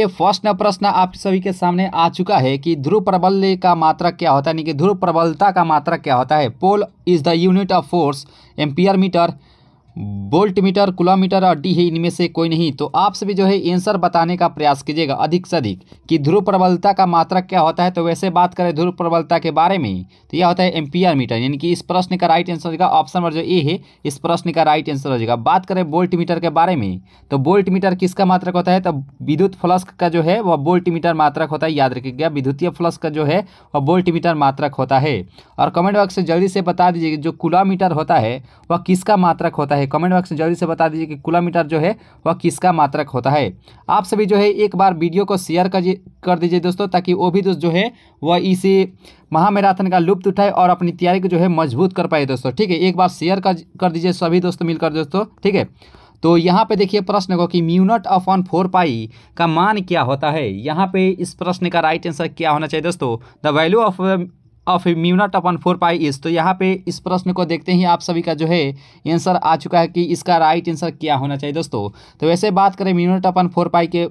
ये फर्स्ट प्रश्न आप सभी के सामने आ चुका है कि ध्रुव प्रबल का मात्रक क्या होता है यानी कि ध्रुव प्रबलता का मात्रक क्या होता है pole is the unit of force ampere meter volt meter meter और डी है इनमें से कोई नहीं तो आप सभी जो है आंसर बताने का प्रयास कीजिएगा अधिक से अधिक कि ध्रुव प्रबलता का मात्रक क्या होता है तो वैसे बात करें ध्रुव प्रबलता के बारे में तो यह होता है एम्पियर मीटर यानी कि इस प्रश्न का राइट आंसर हो जाएगा ऑप्शन नंबर जो ए है इस प्रश्न का राइट आंसर हो जाएगा बात करें बोल्ट मीटर के बारे में तो बोल्ट मीटर किसका मात्रक होता है तो विद्युत फ्लस्क का जो है वह बोल्ट मीटर मात्रक होता है याद रखिएगा विद्युतीय फ्लस्क का जो है वह बोल्ट मीटर मात्रक होता है और कमेंट बॉक्स से जल्दी से बता दीजिए जो मीटर होता है वह किसका मात्रक होता है है कमेंट बॉक्स में जल्दी से बता दीजिए कि कूला मीटर जो है वह किसका मात्रक होता है आप सभी जो है एक बार वीडियो को शेयर कर दीजिए दोस्तों ताकि वो भी दोस्त जो है वह इसे महामैराथन का लुप्त उठाए और अपनी तैयारी को जो है मजबूत कर पाए दोस्तों ठीक है एक बार शेयर कर दीजिए सभी दोस्तों मिलकर दोस्तों ठीक है तो यहाँ पे देखिए प्रश्न को कि mu naught of upon four pi का मान क्या होता है यहाँ पे इस प्रश्न का राइट आंसर क्या होना चाहिए दोस्तों the value of of mu naught upon four pi इस तो यहाँ पे इस प्रश्न को देखते ही आप सभी का जो है आंसर आ चुका है कि इसका राइट आंसर क्या होना चाहिए दोस्तों तो वैसे बात करें म्यूनट अपन फोर पाई के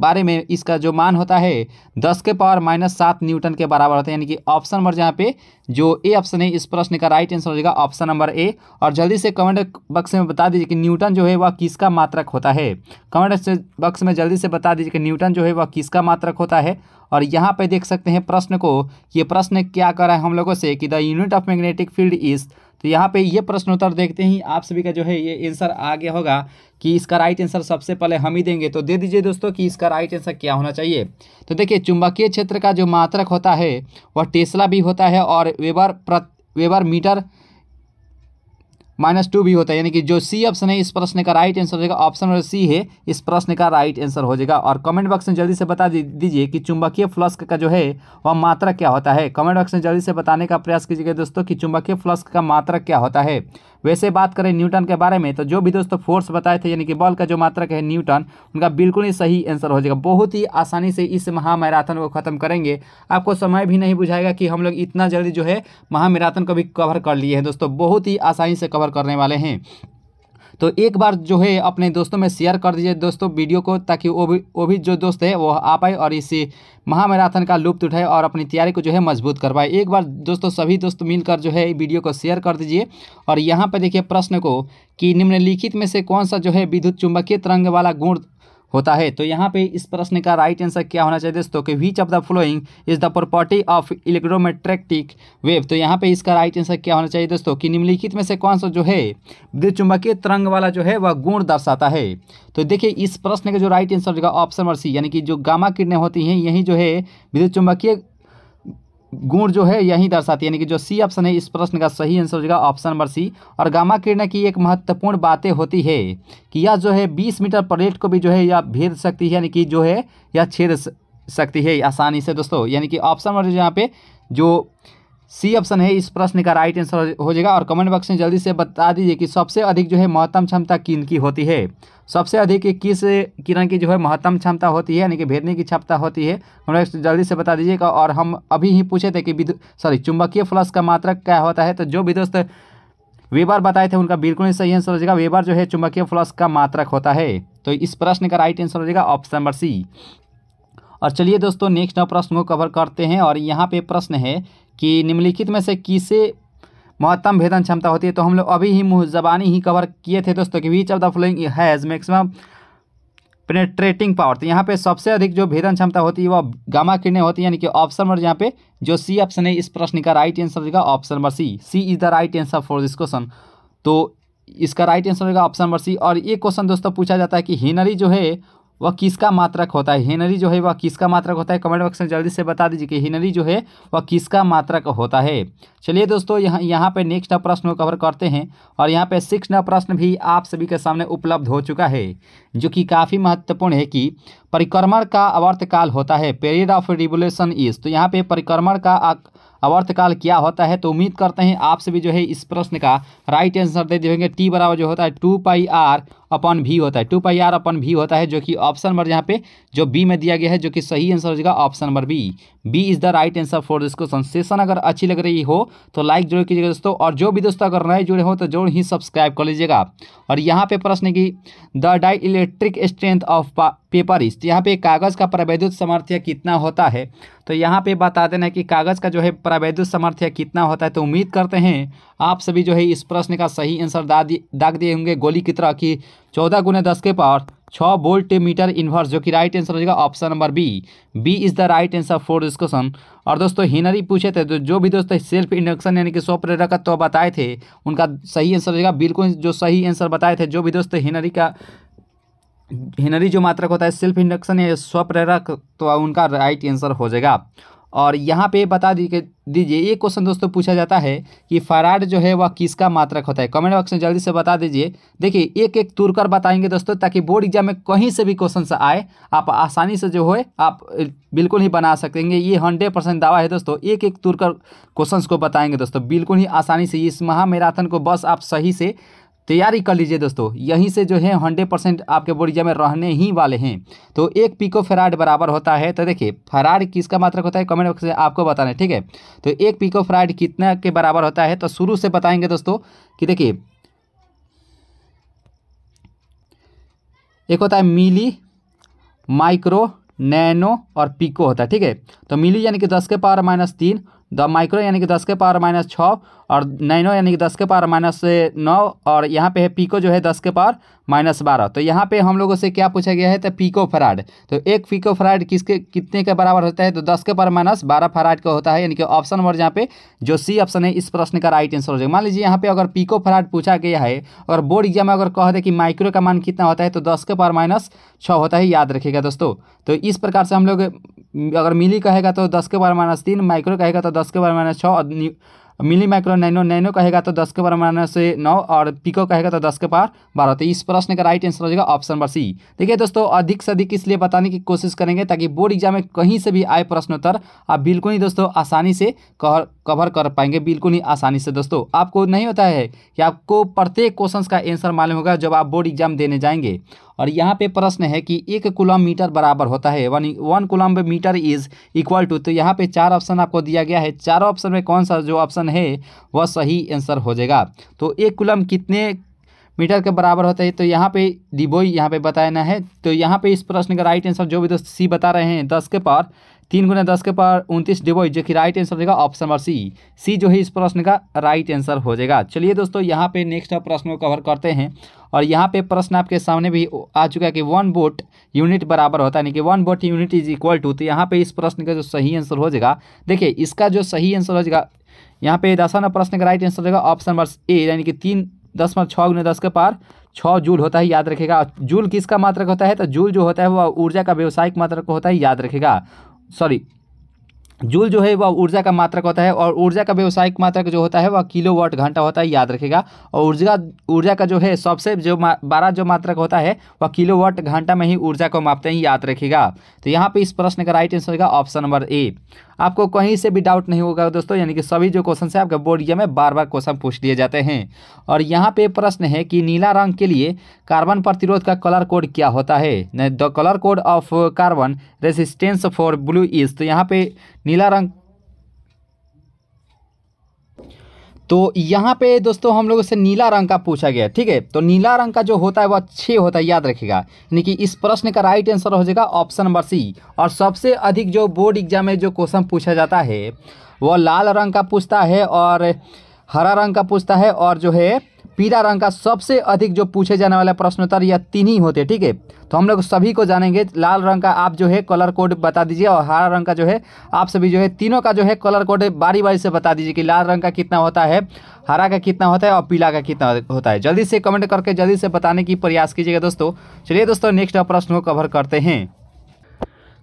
बारे में इसका जो मान होता है दस के पावर माइनस सात न्यूटन के बराबर होता है यानी कि ऑप्शन नंबर जहाँ पे जो ए ऑप्शन है इस प्रश्न का राइट आंसर हो जाएगा ऑप्शन नंबर ए और जल्दी से कमेंट बक्स में बता दीजिए कि न्यूटन जो है वह किसका मात्रक होता है कमेंट बक्स में जल्दी से बता दीजिए कि न्यूटन जो है वह किसका मात्रक होता है और यहाँ पर देख सकते हैं प्रश्न को ये प्रश्न क्या कर रहा है हम लोगों से कि the unit of magnetic field is तो यहाँ पे ये प्रश्न उत्तर देखते ही आप सभी का जो है ये आंसर आगे होगा कि इसका राइट आंसर सबसे पहले हम ही देंगे तो दे दीजिए दोस्तों कि इसका राइट आंसर क्या होना चाहिए तो देखिए चुंबकीय क्षेत्र का जो मात्रक होता है वह टेस्ला भी होता है और वेबर प्र वेबर मीटर माइनस टू भी होता है यानी कि जो सी ऑप्शन है इस प्रश्न का राइट आंसर हो जाएगा ऑप्शन नंबर सी है इस प्रश्न का राइट आंसर हो जाएगा और कमेंट बॉक्स में जल्दी से बता दीजिए कि चुंबकीय फ्लस्क का जो है वह मात्रा क्या होता है कमेंट बॉक्स में जल्दी से बताने का प्रयास कीजिएगा दोस्तों कि चुंबकीय फ्लस्क का मात्रा क्या होता है वैसे बात करें न्यूटन के बारे में तो जो भी दोस्तों फोर्स बताए थे यानी कि बॉल का जो मात्रक है न्यूटन उनका बिल्कुल ही सही आंसर हो जाएगा बहुत ही आसानी से इस महामैराथन को ख़त्म करेंगे आपको समय भी नहीं बुझाएगा कि हम लोग इतना जल्दी जो है महामैराथन को भी कवर कर लिए हैं दोस्तों बहुत ही आसानी से कवर करने वाले हैं तो एक बार जो है अपने दोस्तों में शेयर कर दीजिए दोस्तों वीडियो को ताकि वो भी वो भी जो दोस्त है वो आ पाए और इसी महामैराथन का लुप्त उठाए और अपनी तैयारी को जो है मजबूत कर पाए एक बार दोस्तों सभी दोस्त मिलकर जो है वीडियो को शेयर कर दीजिए और यहाँ पर देखिए प्रश्न को कि निम्नलिखित में से कौन सा जो है विद्युत चुंबकीय तरंग वाला गुण होता है तो यहाँ पे इस प्रश्न का राइट आंसर क्या होना चाहिए दोस्तों कि which of the flowing is the property of electromagnetic wave तो यहाँ पे इसका राइट आंसर क्या होना चाहिए दोस्तों कि निम्नलिखित में से कौन सा जो है विद्युत चुंबकीय तरंग वाला जो है वह गुण दर्शाता है तो देखिए इस प्रश्न का जो राइट आंसर होगा ऑप्शन नंबर सी यानी कि जो गामा किरणें होती हैं यही जो है विद्युत चुंबकीय गुण जो है यही दर्शाती है यानी कि जो सी ऑप्शन है इस प्रश्न का सही आंसर हो जाएगा ऑप्शन नंबर सी और गामा किरण की एक महत्वपूर्ण बातें होती है कि यह जो है बीस मीटर प्लेट को भी जो है यह भेद सकती है यानी कि जो है यह छेद सकती है आसानी से दोस्तों यानी कि ऑप्शन नंबर यहाँ पे जो सी ऑप्शन है इस प्रश्न का राइट आंसर हो जाएगा और कमेंट बॉक्स में जल्दी से बता दीजिए कि सबसे अधिक जो है महत्तम क्षमता किन की होती है सबसे अधिक किस किरण की जो है महत्तम क्षमता होती है यानी कि भेदने की क्षमता होती है हमें जल्दी से बता दीजिएगा और हम अभी ही पूछे थे कि सॉरी चुंबकीय फ्लक्स का मात्रक क्या होता है तो जो भी दोस्त वेबर बताए थे उनका बिल्कुल ही सही आंसर हो जाएगा वेबर जो है चुंबकीय फ्लक्स का मात्रक होता है तो इस प्रश्न का राइट आंसर हो जाएगा ऑप्शन नंबर सी और चलिए दोस्तों नेक्स्ट नौ प्रश्न को कवर करते हैं और यहाँ पे प्रश्न है कि निम्नलिखित में से किसे महत्तम भेदन क्षमता होती है तो हम लोग अभी ही मुँह जबानी ही कवर किए थे दोस्तों कि which of the following has maximum penetrating power तो यहाँ पे सबसे अधिक जो भेदन क्षमता होती है वह गामा किरणें होती है यानी कि ऑप्शन नंबर यहाँ पे जो सी ऑप्शन है इस प्रश्न का राइट आंसर होगा option number C C is the right answer for this question तो इसका राइट आंसर होगा ऑप्शन नंबर सी और ये क्वेश्चन दोस्तों पूछा जाता है कि हिनरी जो है वह किसका मात्रक होता है हेनरी जो है वह किसका मात्रक होता है कमेंट बॉक्स में जल्दी से बता दीजिए कि हेनरी जो है वह किसका मात्रक होता है चलिए दोस्तों यहाँ यहाँ पे नेक्स्ट प्रश्न को कवर करते हैं और यहाँ पे सिक्स प्रश्न भी आप सभी के सामने उपलब्ध हो चुका है जो कि काफ़ी महत्वपूर्ण है कि परिक्रमण का अवर्तकाल होता है पीरियड ऑफ रिवोल्यूशन इज तो यहाँ पे परिक्रमण का अवर्तकाल क्या होता है तो उम्मीद करते हैं आप सभी जो है इस प्रश्न का राइट आंसर दे देंगे टी बराबर जो होता है टू पाई आर अपन भी होता है टू पाई आर अपन भी होता है जो कि ऑप्शन नंबर यहाँ पे जो बी में दिया गया है जो कि सही आंसर हो जाएगा option number B B is the right answer for this question session अगर अच्छी लग रही हो तो लाइक जरूर कीजिएगा दोस्तों और जो भी दोस्तों अगर नए जुड़े हो तो जरूर ही सब्सक्राइब कर लीजिएगा और यहाँ पे प्रश्न की the dielectric strength of paper इस यहाँ पे कागज़ का प्रवैद्युत सामर्थ्य कितना होता है तो यहाँ पे बता देना कि कागज़ का जो है प्रवैद्युत सामर्थ्य कितना होता है तो उम्मीद करते हैं आप सभी जो है इस प्रश्न का सही आंसर दाग दिए होंगे गोली की तरह की चौदह गुने दस के पावर छः बोल्ट मीटर इन्वर्स जो कि राइट आंसर हो जाएगा option number B B is the right answer for this question और दोस्तों हिनरी पूछे थे तो जो भी दोस्तों सेल्फ इंडक्शन यानी कि स्वप्रेरक तो बताए थे उनका सही आंसर हो जाएगा बिल्कुल जो सही आंसर बताए थे जो भी दोस्त हिनरी का हिनरी जो मात्रक होता है सेल्फ इंडक्शन या स्वप्रेरक तो उनका राइट आंसर हो जाएगा और यहाँ पे बता दीजिए ये क्वेश्चन दोस्तों पूछा जाता है कि फराड जो है वह किसका मात्रक होता है कमेंट बॉक्स में जल्दी से बता दीजिए देखिए एक एक तुर कर बताएंगे दोस्तों ताकि बोर्ड एग्जाम में कहीं से भी क्वेश्चन आए आप आसानी से जो है आप बिल्कुल ही बना सकेंगे ये हंड्रेड परसेंट दावा है दोस्तों एक एक तुर कर क्वेश्चन को बताएंगे दोस्तों बिल्कुल ही आसानी से इस महामैराथन को बस आप सही से तैयारी कर लीजिए दोस्तों यहीं से जो है हंड्रेड परसेंट आपके बोरिजा में रहने ही वाले हैं तो एक पिको फेराड बराबर होता है तो देखिए फराड किसका मात्रक होता है कमेंट बॉक्स में आपको बताना है ठीक है तो एक पिको फेराड कितने के बराबर होता है तो शुरू से बताएंगे दोस्तों कि देखिए एक होता है मिली माइक्रो नैनो और पिको होता है ठीक है तो मिली यानी कि दस के पावर माइनस तीन द माइक्रो यानी कि दस के पावर माइनस छः और नैनो यानी कि दस के पावर माइनस नौ और यहाँ पे है पीको जो है दस के पावर माइनस बारह तो यहाँ पे हम लोगों से क्या पूछा गया है तो पीको फ्राइड तो एक पीको फ्राइड किसके कितने के बराबर होता है तो दस के पावर माइनस बारह फराड का होता है यानी कि ऑप्शन नंबर जहाँ पे जो सी ऑप्शन है इस प्रश्न का राइट आंसर हो जाएगा मान लीजिए यहाँ पे अगर पीको फ्राइड पूछा गया है और बोर्ड एग्जाम में अगर कह दे कि माइक्रो का मान कितना होता है तो दस के पावर माइनस छः होता है याद रखेगा दोस्तों तो इस प्रकार से हम लोग अगर मिली कहेगा तो दस के पावर माइनस तीन माइक्रो कहेगा तो दस के बारे माइनस छः और मिली माइक्रो नैनो नैनो कहेगा तो दस के पार माइनस नौ और पिको कहेगा तो दस के पार बारह तो इस प्रश्न का राइट आंसर हो जाएगा ऑप्शन नंबर सी देखिए दोस्तों अधिक से अधिक इसलिए बताने की कोशिश करेंगे ताकि बोर्ड एग्जाम में कहीं से भी आए प्रश्नोत्तर आप बिल्कुल ही दोस्तों आसानी से कवर कवर कर पाएंगे बिल्कुल ही आसानी से दोस्तों आपको नहीं होता है कि आपको प्रत्येक क्वेश्चन का आंसर मालूम होगा जब आप बोर्ड एग्जाम देने जाएंगे और यहाँ पे प्रश्न है कि एक कुलम मीटर बराबर होता है one one coulomb meter is equal to तो यहाँ पे चार ऑप्शन आपको दिया गया है चारों ऑप्शन में कौन सा जो ऑप्शन है वह सही आंसर हो जाएगा तो एक कुलम कितने मीटर के बराबर होता है तो यहाँ पे डिबोई यहाँ पे बताना है तो यहाँ पे इस प्रश्न का राइट आंसर जो भी दोस्त सी बता रहे हैं दस के पार तीन गुना दस के पार उनतीस डिबोई जो कि राइट आंसर देगा ऑप्शन नंबर सी सी जो है इस प्रश्न का राइट आंसर हो जाएगा चलिए दोस्तों यहाँ पे नेक्स्ट प्रश्न को कवर करते हैं और यहाँ पे प्रश्न आपके सामने भी आ चुका है कि वन बोट यूनिट बराबर होता है यानी कि one BOT unit is equal to तो यहाँ पे इस प्रश्न का जो सही आंसर हो जाएगा देखिए इसका जो सही आंसर हो जाएगा यहाँ पे दसवां प्रश्न का राइट आंसर होगा ऑप्शन नंबर ए यानी कि तीन दस में छः गुना दस के पार छः जूल होता है याद रखेगा जूल किसका मात्रक होता है तो जूल जो होता है वह ऊर्जा का व्यवसायिक मात्रक होता है याद रखेगा सॉरी जूल जो है वह ऊर्जा का मात्रक होता है और ऊर्जा का व्यवसायिक मात्रक जो होता है वह किलो वाट घंटा होता है याद रखेगा और ऊर्जा ऊर्जा का जो है सबसे जो बारह जो मात्रक होता है वह किलो वाट घंटा में ही ऊर्जा को मापते हैं याद रखेगा तो यहाँ पे इस प्रश्न का राइट आंसर होगा ऑप्शन नंबर ए आपको कहीं से भी डाउट नहीं होगा दोस्तों यानी कि सभी जो क्वेश्चन है आपके बोर्ड में बार बार क्वेश्चन पूछ लिए जाते हैं और यहाँ पे प्रश्न है कि नीला रंग के लिए कार्बन प्रतिरोध का कलर कोड क्या होता है the colour code of carbon resistance for blue is तो यहाँ पे नीला रंग तो यहाँ पे दोस्तों हम लोगों से नीला रंग का पूछा गया ठीक है तो नीला रंग का जो होता है वह छः होता है याद रखेगा यानी कि इस प्रश्न का राइट आंसर हो जाएगा ऑप्शन नंबर सी और सबसे अधिक जो बोर्ड एग्जाम में जो क्वेश्चन पूछा जाता है वह लाल रंग का पूछता है और हरा रंग का पूछता है और जो है पीला रंग का सबसे अधिक जो पूछे जाने वाला प्रश्नोत्तर यह तीन ही होते ठीक है तो हम लोग सभी को जानेंगे लाल रंग का आप जो है कलर कोड बता दीजिए और हरा रंग का जो है आप सभी जो है तीनों का जो है कलर कोड बारी बारी से बता दीजिए कि लाल रंग का कितना होता है हरा का कितना होता है और पीला का कितना होता है जल्दी से कमेंट करके जल्दी से बताने की प्रयास कीजिएगा दोस्तों चलिए दोस्तों नेक्स्ट प्रश्न को कवर करते हैं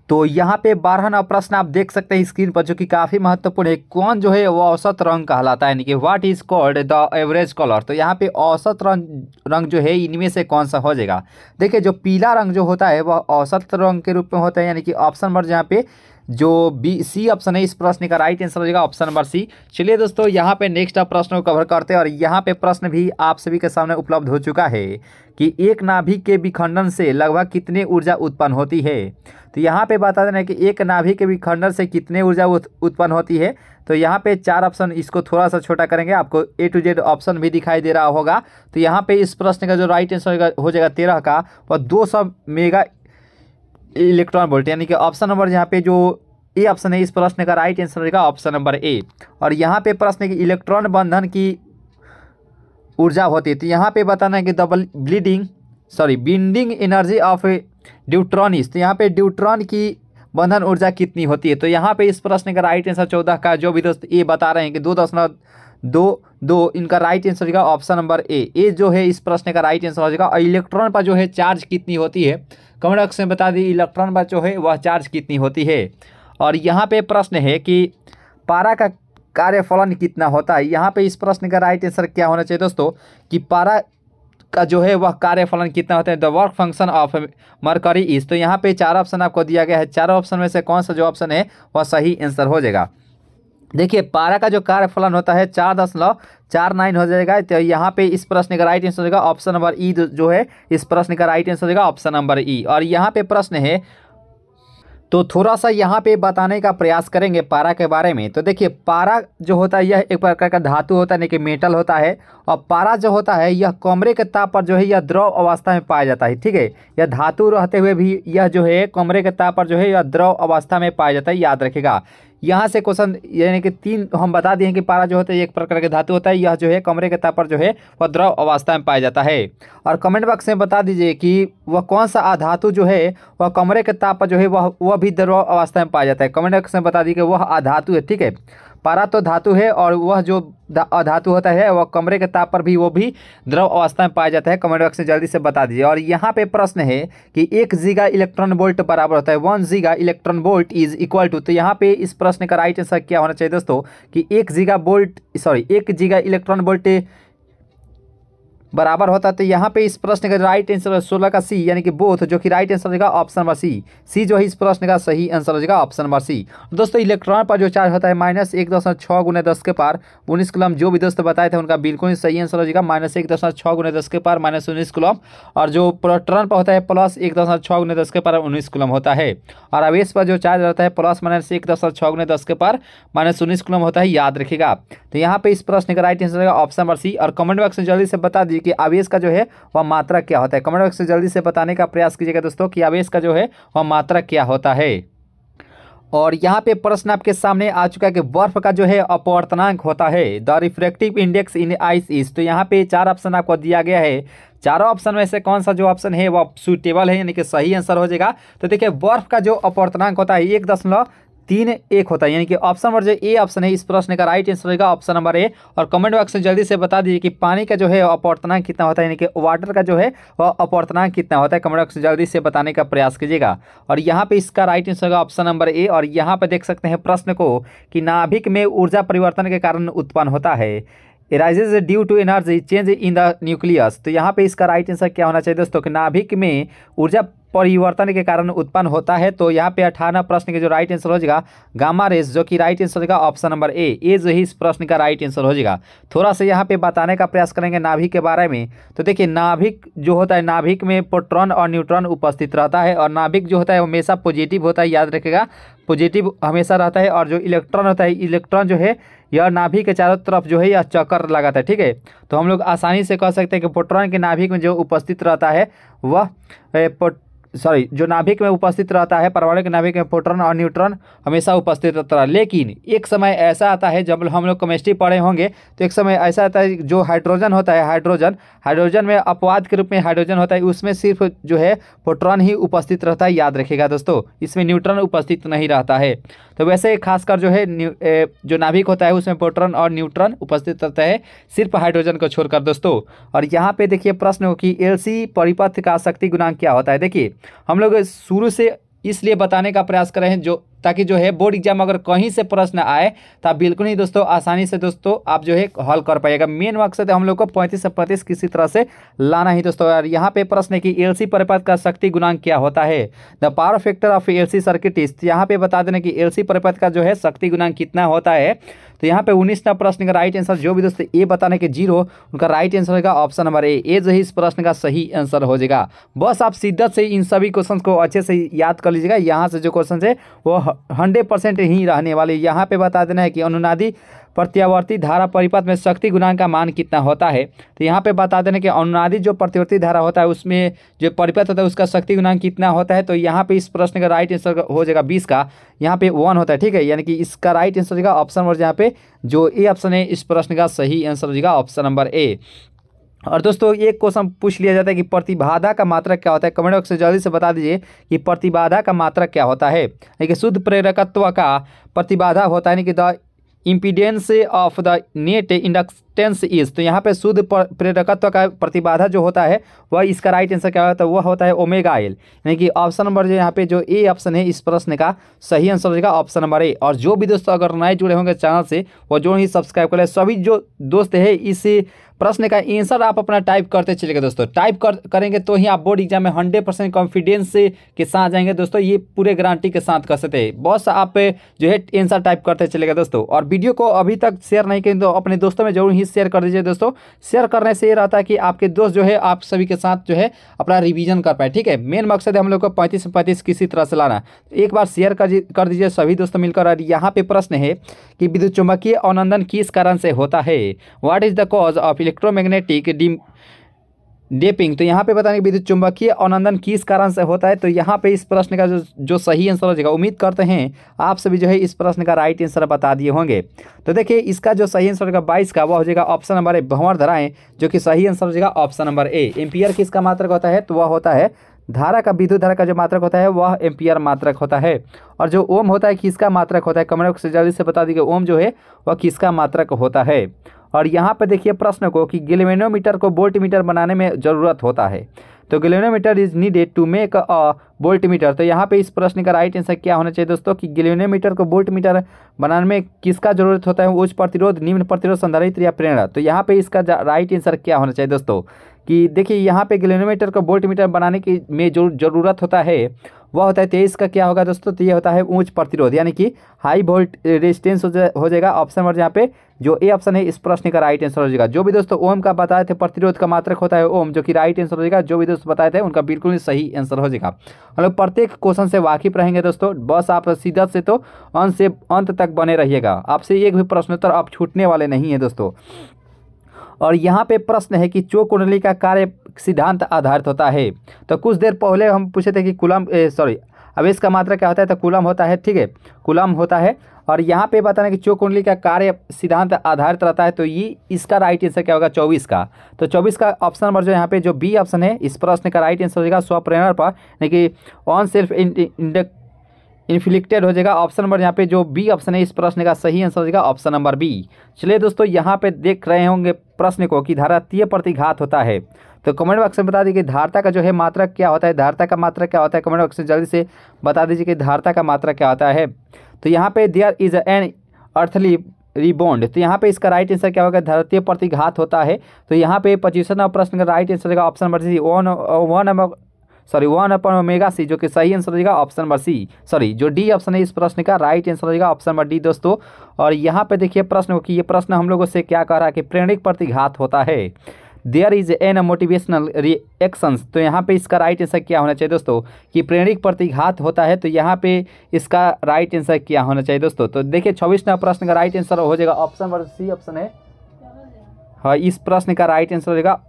तो यहाँ पे बारह बारहवा प्रश्न आप देख सकते हैं स्क्रीन पर जो कि काफ़ी महत्वपूर्ण है कौन जो है वो औसत रंग कहलाता है यानी कि what is called the average colour तो यहाँ पे औसत रंग रंग जो है इनमें से कौन सा हो जाएगा देखिए जो पीला रंग जो होता है वह औसत रंग के रूप में होता है यानी कि ऑप्शन नंबर यहाँ पे जो बी सी ऑप्शन है इस प्रश्न का राइट आंसर हो जाएगा ऑप्शन नंबर सी चलिए दोस्तों यहाँ पे नेक्स्ट आप प्रश्न को कवर करते हैं और यहाँ पे प्रश्न भी आप सभी के सामने उपलब्ध हो चुका है कि एक नाभिक के विखंडन से लगभग कितने ऊर्जा उत्पन्न होती है तो यहाँ पे बता देना कि एक नाभिक के विखंडन से कितने ऊर्जा उत्पन्न होती है तो यहाँ पे चार ऑप्शन इसको थोड़ा सा छोटा करेंगे आपको ए टू जेड ऑप्शन भी दिखाई दे रहा होगा तो यहाँ पे इस प्रश्न का जो राइट आंसर हो जाएगा तेरह का वह दो सौ मेगा इलेक्ट्रॉन वोल्ट यानी कि ऑप्शन नंबर यहाँ पे जो ए ऑप्शन है इस प्रश्न का राइट आंसर रहेगा ऑप्शन नंबर ए और यहाँ पे प्रश्न है कि इलेक्ट्रॉन बंधन की ऊर्जा होती है तो यहाँ पे बताना है कि double bleeding sorry binding energy of deuteron is तो यहाँ पे ड्यूट्रॉन की बंधन ऊर्जा कितनी होती है तो यहाँ पे इस प्रश्न का राइट आंसर चौदह का जो भी दोस्त ए बता रहे हैं कि दो दशमलव दो दो इनका राइट आंसर होगा ऑप्शन नंबर ए ए जो है इस प्रश्न का राइट आंसर हो जाएगा और इलेक्ट्रॉन पर जो है चार्ज कितनी होती है कमेंट बॉक्स में बता दी इलेक्ट्रॉन बा जो है वह चार्ज कितनी होती है और यहाँ पे प्रश्न है कि पारा का कार्यफलन कितना होता है यहाँ पे इस प्रश्न का राइट आंसर क्या होना चाहिए दोस्तों कि पारा का जो है वह कार्य फलन कितना होता है the work function of mercury is तो यहाँ पे चार ऑप्शन आपको दिया गया है चार ऑप्शन में से कौन सा जो ऑप्शन है वह सही आंसर हो जाएगा देखिए पारा का जो कार्य फलन होता है चार दशमलव चार नाइन हो जाएगा तो यहाँ पे इस प्रश्न का राइट आंसर होगा ऑप्शन नंबर ई जो है इस प्रश्न का राइट आंसर होगा ऑप्शन नंबर ई और यहाँ पे प्रश्न है तो थोड़ा सा यहाँ पे बताने का प्रयास करेंगे पारा के बारे में तो देखिए पारा जो होता है यह एक प्रकार का धातु होता है यानी कि मेटल होता है और पारा जो होता है यह कमरे के ताप पर जो है यह द्रव अवस्था में पाया जाता है ठीक है यह धातु रहते हुए भी यह जो है कमरे के ताप पर जो है यह द्रव अवस्था में पाया जाता है याद रखेगा यहाँ से क्वेश्चन यानी कि तीन हम बता दिए कि पारा जो होता है एक प्रकार के धातु होता है यह जो है कमरे के ताप पर जो है वह द्रव अवस्था में पाया जाता है और कमेंट बॉक्स में बता दीजिए कि वह कौन सा आधातु जो है वह कमरे के ताप पर जो है वह वह भी द्रव अवस्था में पाया जाता है कमेंट बॉक्स में बता दीजिए कि वह आधातु है ठीक है पारा तो धातु है और वह जो अधातु होता है वह कमरे के ताप पर भी वो भी द्रव अवस्था में पाया जाता है कमेंट बॉक्स में जल्दी से बता दीजिए और यहाँ पे प्रश्न है कि एक जीगा इलेक्ट्रॉन वोल्ट बराबर होता है one giga electron volt is equal to तो यहाँ पे इस प्रश्न का राइट आंसर क्या होना चाहिए दोस्तों कि एक जीगा बोल्ट सॉरी एक जीगा इलेक्ट्रॉन वोल्ट बराबर होता तो यहाँ पे इस प्रश्न का राइट आंसर है सोलह का सी यानी कि बोथ जो कि राइट आंसर हो जाएगा ऑप्शन नंबर सी सी जो है इस प्रश्न का सही आंसर हो जाएगा ऑप्शन नंबर सी दोस्तों इलेक्ट्रॉन पर जो चार्ज होता है माइनस एक दशमलव छः गुना दस के पार उन्नीस कुलम जो भी दोस्त बताए थे उनका बिल्कुल ही सही आंसर हो जाएगा माइनस एक दशमलव छः गुना दस के पार माइनस उन्नीस कुलम और जो प्रोटॉन पर होता है प्लस एक दशमलव छः गुना दस के पार उन्नीस कुलम होता है और आवेश पर जो चार्ज रहता है प्लस माइनस एक दशमलव छः गुना दस के पार माइनस उन्नीस कुलम होता है याद रखेगा तो यहाँ पर इस प्रश्न का राइट आंसर होगा ऑप्शन नंबर सी और कमेंट बॉक्स में जल्दी से बता दीजिए कि आवेश का जो है वह मात्रा क्या होता है कमेंट बॉक्स में जल्दी से बताने का प्रयास कीजिएगा दोस्तों कि आवेश का जो है वह मात्रा क्या होता है और यहाँ पे प्रश्न आपके सामने आ चुका है कि बर्फ का जो है अपवर्तनांक होता है the refractive index in ice is तो यहाँ पे चार ऑप्शन आपको दिया गया है चारों ऑप्शन में से कौन सा जो ऑप्शन है वह सूटेबल है यानी कि सही आंसर हो जाएगा तो देखिए बर्फ का जो अपवर्तनांक होता है एक दशमलव तीन एक होता है यानी कि ऑप्शन नंबर जो ए ऑप्शन है इस प्रश्न का राइट आंसर होगा ऑप्शन नंबर ए और कमेंट बॉक्स में जल्दी से बता दीजिए कि पानी का जो है अपवर्तनांक कितना होता है यानी कि वाटर का जो है वह अपवर्तनांक कितना होता है कमेंट बॉक्स में जल्दी से बताने का प्रयास कीजिएगा और यहाँ पर इसका राइट आंसर होगा ऑप्शन नंबर ए और यहाँ पर देख सकते हैं प्रश्न को कि नाभिक में ऊर्जा परिवर्तन के कारण उत्पन्न होता है rises due to energy change in the nucleus तो यहाँ पे इसका राइट आंसर क्या होना चाहिए दोस्तों कि नाभिक में ऊर्जा परिवर्तन के कारण उत्पन्न होता है तो यहाँ पे अठारह प्रश्न के जो राइट आंसर हो जाएगा गामा रेस जो कि राइट आंसर होगा ऑप्शन नंबर ए ए जो ही इस प्रश्न का राइट आंसर हो जाएगा थोड़ा सा यहाँ पे बताने का प्रयास करेंगे नाभिक के बारे में तो देखिए नाभिक जो होता है नाभिक में प्रोट्रॉन और न्यूट्रॉन उपस्थित रहता है और नाभिक जो होता है हमेशा पॉजिटिव होता है याद रखेगा पॉजिटिव हमेशा रहता है और जो इलेक्ट्रॉन होता है इलेक्ट्रॉन जो है यह नाभिक के चारों तरफ जो है यह चक्कर लगाता है ठीक है तो हम लोग आसानी से कह सकते हैं कि प्रोट्रॉन के नाभिक में जो उपस्थित रहता है वह सॉरी जो नाभिक में उपस्थित रहता है पारमाणिक नाभिक में प्रोटॉन और न्यूट्रॉन हमेशा उपस्थित रहता है लेकिन एक समय ऐसा आता है जब हम लोग केमिस्ट्री पढ़े होंगे तो एक समय ऐसा आता है जो हाइड्रोजन होता है हाइड्रोजन हाइड्रोजन में अपवाद के रूप में हाइड्रोजन होता है उसमें सिर्फ जो है प्रोटॉन ही उपस्थित रहता है याद रखेगा दोस्तों इसमें न्यूट्रॉन उपस्थित नहीं रहता है तो वैसे खासकर जो है जो नाभिक होता है उसमें प्रोटॉन और न्यूट्रॉन उपस्थित रहता है सिर्फ हाइड्रोजन को छोड़कर दोस्तों और यहाँ पे देखिए प्रश्न हो कि एल परिपथ का शक्ति गुणांक क्या होता है देखिए हम लोग शुरू से इसलिए बताने का प्रयास कर रहे हैं जो ताकि जो है बोर्ड एग्जाम अगर कहीं से प्रश्न आए तो आप बिल्कुल ही दोस्तों आसानी से दोस्तों आप जो है हल कर पाएगा मेन मकसद हम लोग को पैंतीस से पैंतीस किसी तरह से लाना ही दोस्तों और यहाँ पे प्रश्न है कि एलसी परिपथ का शक्ति गुणांक क्या होता है the power factor of LC circuit is तो यहाँ पे बता देना कि सी परिपथ का जो है शक्ति गुणांक कितना होता है तो यहाँ पे उन्नीस नंबर प्रश्न का राइट आंसर जो भी दोस्तों ए बताने के जीरो उनका राइट आंसर होगा ऑप्शन नंबर ए ए जो है इस प्रश्न का सही आंसर हो जाएगा बस आप शिद्दत से इन सभी क्वेश्चन को अच्छे से याद कर लीजिएगा यहाँ से जो क्वेश्चन है वो हंड्रेड परसेंट ही रहने वाले यहाँ पे बता देना है कि अनुनादी प्रत्यावर्ती धारा परिपथ में शक्ति गुणांक का मान कितना होता है तो यहाँ पे बता देना कि अनुनादी जो प्रतिवर्ती धारा होता है उसमें जो परिपथ होता है उसका शक्ति गुणांक कितना होता है तो यहाँ पे इस प्रश्न का राइट आंसर हो जाएगा बीस का यहाँ पे वन होता है ठीक है यानी कि इसका राइट आंसर होगा ऑप्शन नंबर यहाँ पे जो ए ऑप्शन है इस प्रश्न का सही आंसर हो जाएगा ऑप्शन नंबर ए और दोस्तों एक क्वेश्चन पूछ लिया जाता है कि प्रतिबाधा का मात्रक क्या होता है कमेंट बॉक्स में जल्दी से बता दीजिए कि प्रतिबाधा का मात्रक क्या होता है यानी कि शुद्ध प्रेरकत्व का प्रतिबाधा होता है यानी कि the impedance of the net inductance is तो यहाँ पे शुद्ध प्रेरकत्व का प्रतिबाधा जो होता है वह इसका राइट आंसर क्या होता है वह होता है ओमेगा एल यानी कि ऑप्शन नंबर जो यहाँ पे जो ए ऑप्शन है इस प्रश्न का सही आंसर हो ऑप्शन नंबर ए और जो भी दोस्तों अगर नए जुड़े होंगे चैनल से वो जो ही सब्सक्राइब कर ले सभी जो दोस्त है इस प्रश्न का आंसर आप अपना टाइप करते चलेगा दोस्तों टाइप कर, करेंगे तो ही आप बोर्ड एग्जाम में हंड्रेड परसेंट कॉन्फिडेंस के साथ जाएंगे दोस्तों ये पूरे गारंटी के साथ कर सकते हैं बस आप जो है आंसर टाइप करते चलेगा दोस्तों और वीडियो को अभी तक शेयर नहीं करें तो अपने दोस्तों में जरूर ही शेयर कर दीजिए दोस्तों शेयर करने से ये रहता है कि आपके दोस्त जो है आप सभी के साथ जो है अपना रिविजन कर पाए ठीक है मेन मकसद है हम लोग को पैंतीस से पैंतीस किसी तरह से लाना एक बार शेयर कर दीजिए सभी दोस्तों मिलकर और यहाँ पे प्रश्न है कि विद्युत चुंबकीय अनंदन किस कारण से होता है what is the cause of electromagnetic damping तो यहाँ पे बताने विद्युत चुंबकीय अनंदन किस कारण से होता है तो यहाँ पे इस प्रश्न का जो जो सही आंसर हो जाएगा उम्मीद करते हैं आप सभी जो है इस प्रश्न का राइट आंसर बता दिए होंगे तो देखिए इसका जो सही आंसर होगा बाईस का वह हो जाएगा ऑप्शन नंबर ए भंवर धराएं जो कि सही आंसर हो जाएगा ऑप्शन नंबर ए एम्पियर किसका मात्रक होता है तो वह होता है धारा का विद्युत धारा का जो मात्रक होता है वह एम्पियर मात्रक होता है और जो ओम होता है किसका मात्रक होता है कमरे से जल्दी से बता दीजिए ओम जो है वह किसका मात्रक होता है और यहाँ पर देखिए प्रश्न को कि गिलेनोमीटर को बोल्ट मीटर बनाने में ज़रूरत होता है तो galvanometer is needed to make a voltmeter तो यहाँ पे इस प्रश्न का राइट आंसर क्या होना चाहिए दोस्तों कि गिलेनोमीटर को बोल्ट मीटर बनाने में किसका जरूरत होता है उच्च प्रतिरोध निम्न प्रतिरोध संधारित्र या प्रेरणा तो यहाँ पे इसका राइट आंसर क्या होना चाहिए दोस्तों कि देखिए यहाँ पे गिलेनोमीटर को बोल्ट मीटर बनाने की में जो जरूरत होता है वह होता है तेईस का क्या होगा दोस्तों तो ये होता है ऊंच प्रतिरोध यानी कि हाई वोल्ट रेजिस्टेंस हो जाएगा ऑप्शन नंबर यहाँ पे जो ए ऑप्शन है इस प्रश्न का राइट आंसर हो जाएगा जो भी दोस्तों ओम का बताए थे प्रतिरोध का मात्रक होता है ओम जो कि राइट आंसर हो जाएगा जो भी दोस्तों बताए थे उनका बिल्कुल ही सही आंसर हो जाएगा हम लोग प्रत्येक क्वेश्चन से वाकिफ रहेंगे दोस्तों बस आप सीधा से तो अंत से अंत तक बने रहिएगा आपसे एक भी प्रश्नोत्तर आप छूटने वाले नहीं है दोस्तों और यहाँ पे प्रश्न है कि चो कुंडली का कार्य सिद्धांत आधारित होता है तो कुछ देर पहले हम पूछे थे कि कुलम सॉरी आवेश का मात्रा क्या होता है तो कुलम होता है ठीक है कुलम होता है और यहाँ पे बताना कि चो कुंडली का कार्य सिद्धांत आधारित रहता है तो ये इसका राइट आंसर क्या होगा चौबीस का तो चौबीस का ऑप्शन नंबर जो यहाँ पे जो बी ऑप्शन है इस प्रश्न का राइट आंसर होगा स्वप्रेरणा पर यानी कि ऑन सेल्फ इंडक इन्फ्लिक्टेड हो जाएगा ऑप्शन नंबर यहाँ पे जो बी ऑप्शन है इस प्रश्न का सही आंसर हो जाएगा ऑप्शन नंबर बी चलिए दोस्तों यहाँ पे देख रहे होंगे प्रश्न को कि धारातीय प्रतिघात होता है तो कमेंट बॉक्स में बता दीजिए कि धारता का जो है मात्रा क्या होता है धारता का मात्रा क्या होता है कमेंट बॉक्स में जल्दी से बता दीजिए कि धारता का मात्रा क्या होता है तो यहाँ पे there is an earthly rebound तो यहाँ पे इसका राइट आंसर क्या होगा धरतीय प्रतिघात होता है तो यहाँ पे पच्चीसवा प्रश्न का राइट आंसर होगा option number C one one number sorry one upon omega C जो कि सही आंसर रहेगा ऑप्शन नंबर सी सॉरी जो डी ऑप्शन है इस प्रश्न का राइट आंसर रहेगा ऑप्शन नंबर डी दोस्तों और यहाँ पे देखिए प्रश्न को कि ये प्रश्न हम लोगों से क्या कह रहा है कि प्रेरणिक प्रतिघात होता है there is an motivational reactions तो यहाँ पे इसका राइट आंसर क्या होना चाहिए दोस्तों कि प्रेरणिक प्रतिघात होता है तो यहाँ पे इसका राइट आंसर क्या होना चाहिए दोस्तों तो देखिए छब्बीस नंबर प्रश्न का राइट आंसर हो जाएगा ऑप्शन नंबर सी ऑप्शन है हाँ इस प्रश्न का राइट आंसर रहेगा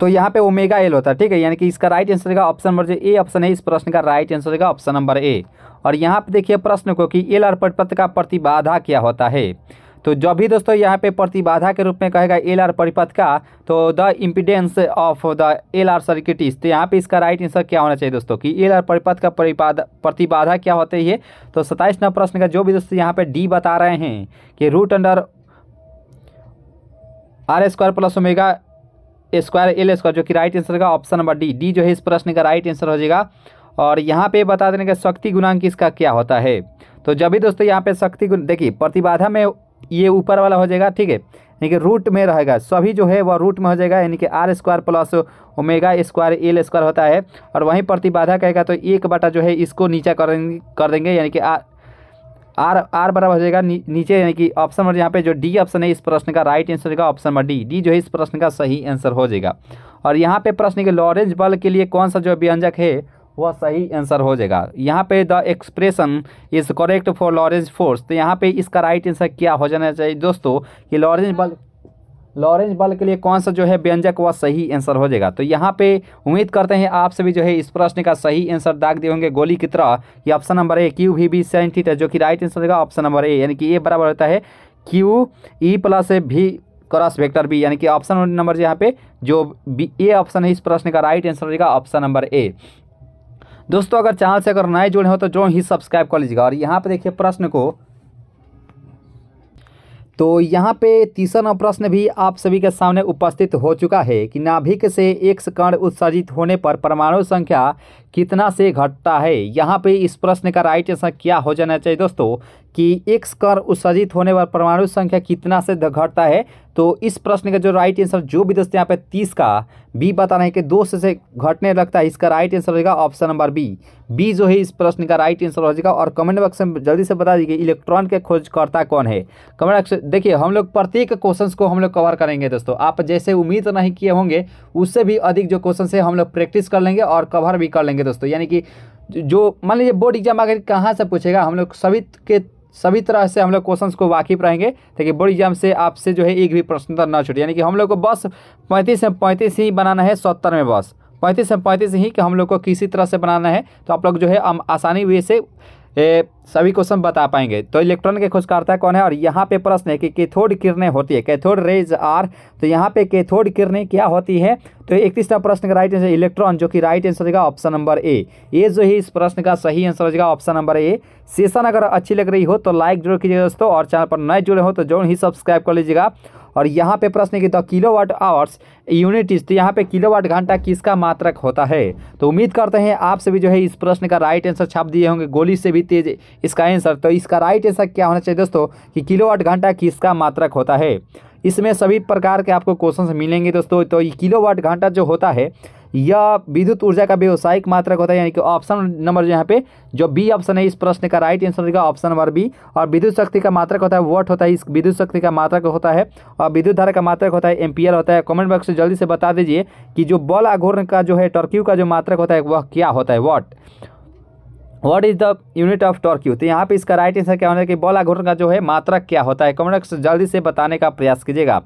तो यहाँ पे ओमेगा एल होता है ठीक है यानी कि इसका राइट आंसर का ऑप्शन नंबर जो ए ऑप्शन है इस प्रश्न का राइट आंसर का ऑप्शन नंबर ए और यहाँ पे देखिए प्रश्न को कि एल आर परिपथ का प्रतिबाधा क्या होता है तो जब भी दोस्तों यहाँ पे प्रतिबाधा के रूप में कहेगा एल आर परिपथ का तो the impedance of the L R circuit is तो यहाँ पे इसका राइट आंसर क्या होना चाहिए दोस्तों कि एल आर परिपथ का प्रतिबाधा क्या होता है तो सताइस नंबर प्रश्न का जो भी दोस्तों यहाँ पे डी बता रहे हैं कि root under R square plus omega square L square जो कि राइट आंसर का ऑप्शन नंबर डी डी जो है इस प्रश्न का राइट आंसर हो जाएगा और यहाँ पे बता देने का शक्ति गुणांक इसका क्या होता है तो जब भी दोस्तों यहाँ पे शक्ति गुण देखिए प्रतिबाधा में ये ऊपर वाला हो जाएगा ठीक है यानी कि रूट में रहेगा सभी जो है वह रूट में हो जाएगा यानी कि R square plus omega square L square होता है और वहीं प्रतिबाधा कहेगा तो एक बटा जो है इसको नीचा कर देंगे कर देंगे यानी कि आर आर आर बराबर हो जाएगा नी, नीचे यानी कि ऑप्शन नंबर यहाँ पे जो डी ऑप्शन है इस प्रश्न का राइट आंसर होगा ऑप्शन नंबर डी डी जो है इस प्रश्न का सही आंसर हो जाएगा और यहाँ पे प्रश्न के लॉरेंज बल के लिए कौन सा जो व्यंजक है वह सही आंसर हो जाएगा यहाँ पे the expression is correct for Lorentz force तो यहाँ पे इसका राइट आंसर क्या हो जाना चाहिए दोस्तों कि लॉरेंज बल्ब लॉरेंस बल के लिए कौन सा जो है व्यंजक वह सही आंसर हो जाएगा तो यहाँ पे उम्मीद करते हैं आप सभी जो है इस प्रश्न का सही आंसर दाग दिए होंगे गोली की तरह ये option number A Q V B sine theta जो कि राइट आंसर होगा ऑप्शन नंबर ए यानी कि ए बराबर होता है Q E plus V cross vector B यानी कि ऑप्शन नंबर यहाँ पे जो बी ए ऑप्शन है इस प्रश्न का राइट आंसर होगा ऑप्शन नंबर ए दोस्तों अगर चैनल से अगर नए जुड़े हो तो जो ही सब्सक्राइब कर लीजिएगा और यहाँ पे देखिए प्रश्न को तो यहाँ पे तीसरा प्रश्न भी आप सभी के सामने उपस्थित हो चुका है कि नाभिक से एक कण उत्सर्जित होने पर परमाणु संख्या कितना से घटता है यहाँ पे इस प्रश्न का राइट आंसर क्या हो जाना चाहिए दोस्तों कि एक्स कर उत्सर्जित होने पर परमाणु संख्या कितना से घटता है तो इस प्रश्न का जो राइट आंसर जो भी दोस्तों यहाँ पे तीस का बी बताना है कि दो से घटने लगता है इसका राइट आंसर होगा ऑप्शन नंबर बी बी जो है इस प्रश्न का राइट आंसर हो जाएगा और कमेंट बॉक्स में जल्दी से बता दीजिए इलेक्ट्रॉन के खोजकर्ता कौन है कमेंट बॉक्स देखिए हम लोग प्रत्येक क्वेश्चन को हम लोग कवर करेंगे दोस्तों आप जैसे उम्मीद नहीं किए होंगे उससे भी अधिक जो क्वेश्चन है हम लोग प्रैक्टिस कर लेंगे और कवर भी कर लेंगे करेंगे दोस्तों यानी कि जो मान लीजिए बोर्ड एग्जाम अगर कहाँ से पूछेगा हम लोग सभी के सभी तरह से हम लोग क्वेश्चन को वाकिफ रहेंगे ताकि बोर्ड एग्जाम से आपसे जो है एक भी प्रश्नोत्तर ना छूटे यानी कि हम लोग को बस पैंतीस में पैंतीस ही बनाना है सत्तर में बस पैंतीस से पैंतीस ही कि हम लोग को किसी तरह से बनाना है तो आप लोग जो है आसानी वे से ए, सभी क्वेश्चन बता पाएंगे तो इलेक्ट्रॉन के खोजकर्ता कौन है और यहाँ पे प्रश्न है कि कैथोड किरणें होती है कैथोड रेज आर तो यहाँ पे कैथोड किरणें क्या होती है तो इकतीसवा प्रश्न का राइट आंसर इलेक्ट्रॉन जो कि राइट आंसर होगा ऑप्शन नंबर ए ये जो है इस प्रश्न का सही आंसर हो जाएगा ऑप्शन नंबर ए सेशन अगर अच्छी लग रही हो तो लाइक जरूर कीजिएगा दोस्तों और चैनल पर नए जुड़े हो तो जरूर ही सब्सक्राइब कर लीजिएगा और यहाँ पे प्रश्न की कि the kilowatt hours unit is तो यहाँ पे किलो वाट घंटा किसका मात्रक होता है तो उम्मीद करते हैं आप सभी जो है इस प्रश्न का राइट आंसर छाप दिए होंगे गोली से भी तेज इसका आंसर तो इसका राइट आंसर क्या होना चाहिए दोस्तों कि किलो वाट घंटा किसका मात्रक होता है इसमें सभी प्रकार के आपको क्वेश्चन मिलेंगे दोस्तों तो किलो वाट घंटा जो होता है यह विद्युत ऊर्जा का व्यावसायिक मात्रक होता है यानी कि ऑप्शन नंबर जो यहाँ पे जो बी ऑप्शन है इस प्रश्न का राइट आंसर होगा ऑप्शन नंबर बी और विद्युत शक्ति का मात्रक होता है वोट होता है इस विद्युत शक्ति का मात्रक होता है और विद्युत धारा का मात्रक होता है एम्पियर होता है कॉमेंट बॉक्स में जल्दी से बता दीजिए कि जो बल आघूर्ण का जो है टर्क्यू का जो मात्रक होता है वह क्या होता है what what is the unit of torque तो यहाँ पे इसका राइट आंसर क्या होना है कि बॉल आघूर्ण का जो है मात्रक क्या होता है कमेंट बॉक्स जल्दी से बताने का प्रयास कीजिएगा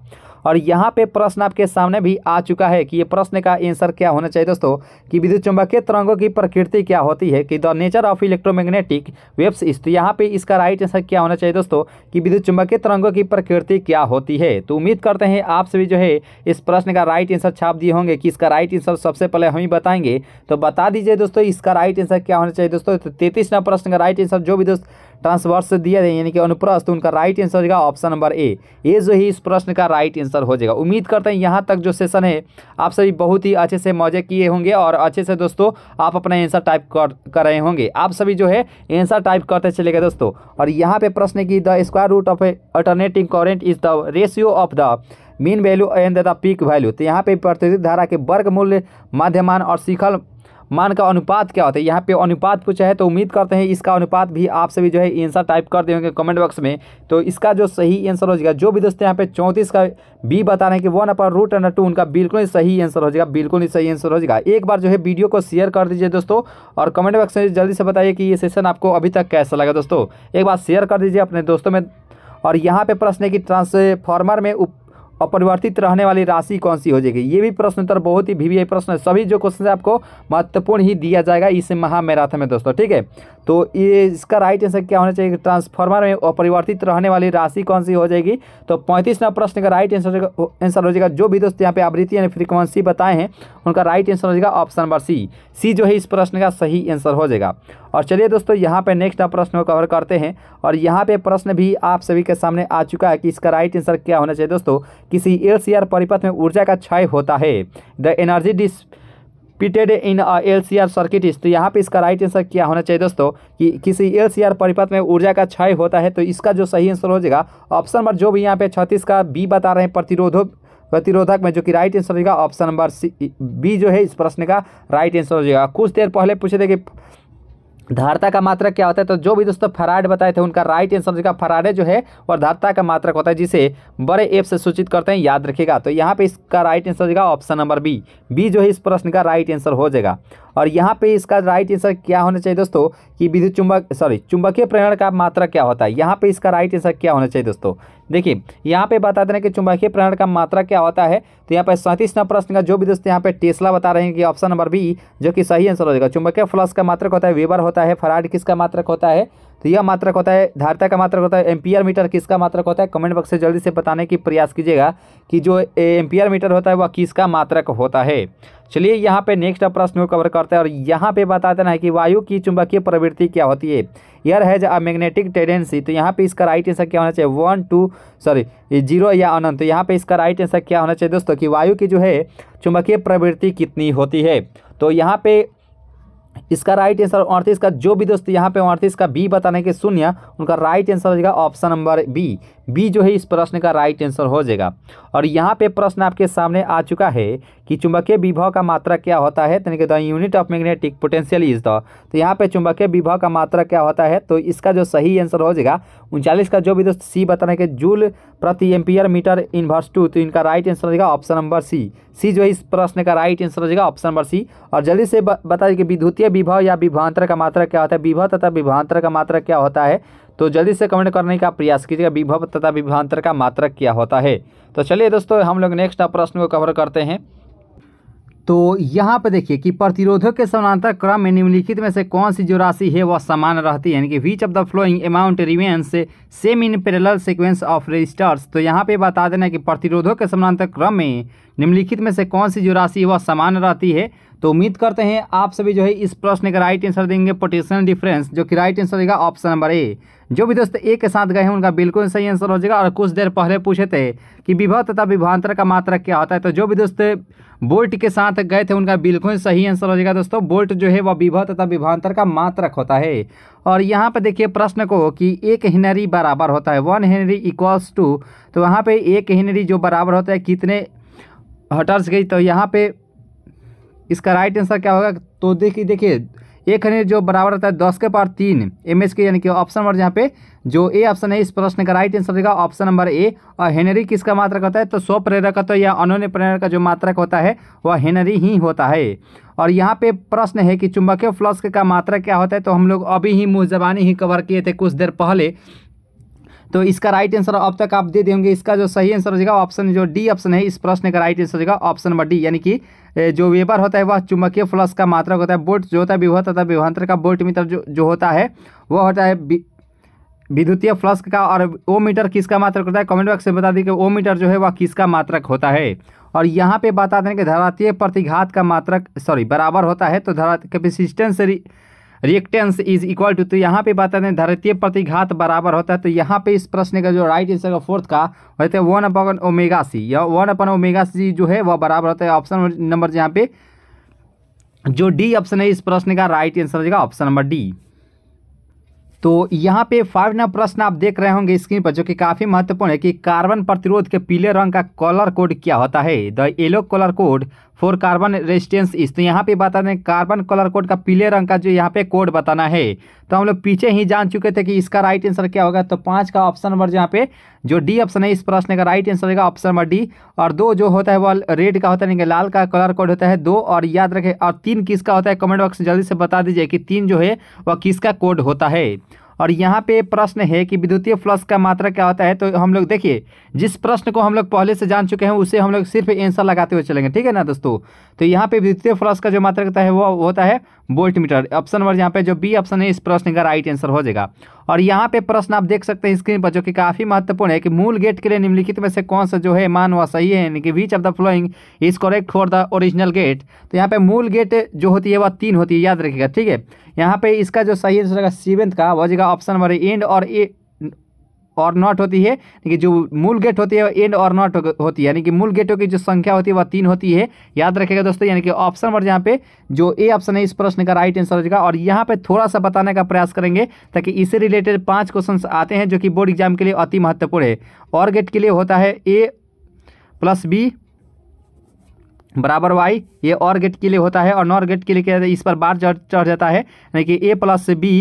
और यहाँ पे प्रश्न आपके सामने भी आ चुका है कि ये प्रश्न का आंसर क्या होना चाहिए दोस्तों कि विद्युत चुंबकीय तरंगों की प्रकृति क्या होती है कि the nature of electromagnetic waves is तो यहाँ पे इसका राइट आंसर क्या होना चाहिए दोस्तों कि विद्युत चुंबकीय तरंगों की प्रकृति क्या होती है तो उम्मीद करते हैं आप सभी जो है इस प्रश्न का राइट आंसर छाप दिए होंगे कि इसका राइट आंसर सबसे पहले हम ही बताएंगे तो बता दीजिए दोस्तों इसका राइट आंसर क्या होना चाहिए दोस्तों तो तैतीस नंबर प्रश्न का राइट आंसर जो भी दोस्त ट्रांसवर्स से दिया है यानी कि अनुप्रस्थ तो उनका राइट आंसर हो जाएगा ऑप्शन नंबर ए ये जो ही इस प्रश्न का राइट आंसर हो जाएगा उम्मीद करते हैं यहाँ तक जो सेशन है आप सभी बहुत ही अच्छे से मौजे किए होंगे और अच्छे से दोस्तों आप अपना आंसर टाइप कर कर रहे होंगे आप सभी जो है आंसर टाइप करते चले गए दोस्तों और यहाँ पे प्रश्न की the square root of alternating current is the ratio of the mean value and the peak value तो यहाँ पे प्रतिरोधी धारा के वर्ग मूल्य माध्यमान और शिखल मान का अनुपात क्या होता है यहाँ पे अनुपात पूछा है तो उम्मीद करते हैं इसका अनुपात भी आप सभी जो है आंसर टाइप कर देंगे कमेंट बॉक्स में तो इसका जो सही आंसर हो जाएगा जो भी दोस्तों यहाँ पे चौंतीस का बी बता रहे हैं कि one upon root under two उनका बिल्कुल ही सही आंसर हो जाएगा बिल्कुल ही सही आंसर हो जाएगा एक बार जो है वीडियो को शेयर कर दीजिए दोस्तों और कमेंट बॉक्स में जल्दी से बताइए कि ये सेशन आपको अभी तक कैसा लगा दोस्तों एक बार शेयर कर दीजिए अपने दोस्तों में और यहाँ पे प्रश्न है कि ट्रांसफॉर्मर में उप अपरिवर्तित रहने वाली राशि कौन सी हो जाएगी ये भी प्रश्न उत्तर बहुत ही वी प्रश्न है सभी जो क्वेश्चन है आपको महत्वपूर्ण ही दिया जाएगा इस महामैराथन में दोस्तों ठीक है तो ये इसका राइट आंसर क्या होना चाहिए ट्रांसफार्मर में अपरिवर्तित रहने वाली राशि कौन सी हो जाएगी तो पैंतीस नंबर प्रश्न का राइट आंसर आंसर हो जाएगा जो भी दोस्त यहाँ पे आवृत्ति यानी फ्रीक्वेंसी बताए हैं उनका राइट आंसर हो जाएगा ऑप्शन नंबर सी सी जो है इस प्रश्न का सही आंसर हो जाएगा और चलिए दोस्तों यहाँ पे नेक्स्ट प्रश्न को कवर करते हैं और यहाँ पे प्रश्न भी आप सभी के सामने आ चुका है कि इसका राइट आंसर क्या होना चाहिए दोस्तों किसी एल सी आर परिपथ में ऊर्जा का क्षय होता है the energy dissipated in L C R circuit is तो यहाँ पे इसका राइट आंसर क्या होना चाहिए दोस्तों कि किसी एल सी आर परिपथ में ऊर्जा का क्षय होता है तो इसका जो सही आंसर हो जाएगा ऑप्शन नंबर जो भी यहाँ पे छत्तीस का बी बता रहे हैं प्रतिरोधक प्रतिरोधक में जो कि राइट आंसर हो जाएगा ऑप्शन नंबर सी बी जो है इस प्रश्न का राइट आंसर हो जाएगा कुछ देर पहले पूछे थे कि धारता का मात्रक क्या होता है तो जो भी दोस्तों फराड बताए थे उनका राइट आंसर जो फराडे जो है और धारता का मात्रक होता है जिसे बड़े एप से सूचित करते हैं याद रखिएगा तो यहाँ पे इसका राइट आंसर हो ऑप्शन नंबर बी बी जो है इस प्रश्न का राइट आंसर हो जाएगा और यहाँ पे इसका राइट आंसर क्या होना चाहिए दोस्तों कि विद्युत चुंबक सॉरी चुंबकीय प्रेरण का मात्रक क्या होता है यहाँ पे इसका राइट आंसर क्या होना चाहिए दोस्तों देखिए यहाँ पे बता देना कि चुंबकीय प्रेरण का मात्रा क्या होता है तो यहाँ पर सैंतीस नंबर प्रश्न का जो भी दोस्त यहाँ पे टेस्ला बता रहे हैं कि ऑप्शन नंबर बी जो कि सही आंसर हो जाएगा चुंबकीय फ्लस का मात्रक होता है वेबर होता है फराड किसका मात्रक होता है तो यह मात्रक होता है धारिता का मात्रक होता है एम्पियर मीटर किसका मात्रक होता है कमेंट बॉक्स से जल्दी से बताने की प्रयास कीजिएगा कि जो एम्पियर मीटर होता है वह किसका मात्रक होता है चलिए यहाँ पे नेक्स्ट प्रश्न को कवर करते हैं और यहाँ पे बता देना है कि वायु की चुंबकीय प्रवृत्ति क्या होती है air has a magnetic tendency तो यहाँ पे इसका राइट आंसर क्या होना चाहिए वन टू सॉरी जीरो या अनंत तो यहाँ पे इसका राइट आंसर क्या होना चाहिए दोस्तों कि वायु की जो है चुंबकीय प्रवृत्ति कितनी होती है तो यहाँ पे इसका राइट आंसर अड़तीस का जो भी दोस्त यहाँ पे अड़तीस का बी बताने के शून्य उनका राइट आंसर हो जाएगा ऑप्शन नंबर बी बी जो है इस प्रश्न का राइट आंसर हो जाएगा और यहाँ पे प्रश्न आपके सामने आ चुका है कि चुंबकीय विभव का मात्रा क्या होता है यानी कि the unit of magnetic potential is the तो यहाँ पे चुंबकीय विभव का मात्रा क्या होता है तो इसका जो सही आंसर हो जाएगा उनचालीस का जो भी दोस्त सी बताने के जूल प्रति एम्पियर मीटर इनवर्स टू तो इनका राइट आंसर हो जाएगा ऑप्शन नंबर सी सी जो है इस प्रश्न का राइट आंसर हो जाएगा ऑप्शन नंबर सी और जल्दी से बता कि विद्युतीय विभव या विभवांतर का मात्रा क्या होता है विभव तथा विभवांतर का मात्रा क्या होता है तो जल्दी से कमेंट करने का प्रयास कीजिएगा विभव तथा विभवान्तर का मात्रक क्या होता है तो चलिए दोस्तों हम लोग नेक्स्ट प्रश्न को कवर करते हैं तो यहाँ पर देखिए कि प्रतिरोधों के समानांतर क्रम में निम्नलिखित में से कौन सी जो राशि है वह समान रहती है यानी कि which of the flowing amount remains same in parallel sequence of resistors तो यहाँ पे बता देना कि प्रतिरोधों के समानांतर क्रम में निम्नलिखित में से कौन सी जो राशि है वह समान रहती है तो उम्मीद करते हैं आप सभी जो है इस प्रश्न का राइट आंसर देंगे पोटेशनल डिफरेंस जो कि राइट आंसर देगा ऑप्शन नंबर ए जो भी दोस्त एक के साथ गए हैं उनका बिल्कुल सही आंसर हो जाएगा और कुछ देर पहले पूछे थे कि विभव तथा विभांतर का मात्रक क्या होता है तो जो भी दोस्त बोल्ट के साथ गए थे उनका बिल्कुल सही आंसर हो जाएगा दोस्तों बोल्ट जो है वह विभव तथा विभांतर का मात्रक होता है और यहाँ पे देखिए प्रश्न को कि एक हेनरी बराबर होता है वन हेनरी इक्वल्स टू तो वहाँ पे एक हेनरी जो बराबर होता है कितने हटर्स गई तो यहाँ पे इसका राइट आंसर क्या होगा तो देखिए देखिए एक खनिज जो बराबर रहता है दस के पार तीन एम एच के यानी कि ऑप्शन नंबर यहाँ पे जो ए ऑप्शन है इस प्रश्न का राइट आंसर देगा ऑप्शन नंबर ए और हेनरी किसका मात्रक होता है तो स्व प्रेरक तो या अनोन्य प्रेरक का जो मात्रक होता है वह हेनरी ही होता है और यहाँ पे प्रश्न है कि चुंबकीय फ्लस्क का मात्रा क्या होता है तो हम लोग अभी ही मुँह जबानी ही कवर किए थे कुछ देर पहले तो इसका राइट आंसर अब तक आप दे देंगे इसका जो सही आंसर हो जाएगा ऑप्शन जो डी ऑप्शन है इस प्रश्न का राइट आंसर हो जाएगा ऑप्शन नंबर डी यानी कि जो वेबर होता है वह चुंबकीय फ्लक्स का मात्रक होता है बोल्ट जो होता है विभव तथा विभवान्तर का बोल्ट मीटर जो जो होता है वह होता है विद्युतीय फ्लस्क का और ओ मीटर किसका मात्रक होता है कमेंट बॉक्स में बता दें कि ओ मीटर जो है वह किसका मात्रक होता है और यहाँ पे बता दें कि धरातीय प्रतिघात का मात्रक सॉरी बराबर होता है तो धरा capacitance reactance is equal to तो यहाँ पे बताते हैं धरतीय प्रतिघात बराबर होता है तो यहाँ पे इस प्रश्न का जो राइट आंसर का फोर्थ का होता है वन अपन ओमेगा सी या वन अपन ओमेगा सी जो है वह बराबर होता है ऑप्शन नंबर यहाँ पे जो डी ऑप्शन है इस प्रश्न का राइट आंसर हो जाएगा ऑप्शन नंबर डी तो यहाँ पे फाइव नंबर प्रश्न आप देख रहे होंगे स्क्रीन पर जो कि काफ़ी महत्वपूर्ण है कि कार्बन प्रतिरोध के पीले रंग का कलर कोड क्या होता है the yellow colour code for carbon resistance is तो यहाँ पे बता दें कार्बन कलर कोड का पीले रंग का जो यहाँ पे कोड बताना है तो हम लोग पीछे ही जान चुके थे कि इसका राइट आंसर क्या होगा तो पाँच का ऑप्शन नंबर यहाँ पे जो डी ऑप्शन है इस प्रश्न का राइट आंसर होगा ऑप्शन नंबर डी और दो जो होता है वह रेड का होता है नहीं लाल का कलर कोड होता है दो और याद रखें और तीन किसका होता है कमेंट बॉक्स में जल्दी से बता दीजिए कि तीन जो है वह किसका कोड होता है और यहाँ पे प्रश्न है कि विद्युतीय फ्लक्स का मात्रा क्या होता है तो हम लोग देखिए जिस प्रश्न को हम लोग पहले से जान चुके हैं उसे हम लोग सिर्फ आंसर लगाते हुए चलेंगे ठीक है ना दोस्तों तो यहाँ पे विद्युतीय फ्लक्स का जो मात्रा होता है वो होता है वोल्ट मीटर ऑप्शन नंबर यहाँ पे जो बी ऑप्शन है इस प्रश्न का राइट आंसर हो जाएगा और यहाँ पे प्रश्न आप देख सकते हैं स्क्रीन पर जो कि काफी महत्वपूर्ण है कि मूल गेट के लिए निम्नलिखित में से कौन सा जो है मान वह सही है यानी कि which of the flowing is correct for the original gate तो यहाँ पे मूल गेट जो होती है वह तीन होती है याद रखिएगा ठीक है यहाँ पे इसका जो सही आंसर रहेगा सेवेंथ का वह जगह ऑप्शन नंबर एंड और ए और नॉट होती है यानी कि जो मूल गेट होती है एंड और नॉट होती है यानी कि मूल गेटों की जो संख्या होती है वह तीन होती है याद रखेगा दोस्तों यानी कि ऑप्शन नंबर यहाँ पे जो ए ऑप्शन है इस प्रश्न का राइट आंसर हो जाएगा और यहाँ पे थोड़ा सा बताने का प्रयास करेंगे ताकि इससे रिलेटेड पाँच क्वेश्चन आते हैं जो कि बोर्ड एग्जाम के लिए अति महत्वपूर्ण है और गेट के लिए होता है ए प्लस बी बराबर वाई ये और गेट के लिए होता है और नॉर गेट के लिए क्या इस पर बार चढ़ जाता है यानी कि ए प्लस बी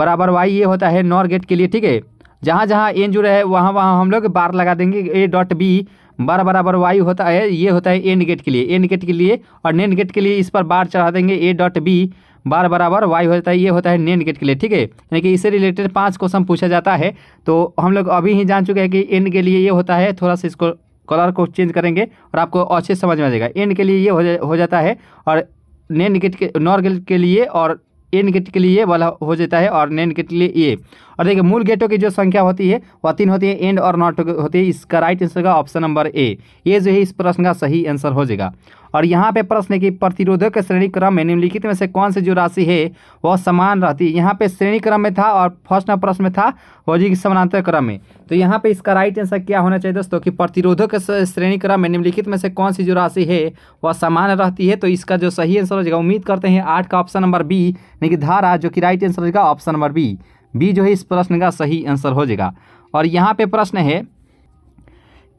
बराबर वाई ये होता है नॉर गेट के लिए ठीक है जहाँ जहाँ एन जुड़े है वहाँ वहाँ हम लोग बार लगा देंगे ए डॉट बी बार बराबर वाई होता है ये होता है एन गेट के लिए एन गेट के लिए और नैन गेट के लिए इस पर बार चढ़ा देंगे ए डॉट बी बार बराबर वाई होता है ये होता है नैन गेट के लिए ठीक है यानी कि इससे रिलेटेड पांच क्वेश्चन पूछा जाता है तो हम लोग अभी ही जान चुके हैं कि एन के लिए ये होता है थोड़ा सा इसको कलर को चेंज करेंगे और आपको अच्छे समझ में आ जाएगा एन के लिए ये हो, जा, हो जाता है और नैन गेट के नॉर गेट के लिए और एन गेट के लिए वाला हो जाता है और नैन गेट के लिए ये और देखिए मूल गेटों की जो संख्या होती है वह तीन होती है एंड और नॉट होती है इसका राइट आंसर का ऑप्शन नंबर ए ये जो है इस प्रश्न का सही आंसर हो जाएगा और यहाँ पे प्रश्न है कि प्रतिरोधक के श्रेणी क्रम में निम्नलिखित में से कौन सी जो राशि है वह समान रहती है यहाँ पे श्रेणी क्रम में था और फर्स्ट नंबर प्रश्न में था वो जी समानांतर क्रम में तो यहाँ पे इसका राइट आंसर क्या होना चाहिए दोस्तों कि प्रतिरोधक के श्रेणी क्रम में निम्नलिखित में से कौन सी जो राशि है वह समान रहती है तो इसका जो सही आंसर हो जाएगा उम्मीद करते हैं आठ का ऑप्शन नंबर बी यानी कि धारा जो कि राइट आंसर हो जाएगा ऑप्शन नंबर बी बी जो है इस प्रश्न का सही आंसर हो जाएगा और यहाँ पे प्रश्न है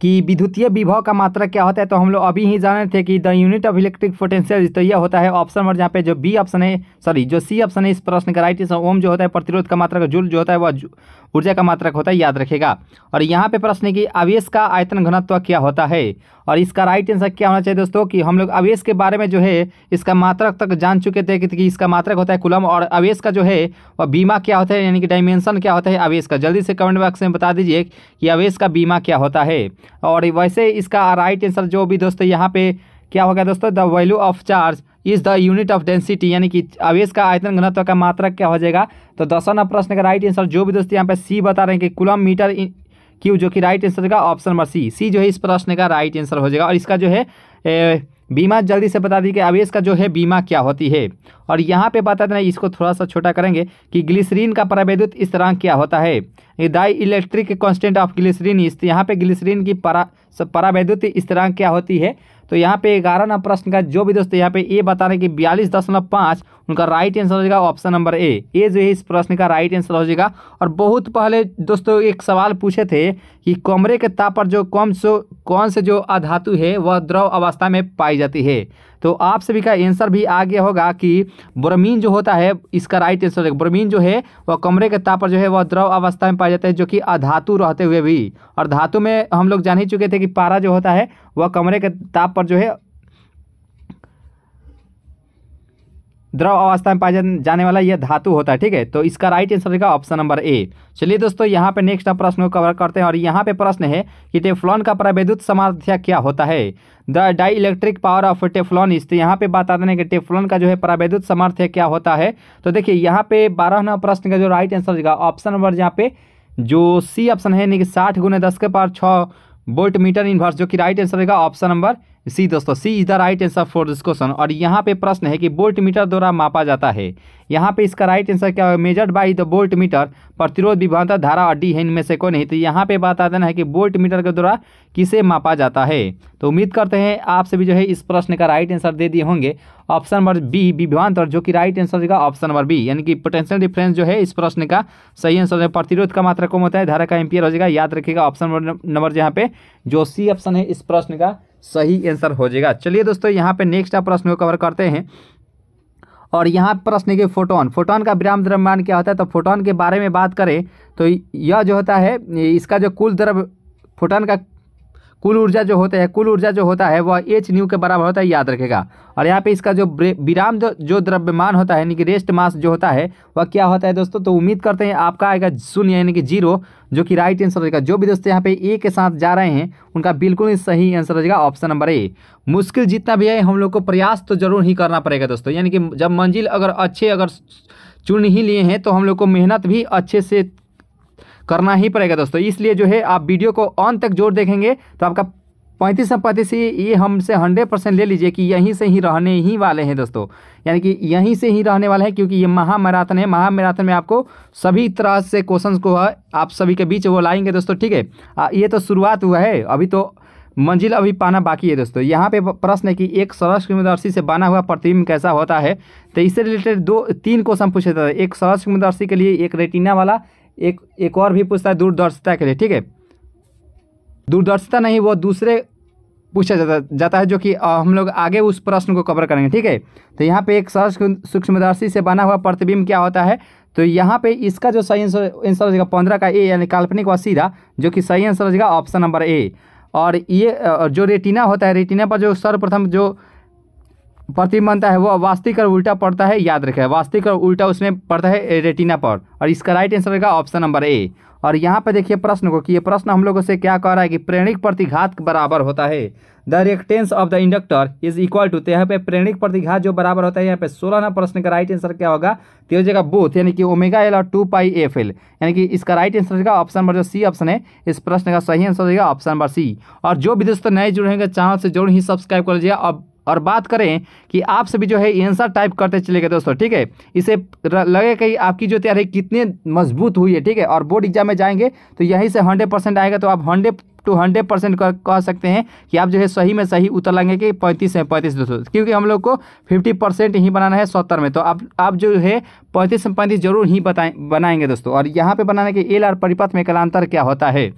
कि विद्युतीय विभव का मात्रा क्या होता है तो हम लोग अभी ही जान रहे थे कि the unit of electric potential तो यह होता है ऑप्शन नंबर जहाँ पे जो बी ऑप्शन है सॉरी जो सी ऑप्शन है इस प्रश्न का राइट इस ओम जो होता है प्रतिरोध का मात्रा का जुल जो होता है वह ऊर्जा का मात्रक होता है याद रखेगा और यहाँ पे प्रश्न है कि आवेश का आयतन घनत्व क्या होता है और इसका राइट आंसर क्या होना चाहिए दोस्तों कि हम लोग आवेश के बारे में जो है इसका मात्रक तक जान चुके थे कि इसका मात्रक होता है कुलम और आवेश का जो है वह बीमा क्या होता है यानी कि डायमेंशन क्या होता है आवेश का जल्दी से कमेंट बॉक्स में बता दीजिए कि आवेश का बीमा क्या होता है और वैसे इसका राइट आंसर जो भी दोस्तों यहाँ पर क्या होगा दोस्तों the value of charge is the unit of density यानी कि आवेश का आयतन घनत्व का मात्रा क्या हो जाएगा तो नंबर प्रश्न का राइट आंसर जो भी दोस्तों यहाँ पे सी बता रहे हैं कि कुलम मीटर क्यू जो कि राइट आंसर का ऑप्शन नंबर सी सी जो है इस प्रश्न का राइट आंसर हो जाएगा और इसका जो है ए, बीमा जल्दी से बता दी कि आवेश का जो है बीमा क्या होती है और यहाँ पे बता देना इसको थोड़ा सा छोटा करेंगे कि ग्लिसरीन का इस तरह क्या होता है dielectric constant of glycerine is यहाँ पे ग्लिसरीन की परा परावैद्युत तरह क्या होती है तो यहाँ पे ग्यारह नंबर प्रश्न का जो भी दोस्तों यहाँ पे ए बता रहे हैं कि बयालीस दशमलव पाँच उनका राइट आंसर हो जाएगा ऑप्शन नंबर ए ए जो है इस प्रश्न का राइट आंसर हो जाएगा और बहुत पहले दोस्तों एक सवाल पूछे थे कि कमरे के ताप पर जो कौन सो कौन से जो अधातु है वह द्रव अवस्था में पाई जाती है तो आप सभी का आंसर भी आ गया होगा कि ब्रमीन जो होता है इसका राइट आंसर होगा ब्रमीन जो है वह कमरे के ताप पर जो है वह द्रव अवस्था में पाया जाता है जो कि अधातु रहते हुए भी और धातु में हम लोग जान ही चुके थे कि पारा जो होता है वह कमरे के ताप पर जो है द्रव अवस्था में पाए जाने वाला यह धातु होता है ठीक है तो इसका राइट आंसर रहेगा ऑप्शन नंबर ए चलिए दोस्तों यहाँ पे नेक्स्ट प्रश्न को कवर करते हैं और यहाँ पे प्रश्न है कि टेफ्लॉन का प्रावैद्युत सामर्थ्य क्या होता है the dielectric power of Teflon is तो यहाँ पे बता हैं कि टेफ्लॉन का जो है प्रावैद्युत सामर्थ्य क्या होता है तो देखिए यहाँ पे बारह नंबर प्रश्न का जो राइट आंसर होगा ऑप्शन नंबर यहाँ पे जो सी ऑप्शन है यानी कि साठ गुने दस के पार छः वोल्ट मीटर इन्वर्स जो कि राइट आंसर रहेगा ऑप्शन नंबर सी दोस्तों C is the right answer for this question और यहाँ पे प्रश्न है कि बोल्ट मीटर द्वारा मापा जाता है यहाँ पे इसका राइट आंसर क्या है measured by the voltmeter प्रतिरोध विभ्रांतर धारा और डी है इनमें से कोई नहीं तो यहाँ पे बात आ देना है कि बोल्ट मीटर के द्वारा किसे मापा जाता है तो उम्मीद करते हैं आप सभी जो है इस प्रश्न का राइट आंसर दे दिए होंगे ऑप्शन नंबर बी विभ्रांतर जो कि राइट आंसर देगा ऑप्शन नंबर बी यानी कि पोटेंशियल डिफरेंस जो है इस प्रश्न का सही आंसर है प्रतिरोध का मात्रा कम होता है धारा का एम्पियर हो जाएगा याद रखिएगा ऑप्शन नंबर यहाँ पे जो सी ऑप्शन है इस प्रश्न का सही आंसर हो जाएगा चलिए दोस्तों यहाँ पे नेक्स्ट आप प्रश्न को कवर करते हैं और यहाँ प्रश्न के फोटोन फोटोन का विराम द्रव्यमान क्या होता है तो फोटोन के बारे में बात करें तो यह जो होता है इसका जो कुल द्रव्य फोटोन का कुल ऊर्जा जो होता है कुल ऊर्जा जो होता है वह एच न्यू के बराबर होता है याद रखेगा और यहाँ पे इसका जो विराम जो जो द्रव्यमान होता है यानी कि रेस्ट मास जो होता है वह क्या होता है दोस्तों तो उम्मीद करते हैं आपका आएगा शून्य यानी कि जीरो जो कि राइट आंसर रहेगा जो भी दोस्तों यहाँ पे ए के साथ जा रहे हैं उनका बिल्कुल ही सही आंसर रहेगा ऑप्शन नंबर ए मुश्किल जितना भी है हम लोग को प्रयास तो जरूर ही करना पड़ेगा दोस्तों यानी कि जब मंजिल अगर अच्छे अगर चुन ही लिए हैं तो हम लोग को मेहनत भी अच्छे से करना ही पड़ेगा दोस्तों इसलिए जो है आप वीडियो को ऑन तक जोर देखेंगे तो आपका पैंतीस से पैंतीस ये हमसे हंड्रेड परसेंट ले लीजिए कि यहीं से ही रहने ही वाले हैं दोस्तों यानी कि यहीं से ही रहने वाले हैं क्योंकि ये महामैराथन है महामैराथन में आपको सभी तरह से क्वेश्चंस को आप सभी के बीच वो लाएंगे दोस्तों ठीक है ये तो शुरुआत हुआ है अभी तो मंजिल अभी पाना बाकी है दोस्तों यहाँ पे प्रश्न है कि एक सरस किमदर्शी से बना हुआ प्रतिबिंब कैसा होता है तो इससे रिलेटेड दो तीन क्वेश्चन पूछे जाते हैं एक सरस किमदर्शी के लिए एक रेटिना वाला एक एक और भी पूछता है दूरदर्शिता के लिए ठीक है दूरदर्शिता नहीं वो दूसरे पूछा जाता जाता है जो कि हम लोग आगे उस प्रश्न को कवर करेंगे ठीक है तो यहाँ पे एक सहज सूक्ष्मदर्शी से बना हुआ प्रतिबिंब क्या होता है तो यहाँ पे इसका जो सही आंसर आंसर हो जाएगा पंद्रह का ए यानी काल्पनिक व सीधा जो कि सही आंसर हो जाएगा ऑप्शन नंबर ए और ये जो रेटिना होता है रेटिना पर जो सर्वप्रथम जो प्रतिम बनता है वह वास्तविक और उल्टा पड़ता है याद रखें वास्तविक और उल्टा उसमें पड़ता है रेटिना पर और इसका राइट आंसर रहेगा ऑप्शन नंबर ए और यहाँ पे देखिए प्रश्न को कि ये प्रश्न हम लोगों से क्या कह रहा है कि प्रेरणिक प्रतिघात बराबर होता है the reactance of the inductor is equal to तो यहाँ पे प्रेरणिक प्रतिघात जो बराबर होता है यहाँ पे सोलह ना प्रश्न का राइट आंसर क्या होगा तो जगह बोथ यानी कि ओमेगा एल और टू पाई एफ एल यानी कि इसका राइट आंसर रहेगा ऑप्शन नंबर जो सी ऑप्शन है इस प्रश्न का सही आंसर रहेगा ऑप्शन नंबर सी और जो भी दोस्तों नए जुड़ेंगे चैनल से जरूर ही सब्सक्राइब कर लीजिए अब और बात करें कि आप सभी जो है आंसर टाइप करते चले गए दोस्तों ठीक है इसे लगे कि आपकी जो तैयारी कितनी मजबूत हुई है ठीक है और बोर्ड एग्जाम में जाएंगे तो यहीं से हंड्रेड परसेंट आएगा तो आप हंड्रेड टू हंड्रेड परसेंट कह सकते हैं कि आप जो है सही में सही उतर लेंगे कि पैंतीस में पैंतीस दोस्तों क्योंकि हम लोग को फिफ्टी परसेंट ही बनाना है सत्तर में तो आप आप जो है पैंतीस में पैंतीस जरूर ही बताएं बनाएंगे दोस्तों और यहाँ पे बनाने के एल और परिपथ में कलांतर क्या होता है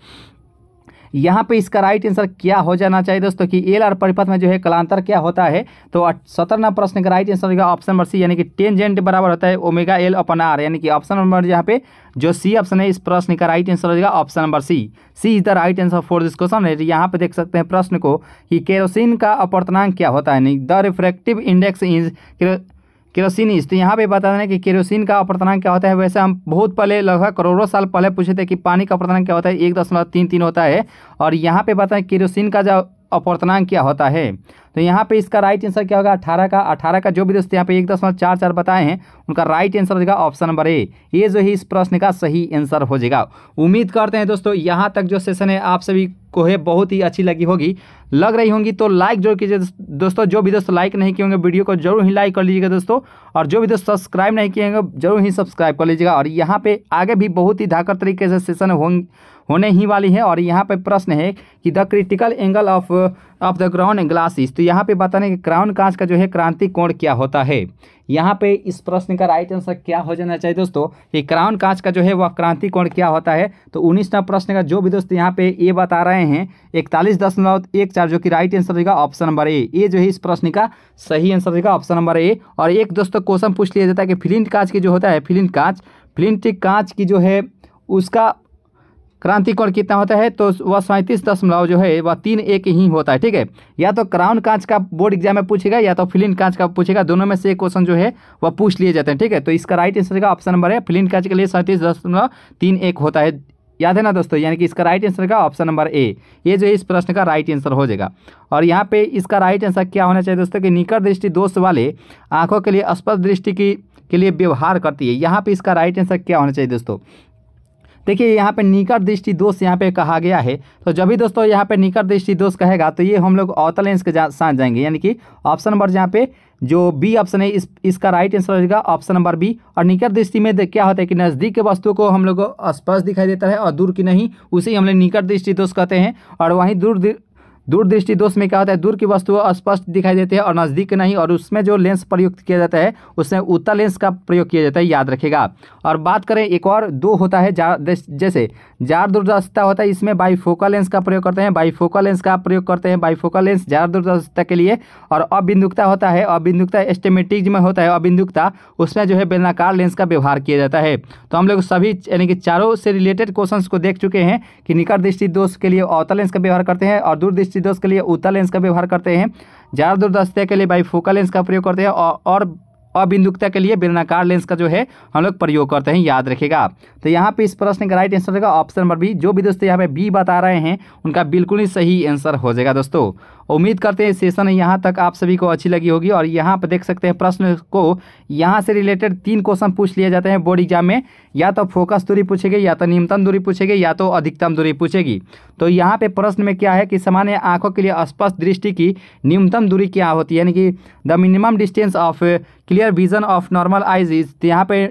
यहाँ पे इसका राइट आंसर क्या हो जाना चाहिए दोस्तों कि एल आर परिपथ में जो है कलांतर क्या होता है तो सत्रह प्रश्न का राइट आंसर होगा ऑप्शन नंबर सी यानी कि टेंजेंट बराबर होता है ओमेगा एल अपन आर यानी कि ऑप्शन नंबर यहाँ पे जो सी ऑप्शन है इस प्रश्न का राइट आंसर होगा option number C C is the right answer for this question यहाँ पे देख सकते हैं प्रश्न को कि केरोसिन का अपवर्तनांक क्या होता है the refractive index is kerosene तो यहाँ पे बता देना कि केरोसिन का अपर्तनांक क्या होता है वैसे हम बहुत पहले लगभग करोड़ों साल पहले पूछे थे कि पानी का अपर्तनांक क्या होता है एक दशमलव तीन तीन होता है और यहाँ पे बताएं केरोसिन का जो अपर्तनांक क्या होता है तो यहाँ पे इसका राइट आंसर क्या होगा अठारह का अठारह का जो भी दोस्त यहाँ पे एक दशमलव चार चार बताए हैं उनका राइट आंसर हो जाएगा ऑप्शन नंबर ए ये जो है इस प्रश्न का सही आंसर हो जाएगा उम्मीद करते हैं दोस्तों यहाँ तक जो सेशन है आप सभी को है बहुत ही अच्छी लगी होगी लग रही होंगी तो लाइक जरूर कीजिए दोस्तों जो भी दोस्तों लाइक नहीं किए होंगे वीडियो को जरूर ही लाइक कर लीजिएगा दोस्तों और जो भी दोस्त सब्सक्राइब नहीं किए होंगे जरूर ही सब्सक्राइब कर लीजिएगा और यहाँ पे आगे भी बहुत ही धाकर तरीके से सेशन होने ही वाली है और यहाँ पे प्रश्न है कि the critical angle of of the crown glasses तो यहाँ पे बताने कि क्राउन कांच का जो है क्रांति कोण क्या होता है यहाँ पे इस प्रश्न का राइट आंसर क्या हो जाना चाहिए दोस्तों कि क्राउन कांच का जो है वह क्रांति कोण क्या होता है तो उन्नीसवा प्रश्न का जो भी दोस्तों यहाँ पे ये बता रहे हैं इकतालीस दशमलव एक चार जो कि राइट आंसर रहेगा ऑप्शन नंबर ए ये जो है इस प्रश्न का सही आंसर रहेगा ऑप्शन नंबर ए और एक दोस्तों क्वेश्चन पूछ लिया जाता है कि फिलिंट कांच की जो होता है फिलिंट कांच फिलिंट कांच की जो है उसका क्रांति कोण कितना होता है तो वह सैंतीस दशमलव जो है वह तीन एक ही होता है ठीक है या तो क्राउन कांच का बोर्ड एग्जाम में पूछेगा या तो फिलिन कांच का पूछेगा दोनों में से एक क्वेश्चन जो है वह पूछ लिए जाते हैं ठीक है तो इसका राइट आंसर का ऑप्शन नंबर है फिलिन कांच के लिए सैंतीस दशमलव तीन एक होता है याद है ना दोस्तों यानी कि इसका राइट आंसर का ऑप्शन नंबर ए ये जो है इस प्रश्न का राइट आंसर हो जाएगा और यहाँ पे इसका राइट आंसर क्या होना चाहिए दोस्तों कि निकट दृष्टि दोष वाले आँखों के लिए स्पष्ट दृष्टि की के लिए व्यवहार करती है यहाँ पे इसका राइट आंसर क्या होना चाहिए दोस्तों देखिए यहाँ पे निकट दृष्टि दोष यहाँ पे कहा गया है तो जब भी दोस्तों यहाँ पे निकट दृष्टि दोष कहेगा तो ये हम लोग अवतल के साथ जाएंगे यानी कि ऑप्शन नंबर यहाँ पे जो बी ऑप्शन है इस इसका राइट आंसर हो जाएगा ऑप्शन नंबर बी और निकट दृष्टि में क्या होता है कि नज़दीक के वस्तु को हम लोग को स्पष्ट दिखाई देता है और दूर की नहीं उसे ही हम लोग निकट दृष्टि दोष कहते हैं और वहीं दूर दूरदृष्टि दोष में क्या होता है दूर की वस्तु स्पष्ट दिखाई देती है और नज़दीक नहीं और उसमें जो लेंस प्रयुक्त किया जाता है उसमें उत्तर लेंस का प्रयोग किया जाता है याद रखेगा और बात करें एक और दो होता है जैसे जार दूरदर्शिता होता है इसमें बाईफोकल लेंस का प्रयोग करते हैं बाईफोकल लेंस का प्रयोग करते हैं बाईफोकल लेंस जार दूरदर्शिता के लिए और अबिंदुकता होता है अबिंदुकता एस्टेमेटिक में होता है अबिंदुकता उसमें जो है बेलनाकार लेंस का व्यवहार किया जाता है तो हम लोग सभी यानी कि चारों से रिलेटेड क्वेश्चन को देख चुके हैं कि निकट दृष्टि दोष के लिए अवतल लेंस का व्यवहार करते हैं और दूरदृष्टि दृष्टि दोष के लिए उत्तर लेंस का व्यवहार करते हैं ज़्यादा दूरदस्तिया के लिए बाईफोकल लेंस का प्रयोग करते हैं और अबिंदुकता के लिए बिरनाकार लेंस का जो है हम लोग प्रयोग करते हैं याद रखेगा तो यहाँ पे इस प्रश्न का राइट आंसर रहेगा ऑप्शन नंबर बी जो भी दोस्तों यहाँ पे बी बता रहे हैं उनका बिल्कुल ही सही आंसर हो जाएगा दोस्तों उम्मीद करते हैं सेशन यहाँ तक आप सभी को अच्छी लगी होगी और यहाँ पर देख सकते हैं प्रश्न को यहाँ से रिलेटेड तीन क्वेश्चन पूछ लिए जाते हैं बोर्ड एग्जाम में या तो फोकस दूरी पूछेगी या तो न्यूनतम दूरी पूछेगी या तो अधिकतम दूरी पूछेगी तो यहाँ पे प्रश्न में क्या है कि सामान्य आँखों के लिए स्पष्ट दृष्टि की न्यूनतम दूरी क्या होती है यानी कि the minimum distance of clear vision of normal eyes is यहाँ पे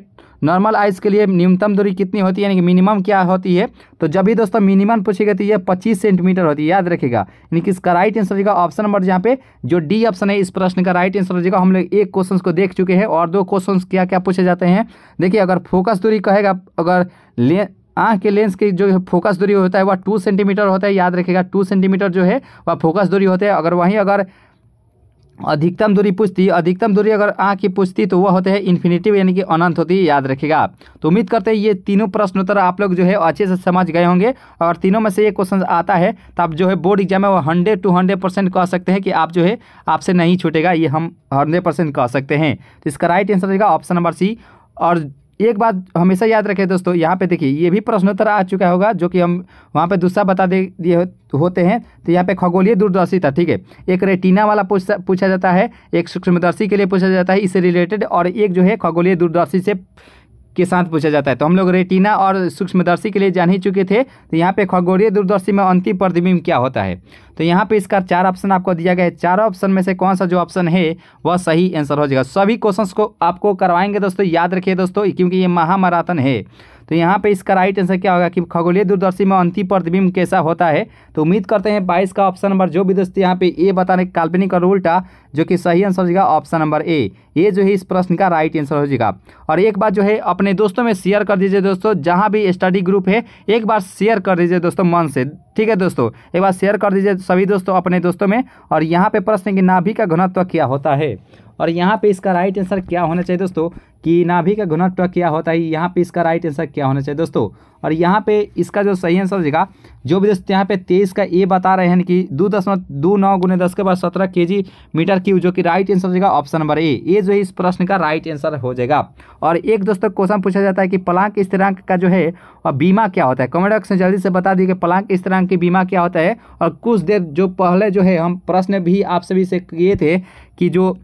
नॉर्मल आइज़ के लिए न्यूनतम दूरी कितनी होती है यानी कि मिनिमम क्या होती है तो जब भी दोस्तों मिनिमम पूछी गई ये पच्चीस सेंटीमीटर होती है याद रखेगा यानी कि इसका राइट आंसर हो जाएगा ऑप्शन नंबर जहाँ पे जो डी ऑप्शन है इस प्रश्न का राइट आंसर हो जाएगा हम लोग एक क्वेश्चन को देख चुके हैं और दो क्वेश्चन क्या क्या पूछे जाते हैं देखिए अगर फोकस दूरी कहेगा अगर ले आँख के लेंस की जो फोकस दूरी होता है वह टू सेंटीमीटर होता है याद रखेगा टू सेंटीमीटर जो है वह फोकस दूरी होता है अगर वहीं अगर अधिकतम दूरी पूछती अधिकतम दूरी अगर आ की पूछती तो वह होते हैं इन्फिनेटिव यानी कि अनंत होती है याद रखेगा तो उम्मीद करते हैं ये तीनों प्रश्न उत्तर आप लोग जो है अच्छे से समझ गए होंगे और तीनों में से ये क्वेश्चन आता है तो आप जो है बोर्ड एग्जाम में वो हंड्रेड टू हंड्रेड परसेंट कह सकते हैं कि आप जो है आपसे नहीं छूटेगा ये हम हंड्रेड परसेंट कह सकते हैं तो इसका राइट आंसर रहेगा ऑप्शन नंबर सी और एक बात हमेशा याद रखें दोस्तों यहाँ पे देखिए ये भी प्रश्नोत्तर आ चुका होगा जो कि हम वहाँ पे दूसरा बता दे दिए होते हैं तो यहाँ पे खगोलीय दूरदर्शिता ठीक है एक रेटिना वाला पूछा पूछा जाता है एक सूक्ष्मदर्शी के लिए पूछा जाता है इससे रिलेटेड और एक जो है खगोलीय दूरदर्शी से के साथ पूछा जाता है तो हम लोग रेटिना और सूक्ष्मदर्शी के लिए जान ही चुके थे तो यहाँ पे खगोलीय दूरदर्शी में अंतिम प्रतिबिंब क्या होता है तो यहाँ पे इसका चार ऑप्शन आपको दिया गया है चार ऑप्शन में से कौन सा जो ऑप्शन है वह सही आंसर हो जाएगा सभी क्वेश्चन को आपको करवाएंगे दोस्तों याद रखिए दोस्तों क्योंकि ये महामाराथन है तो यहाँ पे इसका राइट आंसर क्या होगा कि खगोलीय दूरदर्शी में अंतिम प्रतिबिंब कैसा होता है तो उम्मीद करते हैं बाईस का ऑप्शन नंबर जो भी दोस्तों यहाँ पे ए बताने काल्पनिक और उल्टा जो कि सही आंसर हो जाएगा ऑप्शन नंबर ए ये जो है इस प्रश्न का राइट आंसर हो जाएगा और एक बार जो है अपने दोस्तों में शेयर कर दीजिए दोस्तों जहाँ भी स्टडी ग्रुप है एक बार शेयर कर दीजिए दोस्तों मन से ठीक है दोस्तों एक बार शेयर कर दीजिए सभी दोस्तों अपने दोस्तों में और यहाँ पे प्रश्न की नाभिक का घनत्व क्या होता है और यहाँ पे इसका राइट आंसर क्या होना चाहिए दोस्तों कि नाभि का घुनत्व क्या होता है यहाँ पे इसका राइट आंसर क्या होना चाहिए दोस्तों और यहाँ पे इसका जो सही आंसर होगा जो भी दोस्तों यहाँ पे तेईस का ए बता रहे हैं कि दो दशमलव दो नौ गुने दस के बाद सत्रह के जी मीटर क्यू जो कि राइट आंसर हो जाएगा ऑप्शन नंबर ए ये जो है इस प्रश्न का राइट आंसर हो जाएगा और एक दोस्तों क्वेश्चन पूछा जाता है कि प्लांक स्थिरांक का जो है और बीमा क्या होता है कमेंट बॉक्स में जल्दी से बता दीजिए प्लांक स्थिरांक की बीमा क्या होता है और कुछ देर जो पहले जो है हम प्रश्न भी आप सभी से किए थे कि जो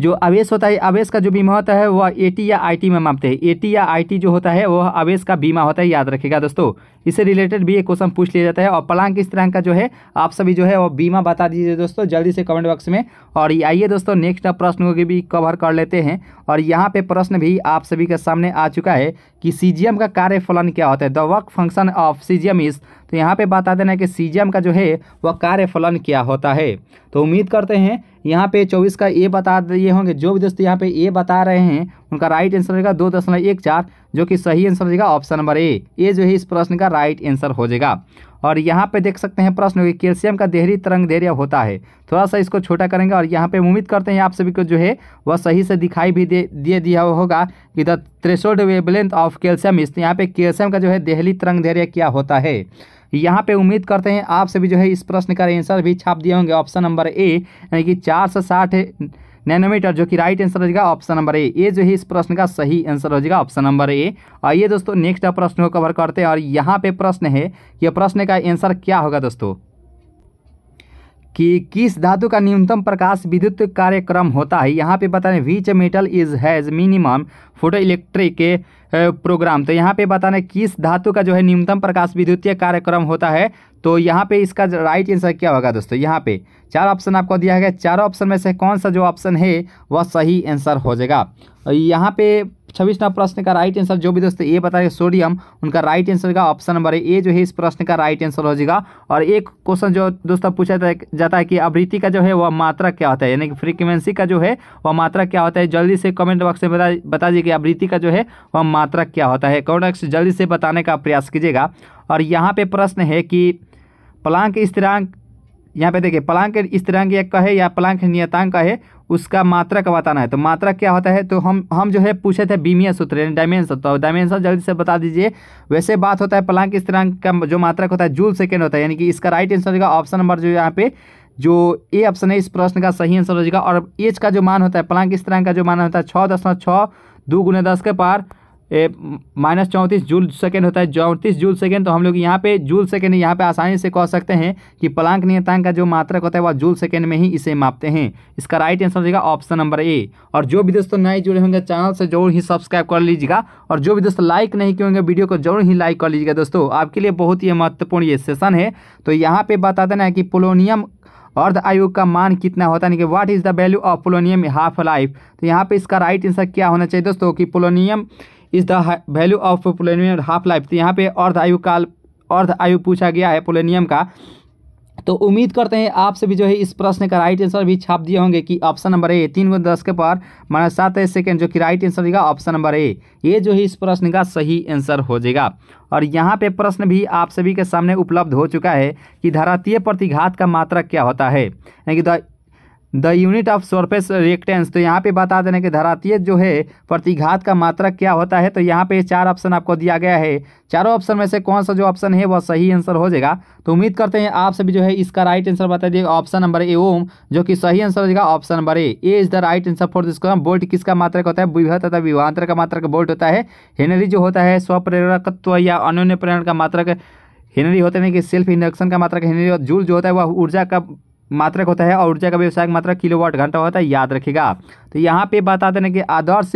जो आवेश होता है आवेश का जो बीमा होता है वह ए या आई में मापते हैं ए या आई जो होता है वह आवेश का बीमा होता है याद रखेगा दोस्तों इससे रिलेटेड भी एक क्वेश्चन पूछ लिया जाता है और पलांग इस तरह का जो है आप सभी जो है वो बीमा बता दीजिए दोस्तों जल्दी से कमेंट बॉक्स में और आइए दोस्तों नेक्स्ट प्रश्न को भी कवर कर लेते हैं और यहाँ पे प्रश्न भी आप सभी के सामने आ चुका है कि सी का कार्य फलन क्या होता है the work function of C is तो यहाँ पे बता देना है कि सी का जो है वह कार्य फलन क्या होता है तो उम्मीद करते हैं यहाँ पे चौबीस का ए बता दिए होंगे जो भी दोस्तों यहाँ पे ए बता रहे हैं उनका राइट आंसर रहेगा दो दशमलव एक चार जो कि सही आंसर हो जाएगा ऑप्शन नंबर ए ये जो है इस प्रश्न का राइट आंसर हो जाएगा और यहाँ पे देख सकते हैं प्रश्न कि कैल्शियम का देहरी तरंग धैर्य होता है थोड़ा सा इसको छोटा करेंगे और यहाँ पे उम्मीद करते हैं आप सभी को जो है वह सही से दिखाई भी दे दिए दिया होगा कि the threshold wavelength of calcium is यहाँ पे कैल्शियम का जो है देहली तरंग धैर्य क्या होता है यहाँ पे उम्मीद करते हैं आप सभी जो है इस प्रश्न का आंसर भी छाप दिए होंगे ऑप्शन नंबर ए यानी कि चार सौ साठ नैनोमीटर जो कि राइट आंसर हो जाएगा ऑप्शन नंबर ए ये जो है इस प्रश्न का सही आंसर हो जाएगा ऑप्शन नंबर ए आइए दोस्तों नेक्स्ट प्रश्न को कवर करते हैं और यहाँ पे प्रश्न है कि प्रश्न का आंसर क्या होगा दोस्तों कि किस धातु का न्यूनतम प्रकाश विद्युत कार्यक्रम होता है यहाँ पे बताने which metal is has minimum photo electric program तो यहाँ पे बताने किस धातु का जो है न्यूनतम प्रकाश विद्युतीय कार्यक्रम होता है तो यहाँ पे इसका राइट आंसर क्या होगा दोस्तों यहाँ पे चार ऑप्शन आपको दिया गया चारों ऑप्शन में से कौन सा जो ऑप्शन है वह सही आंसर हो जाएगा यहाँ पे छब्बीस नंबर प्रश्न का राइट आंसर जो भी दोस्तों ये बता रहे सोडियम उनका राइट आंसर का ऑप्शन नंबर है ए जो है इस प्रश्न का राइट आंसर हो जाएगा और एक क्वेश्चन जो दोस्तों पूछा जाता है कि आवृत्ति का जो है वह मात्रा क्या होता है यानी कि फ्रीक्वेंसी का जो है वह मात्रा क्या होता है जल्दी से कमेंट बॉक्स में बता बता दीजिए कि आवृत्ति का जो है वह मात्रा क्या होता है कमेंट बॉक्स जल्दी से बताने का प्रयास कीजिएगा और यहाँ पर प्रश्न है कि प्लांक स्थिरांक यहाँ पे देखिए प्लांक स्थिरांक एक का है या प्लांक नियतांक का है उसका मात्रा का बताना है तो मात्रा क्या होता है तो हम हम जो है पूछे थे बीमिया सूत्र यानी डायमेंशन तो डायमेंशन जल्दी से बता दीजिए वैसे बात होता है प्लांक स्थिरांक का जो मात्रा होता है जूल सेकेंड होता है यानी कि इसका राइट आंसर होगा ऑप्शन नंबर जो यहाँ पे जो ए ऑप्शन है इस प्रश्न का सही आंसर हो जाएगा और एज का जो मान होता है प्लांक स्थिरांक का जो मान होता है छः दशमलव छः दो गुने दस के पार माइनस चौंतीस जूल सेकेंड होता है चौंतीस जूल सेकेंड तो हम लोग यहाँ पे जूल सेकेंड यहाँ पे आसानी से कह सकते हैं कि प्लांक नियतांक का जो मात्रक होता है वह जूल सेकेंड में ही इसे मापते हैं इसका राइट आंसर हो ऑप्शन नंबर ए और जो भी दोस्तों नए जुड़े होंगे चैनल से जरूर ही सब्सक्राइब कर लीजिएगा और जो भी दोस्तों लाइक नहीं किए होंगे वीडियो को जरूर ही लाइक कर लीजिएगा दोस्तों आपके लिए बहुत ही महत्वपूर्ण ये सेशन है तो यहाँ पर बता देना है कि पोलोनियम अर्ध आयु का मान कितना होता है कि what is the value of polonium half life तो यहाँ पे इसका राइट आंसर क्या होना चाहिए दोस्तों कि polonium is the value of polonium half life तो यहाँ पे अर्ध आयु काल अर्ध आयु पूछा गया है पोलोनियम का तो उम्मीद करते हैं आप सभी जो है इस प्रश्न का राइट आंसर भी छाप दिए होंगे कि ऑप्शन नंबर ए तीन गुण दस के पर माना सात सेकेंड जो कि राइट आंसर देगा ऑप्शन नंबर ए ये जो है इस प्रश्न का सही आंसर हो जाएगा और यहाँ पे प्रश्न भी आप सभी के सामने उपलब्ध हो चुका है कि धरातीय प्रतिघात का मात्रा क्या होता है यानी कि the unit of surface reactance तो यहाँ पे बता देना कि धरातीय जो है प्रतिघात का मात्रक क्या होता है तो यहाँ पे चार ऑप्शन आपको दिया गया है चारों ऑप्शन में से कौन सा जो ऑप्शन है वह सही आंसर हो जाएगा तो उम्मीद करते हैं आप सभी जो है इसका राइट आंसर बता दिए ऑप्शन नंबर ए ओम जो कि सही आंसर हो जाएगा option number A A is the right answer for this question volt किसका मात्रक होता है विभत तथा विभांतर का मात्रक बोल्ट होता है हेनरी जो होता है स्वप्रेरकत्व या अन्य प्रेरण का मात्रक हेनरी होते नहीं कि सेल्फ इंडक्शन का मात्रक हेनरी और जूल जो होता है वह ऊर्जा का मात्रक होता है और ऊर्जा का व्यवसायिक मात्रा किलोवाट घंटा होता है याद रखेगा तो यहाँ पे बता देना कि आदर्श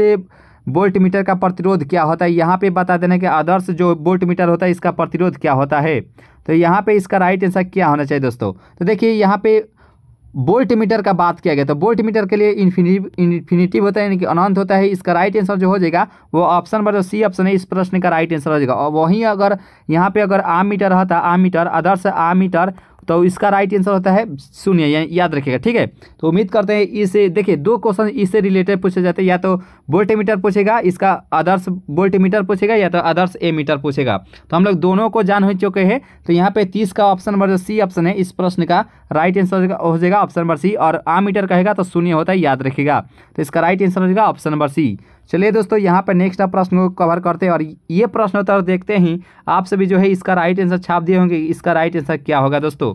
बोल्ट मीटर का प्रतिरोध क्या होता है यहाँ पे बता देना कि आदर्श जो बोल्ट मीटर होता है इसका प्रतिरोध क्या होता है तो यहाँ पे इसका राइट आंसर क्या होना चाहिए दोस्तों तो देखिए यहाँ पे बोल्ट मीटर का बात किया गया तो बोल्ट मीटर के लिए इन्फिनिटिव होता है यानी कि अनंत होता है इसका राइट आंसर जो हो जाएगा वो ऑप्शन नंबर जो सी ऑप्शन है इस प्रश्न का राइट आंसर हो जाएगा और वहीं अगर यहाँ पे अगर आम मीटर रहता आम मीटर आदर्श आम मीटर तो इसका राइट आंसर होता है शून्य याद रखिएगा ठीक है तो उम्मीद करते हैं इसे देखिए दो क्वेश्चन इससे रिलेटेड पूछे जाते हैं या तो बोल्ट मीटर पूछेगा इसका आदर्श बोल्ट मीटर पूछेगा या तो आदर्श ए मीटर पूछेगा तो हम लोग दोनों को जान हो चुके हैं तो यहाँ पे तीस का ऑप्शन नंबर जो सी ऑप्शन है इस प्रश्न का राइट आंसर हो जाएगा ऑप्शन नंबर सी और आ मीटर कहेगा तो शून्य होता है याद रखेगा तो इसका राइट आंसर हो जाएगा ऑप्शन नंबर सी चलिए दोस्तों यहाँ पर नेक्स्ट आप प्रश्न को कवर करते हैं और ये प्रश्न उत्तर देखते ही आप सभी जो है इसका राइट आंसर छाप दिए होंगे इसका राइट आंसर क्या होगा दोस्तों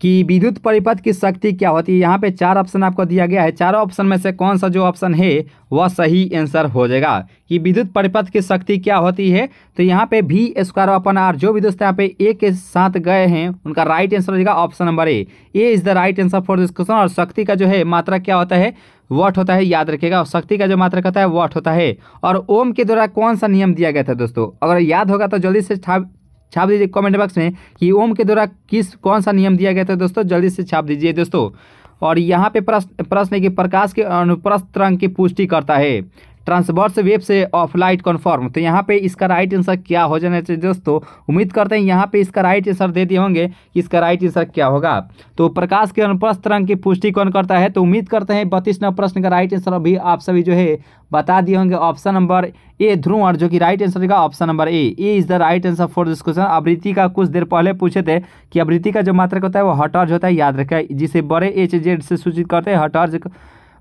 कि विद्युत परिपथ की शक्ति क्या होती है यहाँ पे चार ऑप्शन आपको दिया गया है चारों ऑप्शन में से कौन सा जो ऑप्शन है वह सही आंसर हो जाएगा कि विद्युत परिपथ की शक्ति क्या होती है तो यहाँ पे भी स्क्वायर ऑपन आर जो भी दोस्त यहाँ पे ए के साथ गए हैं उनका राइट आंसर हो जाएगा option number A A is the right answer for this question और शक्ति का जो है मात्रा क्या होता है वट होता है याद रखेगा और शक्ति का जो मात्रक होता है वट होता है और ओम के द्वारा कौन सा नियम दिया गया था दोस्तों अगर याद होगा तो जल्दी से छाप छाप दीजिए कमेंट बॉक्स में कि ओम के द्वारा किस कौन सा नियम दिया गया था दोस्तों जल्दी से छाप दीजिए दोस्तों और यहाँ पे प्रश्न प्रश्न है कि प्रकाश के अनुप्रस्थ रंग की पुष्टि करता है transverse waves of light confirm तो यहाँ पे इसका राइट आंसर क्या हो जाना चाहिए दोस्तों उम्मीद करते हैं यहाँ पे इसका राइट आंसर दे दिए होंगे कि इसका राइट आंसर क्या होगा तो प्रकाश के अनुप्रस्थ रंग की पुष्टि कौन करता है तो उम्मीद करते हैं बत्तीस नंबर प्रश्न का राइट आंसर अभी आप सभी जो है बता दिए होंगे ऑप्शन नंबर ए ध्रुव और जो कि राइट आंसर का option number A A is the right answer for this question आवृत्ति का कुछ देर पहले पूछे थे कि आवृत्ति का जो मात्रक होता है वो हटर्ज होता है याद रखें जिसे बड़े एच जेड से सूचित करते हैं हटर्ज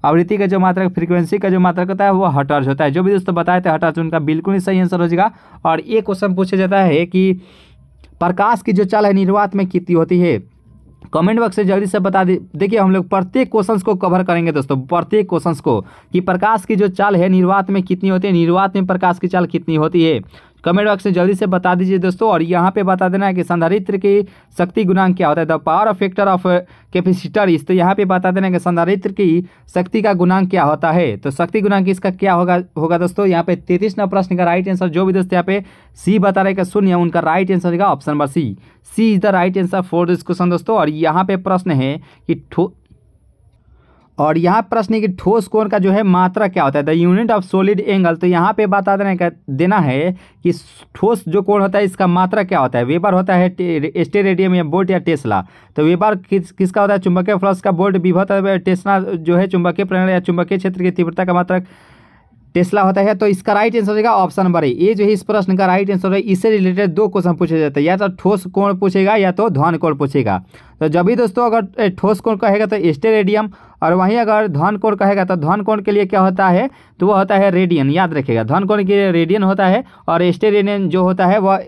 आवृत्ति का जो मात्रक फ्रीक्वेंसी का जो मात्रक होता है वो हटर्ज होता है जो भी दोस्तों बताए थे हटर्ज उनका बिल्कुल ही सही आंसर हो जाएगा और ये क्वेश्चन पूछा जाता है कि प्रकाश की जो चाल है निर्वात में कितनी होती है कमेंट बॉक्स से जल्दी से बता दे देखिए हम लोग प्रत्येक क्वेश्चंस को कवर करेंगे दोस्तों प्रत्येक क्वेश्चंस को कि प्रकाश की जो चाल है निर्वात में कितनी होती है निर्वात में प्रकाश की चाल कितनी होती है कमेंट बॉक्स में जल्दी से बता दीजिए दोस्तों और यहाँ पे बता देना है कि संधारित्र की शक्ति गुणांक क्या होता है the power of factor of capacitor is तो यहाँ पे बता देना है कि संधारित्र की शक्ति का गुणांक क्या होता है तो शक्ति गुणांक इसका क्या होगा होगा दोस्तों यहाँ पे तैतीस नंबर प्रश्न का राइट आंसर जो भी दोस्तों यहाँ पे सी बता रहे शून्य उनका राइट आंसर होगा option number C C is the right answer for this question दोस्तों और यहाँ पे प्रश्न है कि और यहाँ प्रश्न है कि ठोस कोण का जो है मात्रा क्या होता है the unit of solid angle तो यहाँ पे बता देना देना है कि ठोस जो कोण होता है इसका मात्रा क्या होता है वेबर होता है स्टे रेडियम या बोल्ट या टेस्ला तो वेबर किस किसका होता है चुंबकीय फ्लक्स का बोल्ट विभत टेस्ला जो है चुंबकीय प्रणाली या चुंबकीय क्षेत्र की तीव्रता का मात्रा टेस्ला होता है तो इसका राइट आंसर होगा ऑप्शन नंबर ए ये जो है इस प्रश्न का राइट आंसर है इससे रिलेटेड दो क्वेश्चन पूछे जाते हैं या तो ठोस कोण पूछेगा या तो ध्वन कोण पूछेगा तो जब भी दोस्तों अगर ठोस कोण कहेगा तो स्टेरेडियम और वहीं अगर धन कोण कहेगा तो धन कोण के लिए क्या होता है तो वह होता है रेडियन याद रखेगा धन कोण के लिए रेडियन होता है और स्टेरेडियन जो होता है वह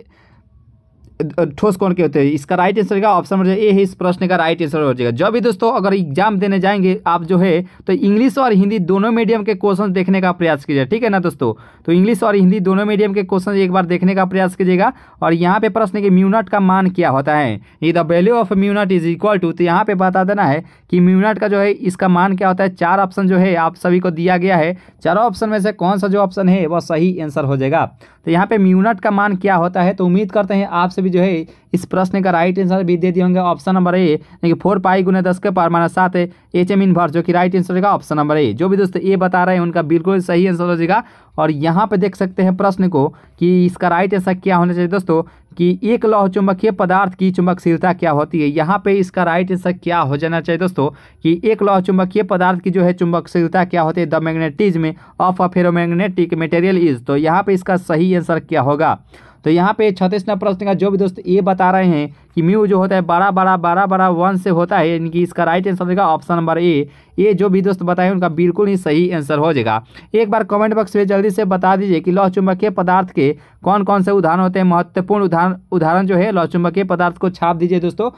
ठोस कौन के होते हैं इसका राइट आंसर का ऑप्शन नंबर ए है इस प्रश्न का राइट आंसर हो जाएगा जब भी दोस्तों अगर एग्जाम देने जाएंगे आप जो है तो इंग्लिश और हिंदी दोनों मीडियम के क्वेश्चन देखने का प्रयास कीजिए ठीक है ना दोस्तों तो इंग्लिश और हिंदी दोनों मीडियम के क्वेश्चन एक बार देखने का प्रयास कीजिएगा और यहाँ पे प्रश्न के म्यूनट का मान क्या होता है ये the value of mu naught is equal to तो यहाँ पे बता देना है कि म्यूनट का जो है इसका मान क्या होता है चार ऑप्शन जो है आप सभी को दिया गया है चारों ऑप्शन में से कौन सा जो ऑप्शन है वह सही आंसर हो जाएगा तो यहाँ पे म्यूनट का मान क्या होता है तो उम्मीद करते हैं आप सभी जो है इस प्रश्न का राइट आंसर भी दे दिए होंगे ऑप्शन नंबर ए यानी कि फोर पाई गुना दस के पार माना सात है एच एम इनवर्स जो कि राइट आंसर होगा ऑप्शन नंबर ए जो भी दोस्तों ए बता रहे हैं उनका बिल्कुल सही आंसर हो जाएगा और यहाँ पे देख सकते हैं प्रश्न को कि इसका राइट आंसर क्या होना चाहिए दोस्तों कि एक लौह चुंबकीय पदार्थ की चुंबकशीलता क्या होती है यहाँ पे इसका राइट आंसर क्या हो जाना चाहिए दोस्तों कि एक लौह चुंबकीय पदार्थ की जो है चुंबकशीलता क्या होती है the magnetism of a ferromagnetic material is तो यहाँ पे इसका सही सही आंसर क्या होगा तो यहाँ पे छत्तीस नंबर प्रश्न का जो भी दोस्त ये बता रहे हैं कि म्यू जो होता है बड़ा बड़ा बारह बड़ा वन से होता है यानी कि इसका राइट आंसर देगा ऑप्शन नंबर ए ये जो भी दोस्त बताए उनका बिल्कुल ही सही आंसर हो जाएगा एक बार कमेंट बॉक्स में जल्दी से बता दीजिए कि लौह चुंबकीय पदार्थ के कौन कौन से उदाहरण होते हैं महत्वपूर्ण उदाहरण उदाहरण जो है लौह चुंबकीय पदार्थ को छाप दीजिए दोस्तों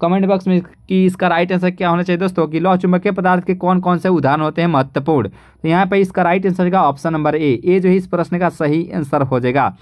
कमेंट बॉक्स में कि इसका राइट आंसर क्या होना चाहिए दोस्तों कि लौह चुंबकीय पदार्थ के कौन कौन से उदाहरण होते हैं महत्वपूर्ण तो यहाँ पर इसका राइट आंसर होगा ऑप्शन नंबर ए ये जो है इस प्रश्न का सही आंसर हो जाएगा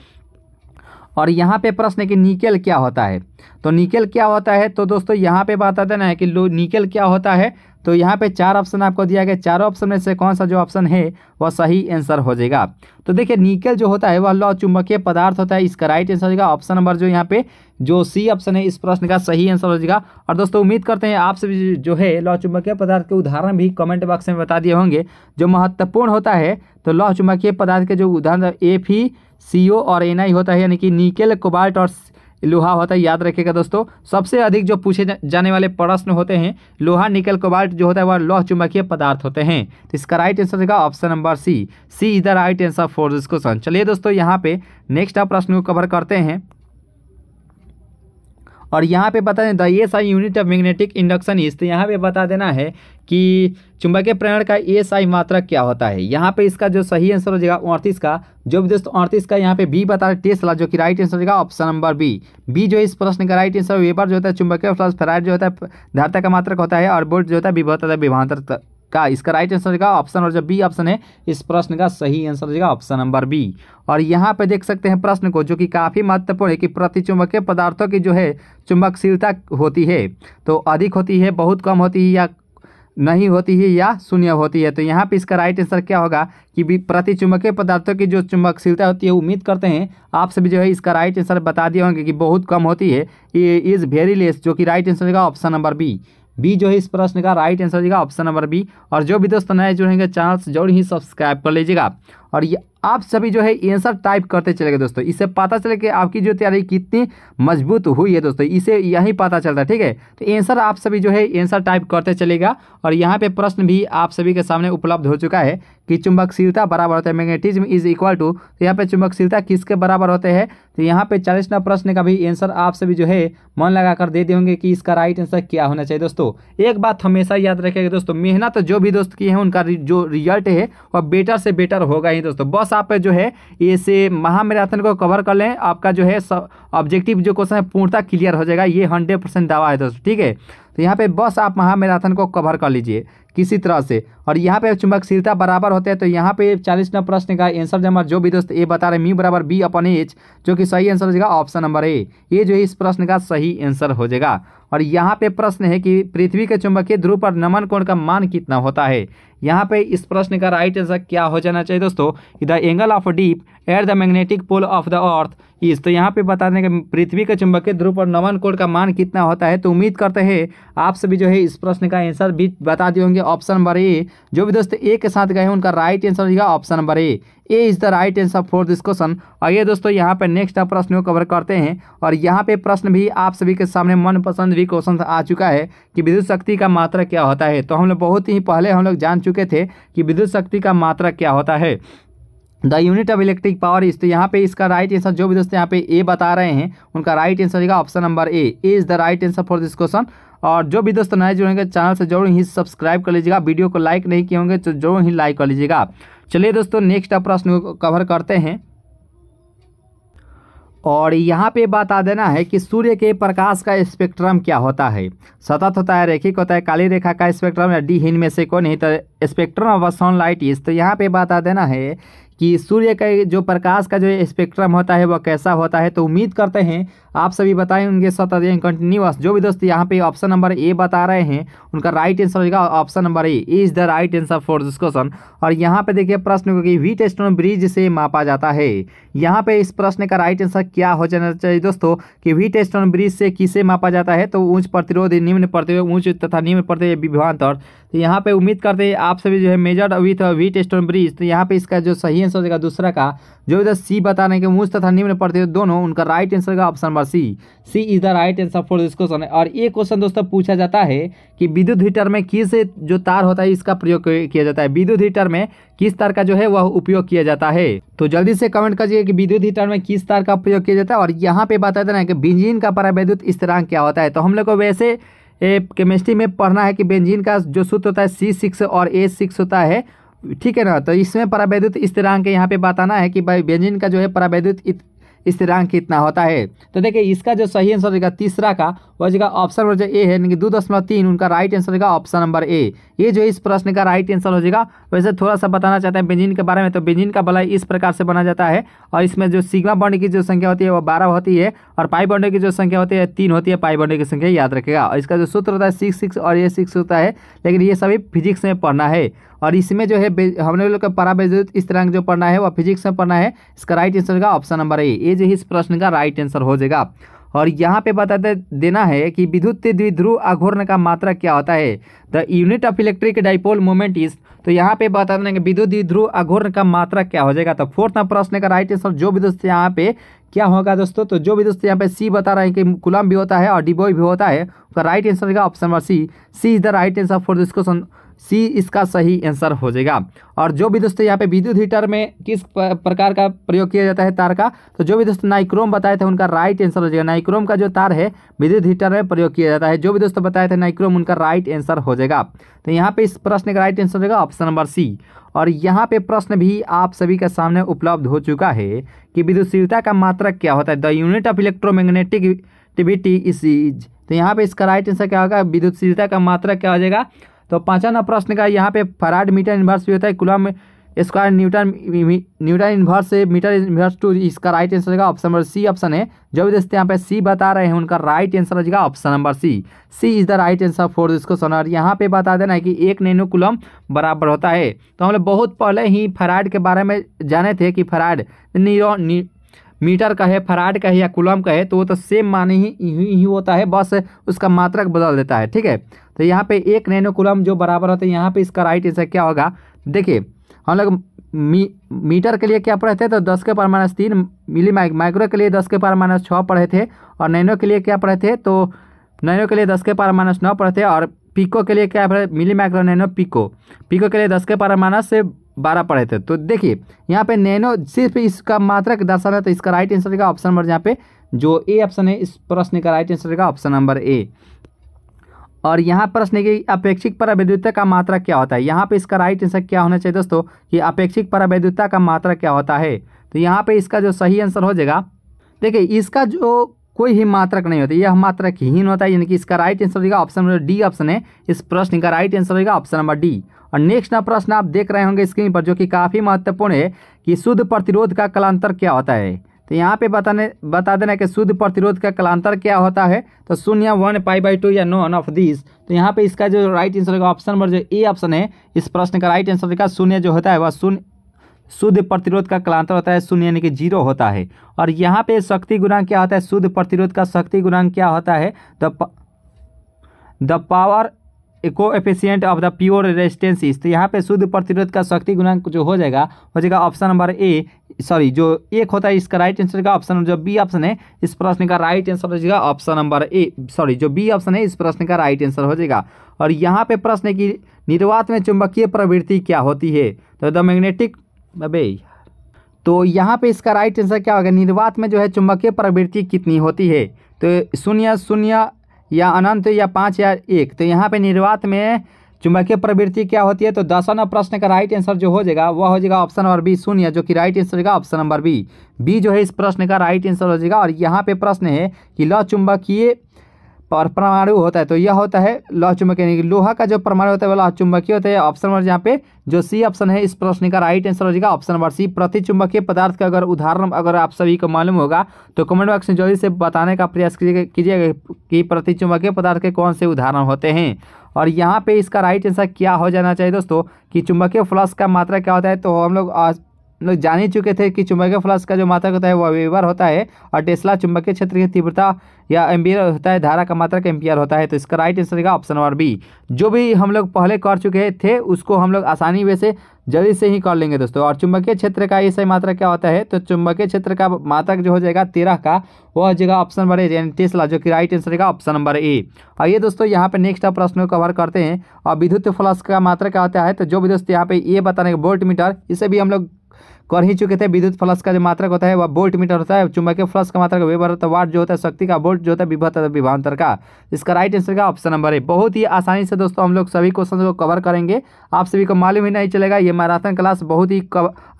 और यहाँ पे प्रश्न है कि निकेल क्या होता है तो निकेल क्या होता है तो दोस्तों यहाँ पे बता ना है कि लो निकेल क्या होता है तो यहाँ पे चार ऑप्शन आपको दिया गया चारों ऑप्शन में से कौन सा जो ऑप्शन है वह सही आंसर हो जाएगा तो देखिए निकेल जो होता है वह लौ चुंबकीय पदार्थ होता है इसका राइट आंसर हो जाएगा ऑप्शन नंबर जो यहाँ पे जो सी ऑप्शन है इस प्रश्न का सही आंसर हो जाएगा और दोस्तों उम्मीद करते हैं आपसे भी जो है लौ चुंबकीय पदार्थ के उदाहरण भी कमेंट बॉक्स में बता दिए होंगे जो महत्वपूर्ण होता है तो लौ चुंबकीय पदार्थ के जो उदाहरण ए फी सी और एन होता है यानी कि निकेल कोबाल्ट और लोहा होता है याद रखिएगा दोस्तों सबसे अधिक जो पूछे जाने वाले प्रश्न होते हैं लोहा निकल कोबाल्ट जो होता है वह लौह चुंबकीय पदार्थ होते हैं तो इसका राइट आंसर होगा option number C C is the right answer for this question चलिए दोस्तों यहाँ पे नेक्स्ट आप प्रश्न को कवर करते हैं और यहाँ पे बता दें द ये SI unit of magnetic induction is तो यहाँ पे बता देना है कि चुंबकीय प्रेरण का ए साई मात्रक क्या होता है यहाँ पे इसका जो सही आंसर हो जाएगा अड़तीस का जो भी दोस्तों अड़तीस का यहाँ पे बी बता रहे टेस्ला जो कि राइट आंसर हो जाएगा ऑप्शन नंबर बी बी जो इस प्रश्न का राइट आंसर वेपर जो होता है चुंबकीय फ्लक्स फेराइट जो होता है धारता का मात्रक होता है और बोल्ट जो होता है विभवता विभांतर का इसका राइट आंसर होगा ऑप्शन और जब बी ऑप्शन है इस प्रश्न का सही आंसर होगा ऑप्शन नंबर बी और यहाँ पे देख सकते हैं प्रश्न को जो कि काफ़ी महत्वपूर्ण है कि प्रतिचुंबकीय पदार्थों की जो है चुंबकशीलता होती है तो अधिक होती है बहुत कम होती है या नहीं होती है या शून्य होती है तो यहाँ पे इसका राइट आंसर क्या होगा कि प्रतिचुंबकीय पदार्थों की जो चुंबकशीलता होती है उम्मीद करते हैं आप सभी जो है इसका राइट आंसर बता दिए होंगे कि बहुत कम होती है ये इज़ वेरी लेस जो कि राइट आंसर होगा ऑप्शन नंबर बी बी जो है इस प्रश्न का राइट आंसर हो जाएगा ऑप्शन नंबर बी और जो भी दोस्तों नए जुड़ेंगे चैनल से जरूर ही सब्सक्राइब कर लीजिएगा और ये आप सभी जो है आंसर टाइप करते चले गए दोस्तों इससे पता चले कि आपकी जो तैयारी कितनी मजबूत हुई है दोस्तों इसे यही पता चलता है ठीक है तो आंसर आप सभी जो है आंसर टाइप करते चलेगा और यहाँ पे प्रश्न भी आप सभी के सामने उपलब्ध हो चुका है कि चुंबकशीलता बराबर होता है मैग्नेटिज्म इज इक्वल टू तो यहाँ पे चुंबकशीलता किसके बराबर होते हैं तो यहाँ पे चालीस नंबर प्रश्न का भी आंसर आप सभी जो है मन लगाकर दे देंगे कि इसका राइट आंसर क्या होना चाहिए दोस्तों एक बात हमेशा याद रखेगा दोस्तों मेहनत जो भी दोस्त की है उनका जो रिजल्ट है वह बेटर से बेटर होगा ही दोस्तों बस आप जो है इसे महामैराथन को कवर कर लें आपका जो है ऑब्जेक्टिव जो क्वेश्चन है पूर्णता क्लियर हो जाएगा ये हंड्रेड परसेंट दावा है दोस्तों ठीक है तो यहाँ पे बस आप महामैराथन को कवर कर लीजिए किसी तरह से और यहाँ पे चुंबकशीलता बराबर होते हैं तो यहाँ पे चालीस नंबर प्रश्न का आंसर जो जो भी दोस्त ए बता रहे मी बराबर बी अपन एच जो कि सही आंसर हो जाएगा ऑप्शन नंबर ए ये जो है इस प्रश्न का सही आंसर हो जाएगा और यहाँ पे प्रश्न है कि पृथ्वी के चुंबकीय ध्रुव पर नमन कोण का मान कितना होता है यहाँ पे इस प्रश्न का राइट आंसर क्या हो जाना चाहिए दोस्तों कि the angle of dip at the magnetic pole of the earth is तो यहाँ पे बता दें कि पृथ्वी के चुंबकीय ध्रुव पर नमन कोण का मान कितना होता है तो उम्मीद करते हैं आप सभी जो है इस प्रश्न का आंसर भी बता दिए होंगे ऑप्शन नंबर ए जो भी दोस्त ए के साथ गए हैं उनका राइट आंसर होगा option number A A is the right answer for this question आइए दोस्तों यहाँ पर नेक्स्ट आप प्रश्न को कवर करते हैं और यहाँ पे प्रश्न भी आप सभी के सामने मनपसंद भी क्वेश्चन आ चुका है कि विद्युत शक्ति का मात्रा क्या होता है तो हम लोग बहुत ही पहले हम लोग जान चुके थे कि विद्युत शक्ति का मात्रा क्या होता है the unit of electric power is तो यहाँ पे इसका राइट आंसर जो भी दोस्तों यहाँ पे ए बता रहे हैं उनका राइट आंसर होगा option number A A is the right answer for this question और जो भी दोस्तों नए जुड़ेंगे चैनल से जरूर ही सब्सक्राइब कर लीजिएगा वीडियो को लाइक नहीं किए होंगे तो जरूर ही लाइक कर लीजिएगा चलिए दोस्तों नेक्स्ट प्रश्न कवर करते हैं और यहाँ पे बात आ देना है कि सूर्य के प्रकाश का स्पेक्ट्रम क्या होता है सतत होता है रेखिक होता है काली रेखा का स्पेक्ट्रम या डी हिन में से कौन ही तो स्पेक्ट्रम ऑफ सनलाइट इज तो यहाँ पे बात आ देना है कि सूर्य का जो प्रकाश का जो स्पेक्ट्रम होता है वह कैसा होता है तो उम्मीद करते हैं आप सभी बताएं उनके साथ जो भी दोस्त यहाँ पे ऑप्शन नंबर ए बता रहे हैं उनका राइट आंसर होगा option number A is the right answer for this question और यहाँ पे देखिए प्रश्न को कि वी स्टोन ब्रिज से मापा जाता है यहाँ पे इस प्रश्न का राइट आंसर क्या हो जाना चाहिए दोस्तों कि वीट स्टोन ब्रिज से किसे मापा जाता है तो ऊंच प्रतिरोध निम्न प्रतिरोध ऊंच तथा निम्न प्रतिरोध विभांतर तो यहाँ पे उम्मीद करते हैं आप सभी जो है measure with Wheatstone bridge तो यहाँ पे इसका जो सही आंसर हो जाएगा दूसरा का जो इधर सी बताने के मुझ तथा निम्न पढ़ते हैं दोनों उनका राइट आंसर का option number C C is the right answer for this question और ये क्वेश्चन दोस्तों पूछा जाता है कि विद्युत हीटर में किस जो तार होता है इसका प्रयोग किया जाता है विद्युत हीटर में किस तार का जो है वह उपयोग किया जाता है तो जल्दी से कमेंट करिए कि विद्युत हीटर में किस तार का प्रयोग किया जाता है और यहाँ पे बता देना है कि बिंजिन का परावैद्युत स्थिरांक क्या होता है तो हम लोग को वैसे केमिस्ट्री में पढ़ना है कि बेंजीन का जो सूत्र होता है सी सिक्स और ए सिक्स होता है ठीक है ना तो इसमें परावैद्युत स्थिरांक यहाँ पे बताना है कि भाई बेंजीन का जो है परावैद्युत स्थिरांक कितना होता है तो देखिए इसका जो सही आंसर होगा तीसरा का वह जगह ऑप्शन नंबर जो ए है यानी कि दो दशमलव तीन उनका राइट आंसर होगा ऑप्शन नंबर ए ये जो इस प्रश्न का राइट आंसर हो जाएगा वैसे थोड़ा सा बताना चाहते हैं बेंजीन के बारे में तो बेंजीन का भलाई इस प्रकार से बना जाता है और इसमें जो सिग्मा बॉन्ड की जो संख्या होती है वो बारह होती है और पाई बॉन्ड की जो संख्या होती है तीन होती है पाई बॉन्ड की संख्या याद रखेगा और इसका जो सूत्र होता है सिक्स सिक्स और ये सिक्स होता है लेकिन ये सभी फिजिक्स में पढ़ना है और इसमें जो है हमने लोग का परा इस तरह जो पढ़ना है वह फिजिक्स में पढ़ना है इसका राइट आंसर का ऑप्शन नंबर ए ये जो इस प्रश्न का राइट आंसर हो जाएगा और यहाँ पे बता दे देना है कि विद्युत द्विध्रुव आघूर्ण का मात्रा क्या होता है the unit of electric dipole moment is तो यहाँ पे बता देंगे विद्युत द्विध्रुव आघूर्ण का मात्रा क्या हो जाएगा तो फोर्थ नंबर प्रश्न का राइट आंसर जो विद्युत यहाँ पे क्या होगा दोस्तों तो जो भी दोस्तों यहाँ पे सी बता रहे हैं कि कुलम भी होता है और डिबोई भी होता है उसका राइट आंसर होगा option number C C is the right answer for this question C इसका सही आंसर हो जाएगा और जो भी दोस्तों यहाँ पे विद्युत हीटर में किस प्रकार का प्रयोग किया जाता है तार का तो जो भी दोस्तों नाइक्रोम बताए थे उनका राइट आंसर हो जाएगा नाइक्रोम का जो तार है विद्युत हीटर में प्रयोग किया जाता है जो भी दोस्तों बताए थे नाइक्रोम उनका राइट आंसर हो जाएगा तो यहाँ पे इस प्रश्न का राइट आंसर हो जाएगा ऑप्शन नंबर सी और यहाँ पे प्रश्न भी आप सभी के सामने उपलब्ध हो चुका है कि विद्युतशीलता का मात्रक क्या होता है the unit of electromagnetic activity is तो यहाँ पे इसका राइट आंसर क्या होगा विद्युतशीलता का मात्रक क्या हो जाएगा तो पाँचवा नंबर प्रश्न का यहाँ पे फराड मीटर इन्वर्स भी होता है coulomb square newton newton inverse से मीटर इन्वर्स टू इसका राइट आंसर होगा ऑप्शन नंबर सी ऑप्शन है जो भी हैं यहाँ पे सी बता रहे हैं उनका राइट आंसर हो जाएगा option number C C is the right answer for this question और यहाँ पे बता देना है कि एक नैनो कुलम बराबर होता है तो हम लोग बहुत पहले ही फराड के बारे में जाने थे कि फराड मीटर का है फराड का है या कुलम का है तो वो तो सेम माने ही ही होता है बस उसका मात्रक बदल देता है ठीक है तो यहाँ पे एक नैनो कुलम जो बराबर होता है यहाँ पे इसका राइट आंसर क्या होगा देखिए हम लोग मी मीटर के लिए क्या पढ़े थे तो दस के पार माइनस तीन मिली माइक माइक्रो के लिए दस के पार माइनस छः पढ़े थे और नैनो के लिए क्या पढ़े थे तो नैनो के लिए दस के पार माइनस नौ पढ़े थे और पिको के लिए क्या है milli micro nano pico pico के लिए दस के पारा से बारह पढ़े थे तो देखिए यहाँ पे नैनो सिर्फ इसका मात्रक दर्शन है तो इसका राइट आंसर का ऑप्शन नंबर यहाँ पे जो ए ऑप्शन है इस प्रश्न का राइट आंसर का ऑप्शन नंबर ए और यहाँ प्रश्न की अपेक्षिक परावैद्युता का मात्रा क्या होता है यहाँ पे इसका राइट आंसर क्या होना चाहिए दोस्तों कि अपेक्षिक परावैद्युता का मात्रा क्या होता है तो यहाँ पे इसका जो सही आंसर हो जाएगा देखिए इसका जो कोई ही मात्रक नहीं होता यह मात्रक हीन होता है यानी कि इसका राइट आंसर होगा ऑप्शन नंबर डी ऑप्शन है इस प्रश्न का राइट आंसर होगा ऑप्शन नंबर डी और नेक्स्ट प्रश्न आप देख रहे होंगे स्क्रीन पर जो कि काफ़ी महत्वपूर्ण है कि शुद्ध प्रतिरोध का कलांतर क्या होता है तो यहाँ पे बताने बता देना कि शुद्ध प्रतिरोध का कलांतर क्या होता है तो शून्य वन पाई बाई टू या वन ऑफ दिस तो यहाँ पे इसका जो राइट आंसर होगा ऑप्शन नंबर जो ए ऑप्शन है इस प्रश्न का राइट आंसर होगा शून्य जो होता है वह शून्य शुद्ध प्रतिरोध का कलांतर होता है शून्य यानी कि जीरो होता है और यहाँ पे शक्ति गुणांक क्या होता है शुद्ध प्रतिरोध का शक्ति गुणांक क्या होता है the the power coefficient of the pure resistances तो यहाँ पे शुद्ध प्रतिरोध का शक्ति गुणांक जो हो जाएगा हो जाएगा ऑप्शन नंबर ए सॉरी जो एक होता है इसका राइट आंसर का ऑप्शन जो बी ऑप्शन है इस प्रश्न का राइट आंसर हो जाएगा ऑप्शन नंबर ए सॉरी जो बी ऑप्शन है इस प्रश्न का राइट आंसर हो जाएगा और यहाँ पे प्रश्न की निर्वात में चुंबकीय प्रवृत्ति क्या होती है तो द मैग्नेटिक अबे तो यहाँ पे इसका राइट आंसर क्या होगा निर्वात में जो है चुंबकीय प्रवृत्ति कितनी होती है तो शून्य शून्य या अनंत या पाँच या एक तो यहाँ पे निर्वात में चुंबकीय प्रवृत्ति क्या होती है तो दसवां प्रश्न का राइट आंसर जो हो जाएगा वह हो जाएगा ऑप्शन नंबर बी शून्य जो कि राइट आंसर होगा ऑप्शन नंबर बी बी जो है इस प्रश्न का राइट आंसर हो जाएगा और यहाँ पे प्रश्न है कि चुंबकीय और परमाणु होता है तो यह होता है लौह कि लोहा का जो परमाणु होता है वह लौह चुंबकीय होता है ऑप्शन नंबर यहाँ पे जो सी ऑप्शन है इस प्रश्न का राइट आंसर हो जाएगा ऑप्शन नंबर सी प्रति चुंबकीय पदार्थ का अगर उदाहरण अगर आप सभी को मालूम होगा तो कमेंट बॉक्स में जल्दी से बताने का प्रयास कीजिएगा कि प्रति चुंबकीय पदार्थ के कौन से उदाहरण होते हैं और यहाँ पे इसका राइट आंसर क्या हो जाना चाहिए दोस्तों कि चुंबकीय फ्लक्स का मात्रा क्या होता है तो हम लोग लोग जान ही चुके थे कि चुंबकीय फ्लक्स का जो मात्रा होता है वह वेबर होता है और टेस्ला चुंबकीय क्षेत्र की तीव्रता या एम्पियर होता है धारा का का एम्पियर होता है तो इसका राइट आंसर रहेगा ऑप्शन नंबर बी जो भी हम लोग पहले कर चुके थे उसको हम लोग आसानी वैसे से जल्दी से ही कर लेंगे दोस्तों और चुंबकीय क्षेत्र का ये सही मात्रा क्या होता है तो चुंबकीय क्षेत्र का मात्रक जो हो जाएगा तेरह का वो हो जाएगा ऑप्शन नंबर ए यानी टेस्ला जो कि राइट आंसर रहेगा ऑप्शन नंबर ए और ये दोस्तों यहाँ पे नेक्स्ट आप प्रश्न को कवर करते हैं और विद्युत फ्लक्स का मात्रा क्या होता है तो जो भी दोस्तों यहाँ पे ये बताने का वोल्ट मीटर इसे भी हम लोग कर ही चुके थे विद्युत फ्लस का जो मात्रक होता है वह बोल्ट मीटर होता है चुंबकीय फ्लस का मात्रक वेबर होता है वाट जो होता है शक्ति का बोल्ट जो होता है विभत विभांतर का इसका राइट आंसर का ऑप्शन नंबर है बहुत ही आसानी से दोस्तों हम लोग सभी क्वेश्चन को कवर करेंगे आप सभी को मालूम ही नहीं चलेगा ये मैराथन क्लास बहुत ही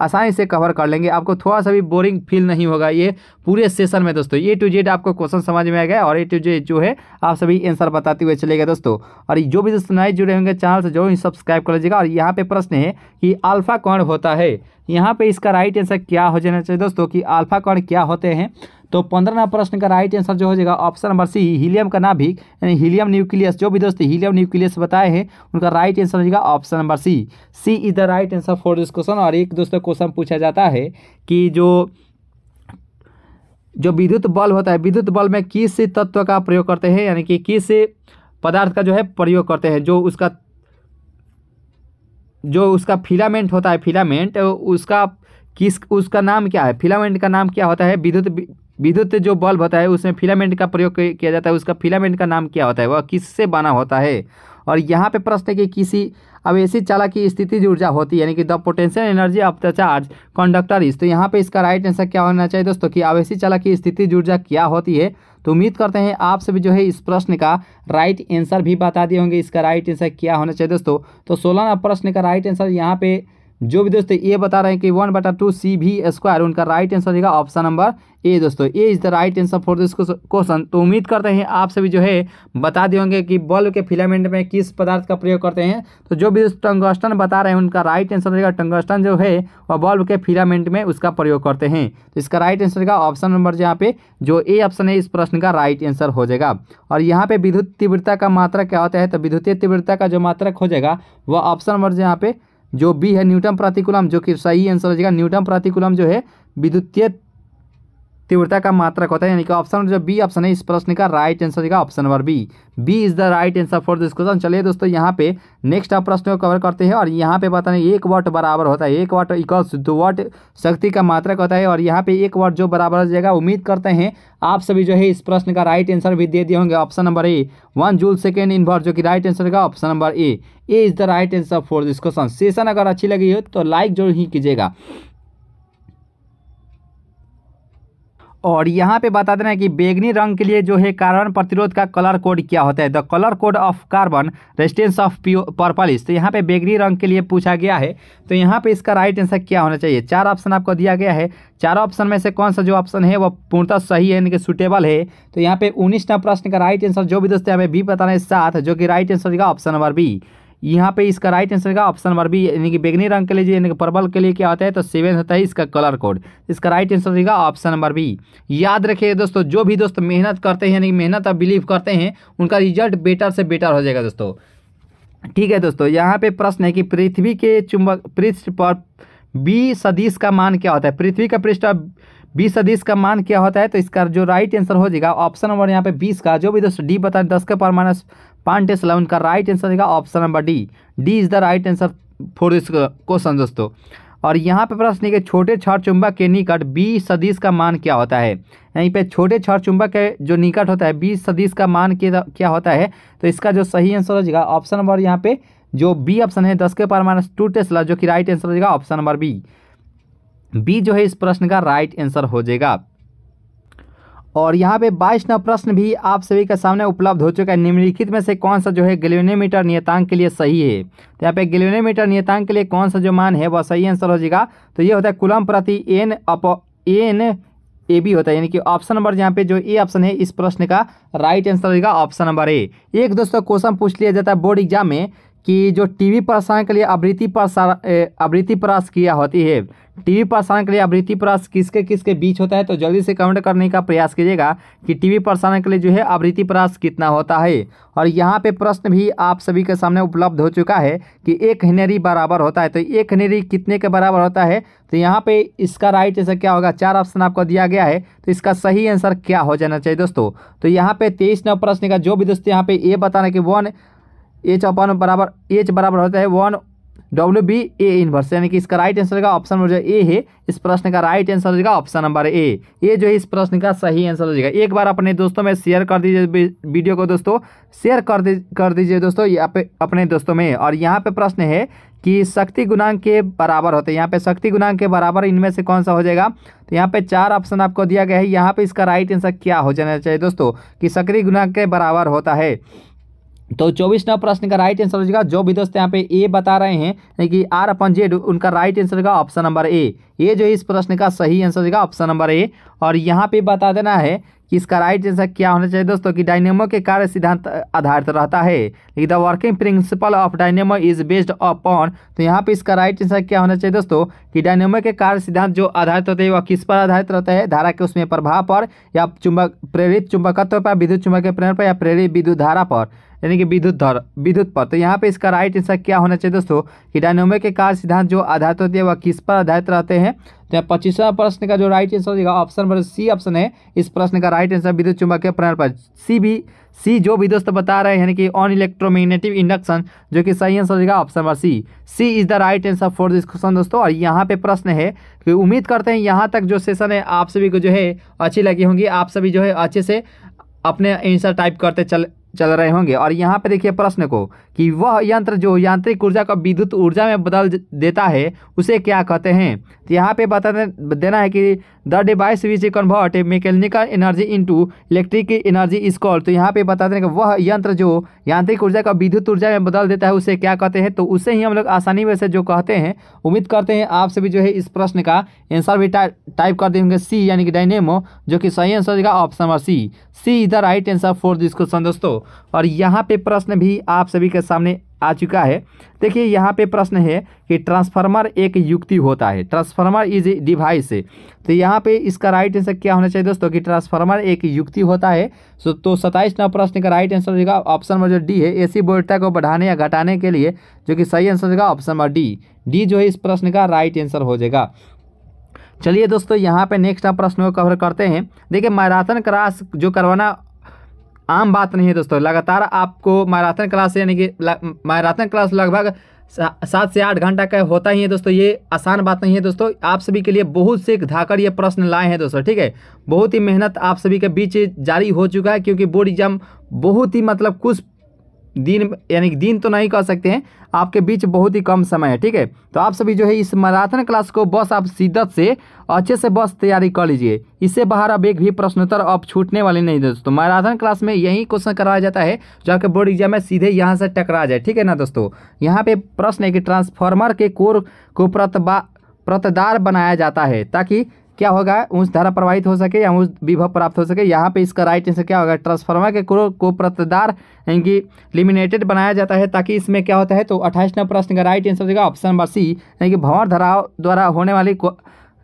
आसानी से कवर कर लेंगे आपको थोड़ा सा भी बोरिंग फील नहीं होगा ये पूरे सेशन में दोस्तों ए टू जेड आपको क्वेश्चन समझ में आ गया और ए टू जेड जो है आप सभी आंसर बताते हुए चलेगा दोस्तों और जो भी दोस्तों नए जुड़े होंगे चैनल से जरूर सब्सक्राइब कर लीजिएगा और यहाँ पे प्रश्न है कि अल्फा कौन होता है यहाँ पे इसका राइट आंसर क्या हो जाना चाहिए दोस्तों कि अल्फा कण क्या होते हैं तो पंद्रह नंबर प्रश्न का राइट आंसर जो हो जाएगा ऑप्शन नंबर सी हीलियम का भी यानी हीलियम न्यूक्लियस जो भी दोस्तों हीलियम न्यूक्लियस बताए हैं उनका राइट आंसर हो जाएगा option number C C is the right answer for this question और एक दोस्तों क्वेश्चन पूछा जाता है कि जो जो विद्युत बल्ब होता है विद्युत बल्ब में किस तत्व का प्रयोग करते हैं यानी कि किस पदार्थ का जो है प्रयोग करते हैं जो उसका जो उसका फिलामेंट होता है फिलामेंट उसका किस उसका नाम क्या है फिलामेंट का नाम क्या होता है विद्युत विद्युत जो बल्ब होता है उसमें फिलामेंट का प्रयोग किया जाता है उसका फिलामेंट का नाम क्या होता है वह किससे बना होता है और यहाँ पे प्रश्न है कि किसी अवैसी चालक की स्थिति ऊर्जा होती है यानी कि the potential energy of the charge conductor is तो यहाँ पे इसका राइट आंसर क्या होना चाहिए दोस्तों कि अवैसी चालक की स्थिति ऊर्जा क्या होती है तो उम्मीद करते हैं आप सभी जो है इस प्रश्न का राइट आंसर भी बता दिए होंगे इसका राइट आंसर क्या होना चाहिए दोस्तों तो सोलह प्रश्न का राइट आंसर यहाँ पे जो भी दोस्तों ये बता रहे हैं कि वन बटा टू सी भी स्क्वायर उनका राइट आंसर रहेगा ऑप्शन नंबर ए दोस्तों A is the right answer for this question तो उम्मीद करते हैं आप सभी जो है बता दिए होंगे कि बल्ब के फिलामेंट में किस पदार्थ का प्रयोग करते हैं तो जो भी दोस्तों टंगस्टन बता रहे हैं उनका राइट आंसर रहेगा टंगस्टन जो है वह बल्ब के फिलामेंट में उसका प्रयोग करते हैं तो इसका राइट आंसर रहेगा ऑप्शन नंबर यहाँ पे जो ए ऑप्शन है इस प्रश्न का राइट आंसर हो जाएगा और यहाँ पे विद्युत तीव्रता का मात्रक क्या होता है तो विद्युतीय तीव्रता का जो मात्रक हो जाएगा वह ऑप्शन नंबर यहाँ पे जो बी है न्यूटन प्रतिकुलम जो कि सही आंसर हो जाएगा न्यूटन प्रतिकुलम जो है विद्युतीय तीव्रता का मात्रक होता है यानी कि ऑप्शन जो बी ऑप्शन है इस प्रश्न का राइट आंसर देगा option number B B is the right answer for this question चलिए दोस्तों यहाँ पे नेक्स्ट आप प्रश्न को कवर करते हैं और यहाँ पे बताने एक वाट बराबर होता है एक वाट इक्वल्स दो वाट शक्ति का मात्रक होता है और यहाँ पे एक वाट जो बराबर हो जाएगा उम्मीद करते हैं आप सभी जो है इस प्रश्न का राइट आंसर भी दे दिए होंगे option number A one joule second inverse जो कि राइट आंसर का option number A A is the right answer for this question session अगर अच्छी लगी हो तो लाइक जरूर ही कीजिएगा और यहाँ पे बता देना है कि बेगनी रंग के लिए जो है कार्बन प्रतिरोध का कलर कोड क्या होता है the colour code of carbon resistance of purple is तो यहाँ पे बेगनी रंग के लिए पूछा गया है तो यहाँ पे इसका राइट आंसर क्या होना चाहिए चार ऑप्शन आपको दिया गया है चार ऑप्शन में से कौन सा जो ऑप्शन है वह पूर्णतः सही है यानी कि सुटेबल है तो यहाँ पे उन्नीस प्रश्न का राइट आंसर जो भी दोस्तों हमें बी बताना है सात जो कि राइट आंसर होगा ऑप्शन नंबर बी यहाँ पे इसका राइट आंसर का ऑप्शन नंबर बी यानी कि बेगनी रंग के लिए यानी कि पर्पल के लिए क्या होता है तो सेवन होता है इसका कलर कोड इसका राइट आंसर रहेगा ऑप्शन नंबर बी याद रखिए दोस्तों जो भी दोस्त मेहनत करते हैं यानी कि मेहनत और बिलीव करते हैं उनका रिजल्ट बेटर से बेटर हो जाएगा दोस्तों ठीक है दोस्तों यहाँ पे प्रश्न है कि पृथ्वी के चुंबक पृष्ठ पर बी सदीश का मान क्या होता है पृथ्वी का पृष्ठ बी सदीश का मान क्या होता है तो इसका जो राइट आंसर हो जाएगा ऑप्शन नंबर यहाँ पे बीस का जो भी दोस्तों डी बताए दस का पर माइनस पांच सलाम का राइट आंसर देगा option number D D is the right answer for this question दोस्तों और यहाँ पे प्रश्न के छोटे छठ चुंबक के निकट बी सदीश का मान क्या होता है यहीं पे छोटे छठ चुंबक के जो निकट होता है बी सदीश का मान क्या होता है तो इसका जो सही आंसर हो जाएगा ऑप्शन नंबर यहाँ पे जो बी ऑप्शन है दस के पार माइनस टू टेस्ला जो कि राइट आंसर हो जाएगा ऑप्शन नंबर बी बी जो है इस प्रश्न का राइट आंसर हो जाएगा और यहाँ पे बाईस नव प्रश्न भी आप सभी के सामने उपलब्ध हो चुका है निम्नलिखित में से कौन सा जो है गिलोनीमीटर नियतांक के लिए सही है तो यहाँ पे गिलोनीमीटर नियतांक के लिए कौन सा जो मान है वह सही आंसर हो जाएगा तो ये होता है कुलम प्रति N up N A B होता है यानी कि ऑप्शन नंबर यहाँ पे जो ए ऑप्शन है इस प्रश्न का राइट आंसर होगा ऑप्शन नंबर ए एक दोस्तों क्वेश्चन पूछ लिया जाता है बोर्ड एग्जाम में कि जो टीवी प्रसारण के लिए आवृत्ति प्रसार आवृत्ति प्रास किया होती है टीवी प्रसारण के लिए आवृत्ति प्रास किसके किसके बीच होता है तो जल्दी से कमेंट करने का प्रयास कीजिएगा कि टीवी प्रसारण के लिए जो है आवृत्ति प्रास कितना होता है और यहाँ पे प्रश्न भी आप सभी के सामने उपलब्ध हो चुका है कि एक हनेरी बराबर होता है तो एक हनेरी कितने के बराबर होता है तो यहाँ पे इसका राइट आंसर क्या होगा चार ऑप्शन आपको दिया गया है तो इसका सही आंसर क्या हो जाना चाहिए दोस्तों तो यहाँ पे तेईस नव प्रश्न का जो भी दोस्तों यहाँ पे ये बताना कि वन एच अपन बराबर एच बराबर होता है one W B A inverse यानी कि इसका राइट आंसर का ऑप्शन जो ए है इस प्रश्न का राइट आंसर हो जाएगा ऑप्शन नंबर ए ये जो है इस प्रश्न का सही आंसर हो जाएगा एक बार अपने दोस्तों में शेयर कर दीजिए वीडियो को दोस्तों शेयर कर दी कर दीजिए दोस्तों यहाँ पे अपने दोस्तों में और यहाँ पे प्रश्न है कि शक्ति गुणांक के बराबर होते हैं यहाँ पे शक्ति गुणांक के बराबर इनमें से कौन सा हो जाएगा तो यहाँ पे चार ऑप्शन आपको दिया गया है यहाँ पे इसका राइट आंसर क्या हो जाना चाहिए दोस्तों कि शक्ति गुणांक के बराबर होता है तो नंबर प्रश्न का राइट आंसर हो जाएगा जो भी दोस्त यहाँ पे ए बता रहे हैं यानी कि आर अपन जेड उनका राइट आंसर होगा ऑप्शन नंबर ए ये जो इस प्रश्न का सही आंसर होगा ऑप्शन नंबर ए और यहाँ पे बता देना है इसका राइट जैसा क्या होना चाहिए दोस्तों कि डायनेमो के कार्य सिद्धांत आधारित रहता है the working principle of dynamo is based upon तो यहाँ पे इसका राइट आंसर क्या होना चाहिए दोस्तों कि डायनेमो के कार्य सिद्धांत जो आधारित होते हैं वह किस पर आधारित रहता है धारा के उसमें प्रभाव पर या चुंबक प्रेरित चुंबकत्व पर विद्युत चुंबक के प्रेरण पर या प्रेरित विद्युत धारा पर यानी कि विद्युत धर विद्युत पर तो यहाँ पे इसका राइट आंसर क्या होना चाहिए दोस्तों कि डायनेमो के कार्य सिद्धांत जो आधारित होते हैं वह किस पर आधारित रहते हैं तो पच्चीसवा प्रश्न का जो राइट आंसर होगा ऑप्शन नंबर सी ऑप्शन है इस प्रश्न का राइट आंसर विद्युत चुंबकीय प्रणाली पर सी भी सी जो भी दोस्त बता रहे हैं यानी कि ऑन इलेक्ट्रोमैग्नेटिव इंडक्शन जो कि सही आंसर होगा option number C C is the right answer for this question दोस्तों और यहाँ पे प्रश्न है कि उम्मीद करते हैं यहाँ तक जो सेशन है आप सभी को जो है अच्छी लगी होंगी आप सभी जो है अच्छे से अपने आंसर टाइप करते चल चल रहे होंगे और यहाँ पे देखिए प्रश्न को कि वह यंत्र जो यांत्रिक ऊर्जा को विद्युत ऊर्जा में बदल देता है उसे क्या कहते हैं तो यहाँ पे बता देना है कि the device which convert mechanical energy into electric energy is call तो यहाँ पे बता देंगे वह यंत्र जो यांत्रिक ऊर्जा का विद्युत ऊर्जा में बदल देता है उसे क्या कहते हैं तो उसे ही हम लोग आसानी में से जो कहते हैं उम्मीद करते हैं आप सभी जो है इस प्रश्न का आंसर भी टाइप टाइप कर देंगे सी यानी कि डायनेमो जो कि सही आंसर देगा option number C C is the right answer for this question दोस्तों और यहाँ पे प्रश्न भी आप सभी के सामने आ चुका है देखिए यहाँ पे प्रश्न है कि ट्रांसफार्मर एक युक्ति होता है ट्रांसफार्मर इज डिवाइस है तो यहाँ पे इसका राइट आंसर क्या होना चाहिए दोस्तों कि ट्रांसफार्मर एक युक्ति होता है सो तो सत्ताईस नंबर प्रश्न का राइट आंसर होगा ऑप्शन नंबर जो डी है एसी वोल्टता को बढ़ाने या घटाने के लिए जो कि सही आंसर होगा ऑप्शन नंबर डी डी जो है इस प्रश्न का राइट आंसर हो जाएगा चलिए दोस्तों यहाँ पे नेक्स्ट आप प्रश्न को कवर करते हैं देखिए मैराथन क्रास जो करवाना आम बात नहीं है दोस्तों लगातार आपको मैराथन क्लास यानी कि मैराथन क्लास लगभग सात से आठ घंटा का होता ही है दोस्तों ये आसान बात नहीं है दोस्तों आप सभी के लिए बहुत से धाकर ये प्रश्न लाए हैं दोस्तों ठीक है बहुत ही मेहनत आप सभी के बीच जारी हो चुका है क्योंकि बोर्ड एग्जाम बहुत ही मतलब कुछ दिन यानी कि दिन तो नहीं कह सकते हैं आपके बीच बहुत ही कम समय है ठीक है तो आप सभी जो है इस मैराथन क्लास को बस आप शिद्दत से अच्छे से बस तैयारी कर लीजिए इससे बाहर अब एक भी प्रश्नोत्तर अब छूटने वाले नहीं दोस्तों तो मैराथन क्लास में यही क्वेश्चन कराया जाता है जो आपके बोर्ड एग्जाम में सीधे यहाँ से टकरा जाए ठीक है ना दोस्तों यहाँ पे प्रश्न है कि ट्रांसफार्मर के कोर को प्रतिभा प्रतदार बनाया जाता है ताकि क्या होगा उस धारा प्रवाहित हो सके या उस विभव प्राप्त हो सके यहाँ पे इसका राइट आंसर क्या होगा ट्रांसफार्मर के क्रो को प्रतदार यानी कि लिमिनेटेड बनाया जाता है ताकि इसमें क्या होता है तो अट्ठाईस नंबर प्रश्न का राइट आंसर देगा ऑप्शन नंबर सी यानी कि भंवर धराव द्वारा होने वाली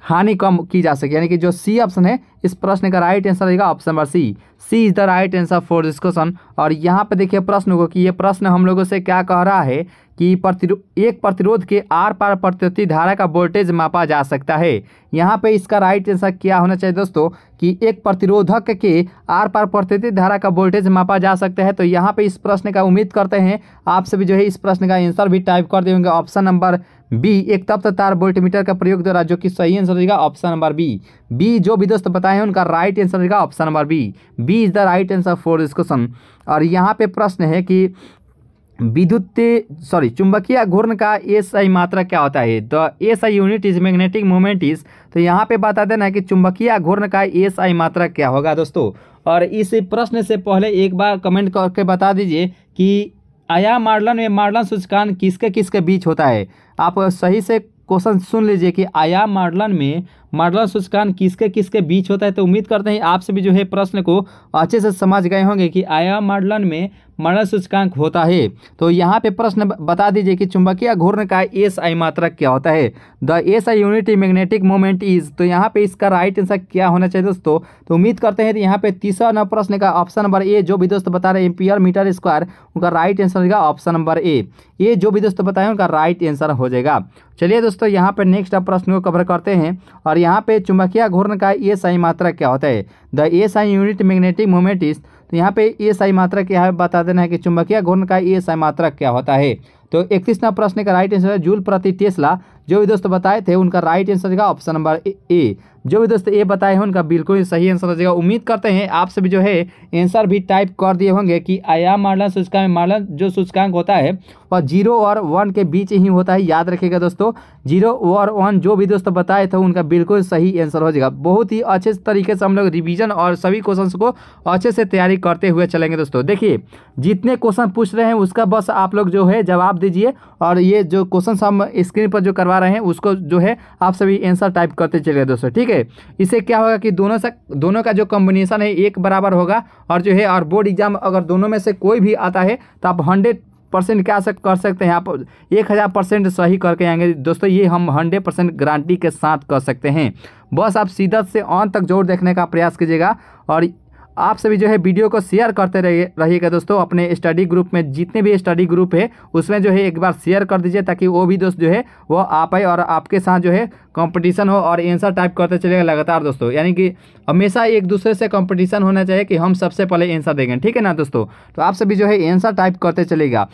हानि कम की जा सके यानी कि जो सी ऑप्शन है इस प्रश्न का राइट आंसर रहेगा option number C C is the right answer for this question और यहाँ पे देखिए प्रश्न को कि ये प्रश्न हम लोगों से क्या कह रहा है कि प्रतिरो एक प्रतिरोध के आर पार प्रत्युति धारा का वोल्टेज मापा जा सकता है यहाँ पे इसका राइट आंसर क्या होना चाहिए दोस्तों कि एक प्रतिरोधक के आर पार प्रत्युति धारा का वोल्टेज मापा जा सकता है तो यहाँ पे इस प्रश्न का उम्मीद करते हैं आप सभी जो है इस प्रश्न का आंसर भी टाइप कर देंगे ऑप्शन नंबर बी एक तप्त तार वोल्टमीटर का प्रयोग द्वारा जो कि सही आंसर रहेगा ऑप्शन नंबर बी बी जो भी दोस्त बताए हैं उनका राइट आंसर रहेगा option number B B is the right answer for this question और यहाँ पे प्रश्न है कि विद्युत सॉरी चुंबकीय घूर्ण का एस आई मात्रा क्या होता है the S I unit is magnetic moment is तो यहाँ पे बता देना कि चुंबकीय घूर्ण का एस आई मात्रा क्या होगा दोस्तों और इस प्रश्न से पहले एक बार कमेंट करके बता दीजिए कि आया मार्डलन में मार्डलन सूचकांक किसके किसके बीच होता है आप सही से क्वेश्चन सुन लीजिए कि आया मार्डलन में मॉडल सूचकांक किसके किसके बीच होता है तो उम्मीद करते हैं आपसे भी जो है प्रश्न को अच्छे से समझ गए होंगे कि आया मॉडलन में मंडल सूचकांक होता है तो यहाँ पे प्रश्न बता दीजिए कि चुंबकीय घूर्ण का एस आई मात्रक क्या होता है the S I unit magnetic moment is तो यहाँ पे इसका राइट आंसर क्या होना चाहिए दोस्तों तो उम्मीद करते हैं यहाँ पे तीसरा नंबर प्रश्न का ऑप्शन नंबर ए जो भी दोस्त बता रहे हैं एम्पियर मीटर स्क्वायर उनका राइट आंसर होगा ऑप्शन नंबर ए ये जो भी दोस्तों बताए उनका राइट आंसर हो जाएगा चलिए दोस्तों यहाँ पर नेक्स्ट प्रश्न को कवर करते हैं और यहाँ पे चुंबकीय घूर्ण का ए साई मात्रा क्या होता है the a SI unit magnetic moment is तो यहाँ पे ए साई मात्रा क्या है बता देना है कि चुंबकीय घूर्ण का ए साई मात्रा क्या होता है तो इकतीस नंबर प्रश्न का राइट आंसर है जूल प्रति टेस्ला जो भी दोस्तों बताए थे उनका राइट आंसर का ऑप्शन नंबर ए जो भी दोस्तों ये बताए हैं उनका बिल्कुल ही सही आंसर हो जाएगा उम्मीद करते हैं आप सभी जो है आंसर भी टाइप कर दिए होंगे कि आयाम मार्लन सूचकांक मार्लन जो सूचकांक होता है वह जीरो और वन के बीच ही होता है याद रखिएगा दोस्तों जीरो और वन जो भी दोस्तों बताए थे उनका बिल्कुल सही आंसर हो जाएगा बहुत ही अच्छे तरीके से हम लोग रिविजन और सभी क्वेश्चन को अच्छे से तैयारी करते हुए चलेंगे दोस्तों देखिए जितने क्वेश्चन पूछ रहे हैं उसका बस आप लोग जो है जवाब दीजिए और ये जो क्वेश्चन हम स्क्रीन पर जो करवा रहे हैं उसको जो है आप सभी आंसर टाइप करते चलेगा दोस्तों ठीक ठीक है इससे क्या होगा कि दोनों से दोनों का जो कॉम्बिनेशन है एक बराबर होगा और जो है और बोर्ड एग्जाम अगर दोनों में से कोई भी आता है तो आप हंड्रेड परसेंट क्या सक, कर सकते हैं आप एक हज़ार परसेंट सही करके आएंगे दोस्तों ये हम हंड्रेड परसेंट गारंटी के साथ कर सकते हैं बस आप सीधा से ऑन तक जोर देखने का प्रयास कीजिएगा और आप सभी जो है वीडियो को शेयर करते रहिएगा दोस्तों अपने स्टडी ग्रुप में जितने भी स्टडी ग्रुप है उसमें जो है एक बार शेयर कर दीजिए ताकि वो भी दोस्त जो है वो आ पाए और आपके साथ जो है कंपटीशन हो और आंसर टाइप करते चलेगा लगातार दोस्तों यानी कि हमेशा एक दूसरे से कंपटीशन होना चाहिए कि हम सबसे पहले आंसर देंगे ठीक है ना दोस्तों तो आप सभी जो है आंसर टाइप करते चलेगा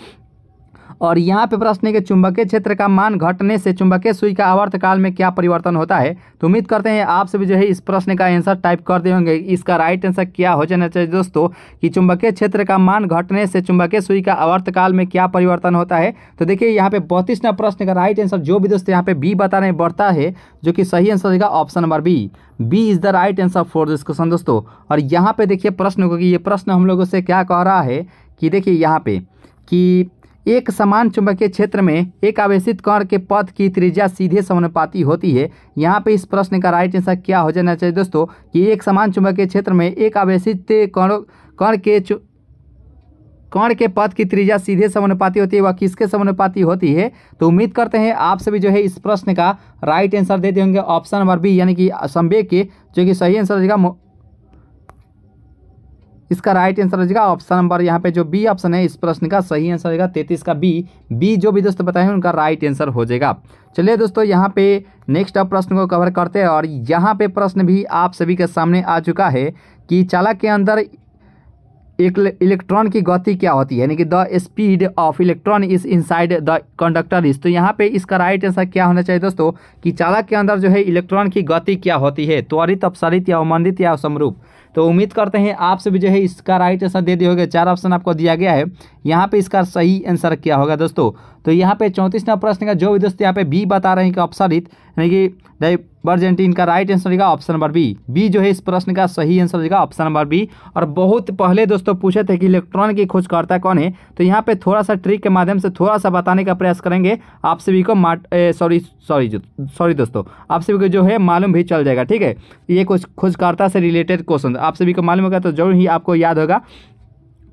और यहाँ पे प्रश्न है कि चुंबकीय क्षेत्र का मान घटने से चुंबकीय सुई का आवर्त काल में क्या परिवर्तन होता है तो उम्मीद करते हैं आप सभी जो है इस प्रश्न का आंसर टाइप कर दे होंगे इसका राइट आंसर क्या हो जाना चाहिए दोस्तों कि चुंबकीय क्षेत्र का मान घटने से चुंबकीय सुई का आवर्त काल में क्या परिवर्तन होता है तो देखिए यहाँ पे बत्तीस प्रश्न का राइट आंसर जो भी दोस्तों यहाँ पे बी बता रहे बढ़ता है जो कि सही आंसर देगा option number B B is the right answer for this question दोस्तों और यहाँ पे देखिए प्रश्न को कि ये प्रश्न हम लोगों से क्या कह रहा है कि देखिए यहाँ पे कि एक समान चुंबकीय क्षेत्र में एक आवेशित कण के पथ की त्रिज्या सीधे समानुपाती होती है यहाँ पे इस प्रश्न का राइट आंसर क्या हो जाना चाहिए दोस्तों कि एक समान चुंबकीय क्षेत्र में एक आवेशित कण कण के कण के पद की त्रिज्या सीधे समानुपाती होती है वह किसके समानुपाती होती है तो उम्मीद करते हैं आप सभी जो है इस प्रश्न का राइट आंसर देते होंगे ऑप्शन नंबर बी यानी कि संवेग के जो कि सही आंसर हो जाएगा इसका राइट आंसर हो जाएगा ऑप्शन नंबर यहाँ पे जो बी ऑप्शन है इस प्रश्न का सही आंसर होगा तैतीस का बी बी जो भी दोस्तों बताए उनका राइट आंसर हो जाएगा चलिए दोस्तों यहाँ पे नेक्स्ट आप प्रश्न को कवर करते हैं और यहाँ पे प्रश्न भी आप सभी के सामने आ चुका है कि चालक के अंदर एक इलेक्ट्रॉन की गति क्या होती है यानी कि the speed of electron is inside the conductor is तो यहाँ पे इसका राइट आंसर क्या होना चाहिए दोस्तों कि चालक के अंदर जो है इलेक्ट्रॉन की गति क्या होती है त्वरित अपसरित या अवमंदित या समरूप तो उम्मीद करते हैं आप सभी जो है इसका राइट आंसर दे दिए होगा चार ऑप्शन आपको दिया गया है यहाँ पे इसका सही आंसर क्या होगा दोस्तों तो यहाँ पे चौंतीस नंबर प्रश्न का जो भी दोस्तों यहाँ पे बी बता रहे हैं कि अपसारित यानी कि डाइवर्जेंट का राइट आंसर होगा ऑप्शन नंबर बी बी जो है इस प्रश्न का सही आंसर होगा ऑप्शन नंबर बी और बहुत पहले दोस्तों पूछे थे कि इलेक्ट्रॉन की खोजकर्ता कौन है तो यहाँ पे थोड़ा सा ट्रिक के माध्यम से थोड़ा सा बताने का प्रयास करेंगे आप सभी को सॉरी सॉरी सॉरी दोस्तों आप सभी को जो है मालूम भी चल जाएगा ठीक है ये कुछ खोजकर्ता से रिलेटेड क्वेश्चन आप सभी को मालूम होगा तो जरूर ही आपको याद होगा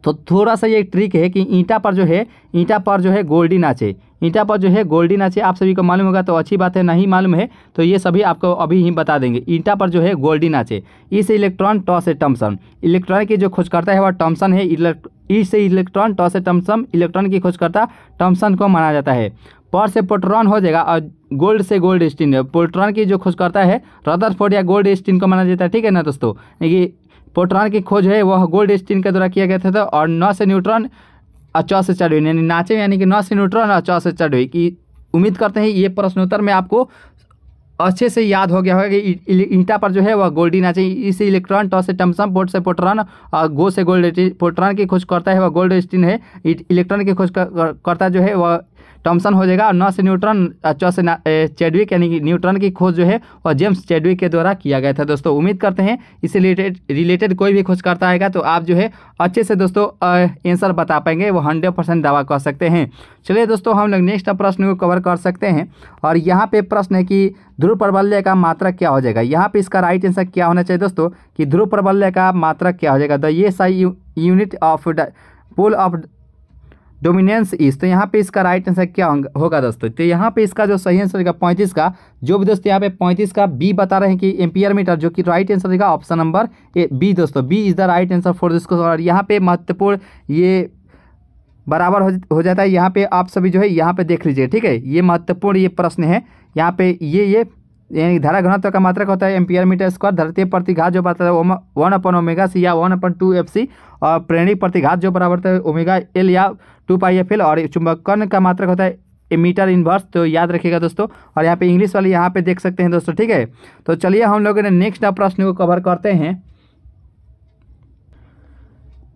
तो थोड़ा सा ये ट्रिक है कि ईंटा पर जो है ईंटा पर जो है गोल्डी नाचे ईंटा पर जो है गोल्डी नाचे आप सभी को मालूम होगा तो अच्छी बात है नहीं मालूम है तो ये सभी आपको अभी ही बता देंगे ईंटा पर जो है गोल्डी नाचे इस इलेक्ट्रॉन टॉस है टम्सन इलेक्ट्रॉन की जो खोजकर्ता है वह टम्सन है इस इलेक्ट्रॉन टॉस है टम्सम इलेक्ट्रॉन की खोजकर्ता टम्सन को माना जाता है पर से पोट्रॉन हो जाएगा और गोल्ड से गोल्ड स्टीन पोल्ट्रॉन की जो खोजकर्ता है रदरफोर्ड या गोल्ड स्टीन को माना जाता है ठीक है ना दोस्तों पोट्रॉन की खोज है वह गोल्ड स्टीन के द्वारा किया गया था, और नौ से न्यूट्रॉन और चौ से चढ़ यानी नाचे यानी कि नौ से न्यूट्रॉन और चौ से चढ़ हुई उम्मीद करते हैं ये प्रश्नोत्तर में आपको अच्छे से याद हो गया होगा कि ईंटा पर जो है वह गोल्डी नाचे इसे इलेक्ट्रॉन टॉस से टमसम पोर्ट से पोट्रॉन और गो से गोल्ड पोट्रॉन की खोज करता है वह गोल्ड स्टीन है इलेक्ट्रॉन की खोज करता जो है वह टॉमसन हो जाएगा और नौ से न्यूट्रॉन चौ से चेडविक यानी कि न्यूट्रॉन की खोज जो है और जेम्स चेडविक के द्वारा किया गया था दोस्तों उम्मीद करते हैं इससे रिलेटेड रिलेटेड कोई भी खोज करता आएगा तो आप जो है अच्छे से दोस्तों आंसर बता पाएंगे वो हंड्रेड परसेंट दावा कर सकते हैं चलिए दोस्तों हम लोग नेक्स्ट प्रश्न को कवर कर सकते हैं और यहाँ पे प्रश्न है कि ध्रुव प्रबल्य का मात्रक क्या हो जाएगा यहाँ पर इसका राइट आंसर क्या होना चाहिए दोस्तों कि ध्रुव प्रबल्य का मात्रक क्या हो जाएगा द ये SI unit of pull of dominance is तो यहाँ पे इसका राइट आंसर क्या होगा दोस्तों तो यहाँ पे इसका जो सही आंसर होगा पैंतीस का जो भी दोस्तों यहाँ पे पैंतीस का बी बता रहे हैं कि एम्पियर मीटर जो कि राइट आंसर रहेगा ऑप्शन नंबर ए बी दोस्तों B is the right answer for this question और यहाँ पे महत्वपूर्ण ये बराबर हो, जाता है यहाँ पे आप सभी जो है यहाँ पे देख लीजिए ठीक है ये महत्वपूर्ण ये प्रश्न है यहाँ पे ये ये यानी धारा घनत्व का मात्रक होता है एम्पियर मीटर स्क्वायर धरती प्रतिघात जो बताता है वन अपन ओमेगा सी या one upon two F C और प्रेणी प्रतिघात जो बराबर है ओमेगा एल या टू पाई एफ एल और चुंबकन का मात्रक होता है मीटर इनवर्स तो याद रखिएगा दोस्तों और यहाँ पे इंग्लिश वाली यहाँ पे देख सकते हैं दोस्तों ठीक है तो चलिए हम लोग नेक्स्ट प्रश्न को कवर करते हैं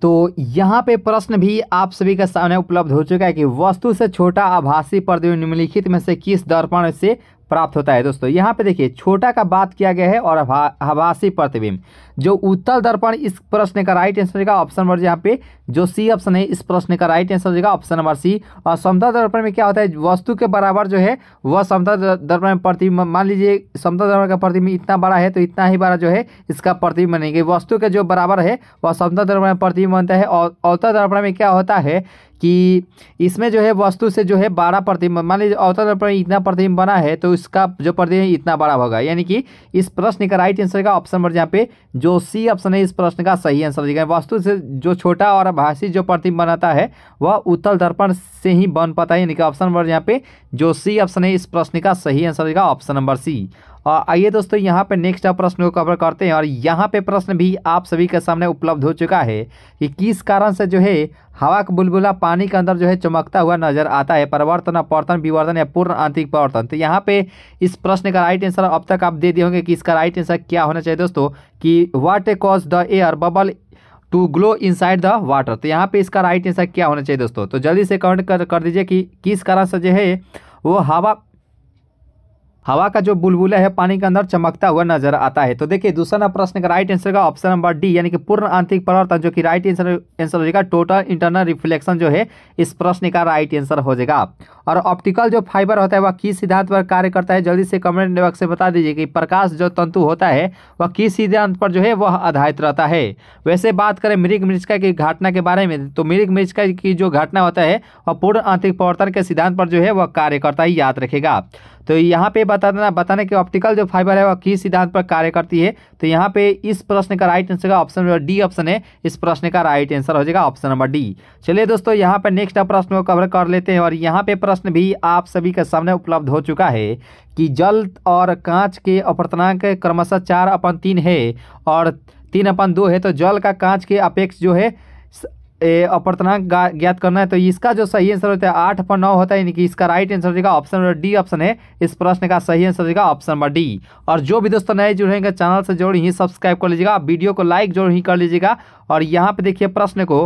तो यहाँ पे प्रश्न भी आप सभी के सामने उपलब्ध हो चुका है कि वस्तु से छोटा आभासी प्रतिबिंब निम्नलिखित में से किस दर्पण से प्राप्त होता है दोस्तों यहाँ पे देखिए छोटा का बात किया गया है और आभासी प्रतिबिंब जो उत्तर दर्पण इस प्रश्न का राइट आंसर होगा ऑप्शन नंबर यहाँ पे जो सी ऑप्शन है इस प्रश्न का राइट आंसर होगा ऑप्शन नंबर सी और समता दर्पण में क्या होता है वस्तु के बराबर जो है वह समता दर्पण में प्रति मान लीजिए समता दर्पण का प्रतिबिंब इतना बड़ा है तो इतना ही बड़ा जो है इसका प्रतिबिंब बनेंगे वस्तु के जो बराबर है वह समता दर्पण में प्रतिबिंब बनता है और अवतल दर्पण में क्या होता है कि इसमें जो है वस्तु से जो है बारह प्रतिबिंब मान लीजिए अवतल दर्पण इतना प्रतिबिंब बना है तो इसका जो प्रतिबिंब इतना बड़ा होगा यानी कि इस प्रश्न का राइट आंसर का ऑप्शन नंबर यहाँ पे जो जो सी ऑप्शन है इस प्रश्न का सही आंसर दिया वस्तु से जो छोटा और भाषी जो प्रति बनाता है वह उत्तल दर्पण से ही बन पाता है यानी कि ऑप्शन नंबर यहाँ पे जो सी ऑप्शन है इस प्रश्न का सही आंसर दिखा ऑप्शन नंबर सी आइए दोस्तों यहाँ पे नेक्स्ट आप प्रश्न को कवर करते हैं और यहाँ पे प्रश्न भी आप सभी के सामने उपलब्ध हो चुका है कि किस कारण से जो है हवा का बुलबुला पानी के अंदर जो है चमकता हुआ नजर आता है परिवर्तन अपवर्तन विवर्तन या पूर्ण आंतरिक परिवर्तन तो यहाँ पे इस प्रश्न का राइट आंसर अब तक आप दे दिए होंगे कि इसका राइट आंसर क्या होना चाहिए दोस्तों कि what cause the air bubble to glow inside the water तो यहाँ पे इसका राइट आंसर क्या होना चाहिए दोस्तों तो जल्दी से कमेंट कर, कर दीजिए कि किस कारण से जो है वो हवा हवा का जो बुलबुला है पानी के अंदर चमकता हुआ नजर आता है तो देखिए दूसरा प्रश्न का राइट आंसर का ऑप्शन नंबर डी यानी कि पूर्ण आंतरिक परिवर्तन जो कि राइट आंसर आंसर हो जाएगा टोटल इंटरनल रिफ्लेक्शन जो है इस प्रश्न का राइट आंसर हो जाएगा और ऑप्टिकल जो फाइबर होता है वह किस सिद्धांत पर कार्य करता है जल्दी से कमेंट बॉक्स से बता दीजिए कि प्रकाश जो तंतु होता है वह किस सिद्धांत पर जो है वह आधारित रहता है वैसे बात करें मृग मृचका की घटना के बारे में तो मृग मृचका की जो घटना होता है वह पूर्ण आंतरिक परिवर्तन के सिद्धांत पर जो है वह कार्य करता है याद रखेगा तो यहाँ पे बताना बताने के ऑप्टिकल जो फाइबर है वह किस सिद्धांत पर कार्य करती है तो यहाँ पे इस प्रश्न का राइट आंसर का ऑप्शन नंबर डी ऑप्शन है इस प्रश्न का राइट आंसर हो जाएगा ऑप्शन नंबर डी चलिए दोस्तों यहाँ पर नेक्स्ट प्रश्न को कवर कर लेते हैं और यहाँ पे प्रश्न भी आप सभी के सामने उपलब्ध हो चुका है कि जल और कांच के अपर्तनांक क्रमशः चार अपन तीन है और तीन अपन दो है तो जल का कांच के अपेक्ष जो है अपर्तनाक ज्ञात करना है तो इसका जो सही आंसर होता है आठ पर नौ होता है यानी कि इसका राइट आंसर होगा ऑप्शन नंबर डी ऑप्शन है इस प्रश्न का सही आंसर होगा ऑप्शन नंबर डी और जो भी दोस्तों नए जुड़ेंगे चैनल से जोड़ ही सब्सक्राइब कर लीजिएगा वीडियो को लाइक जोड़ ही कर लीजिएगा और यहाँ पे देखिए प्रश्न को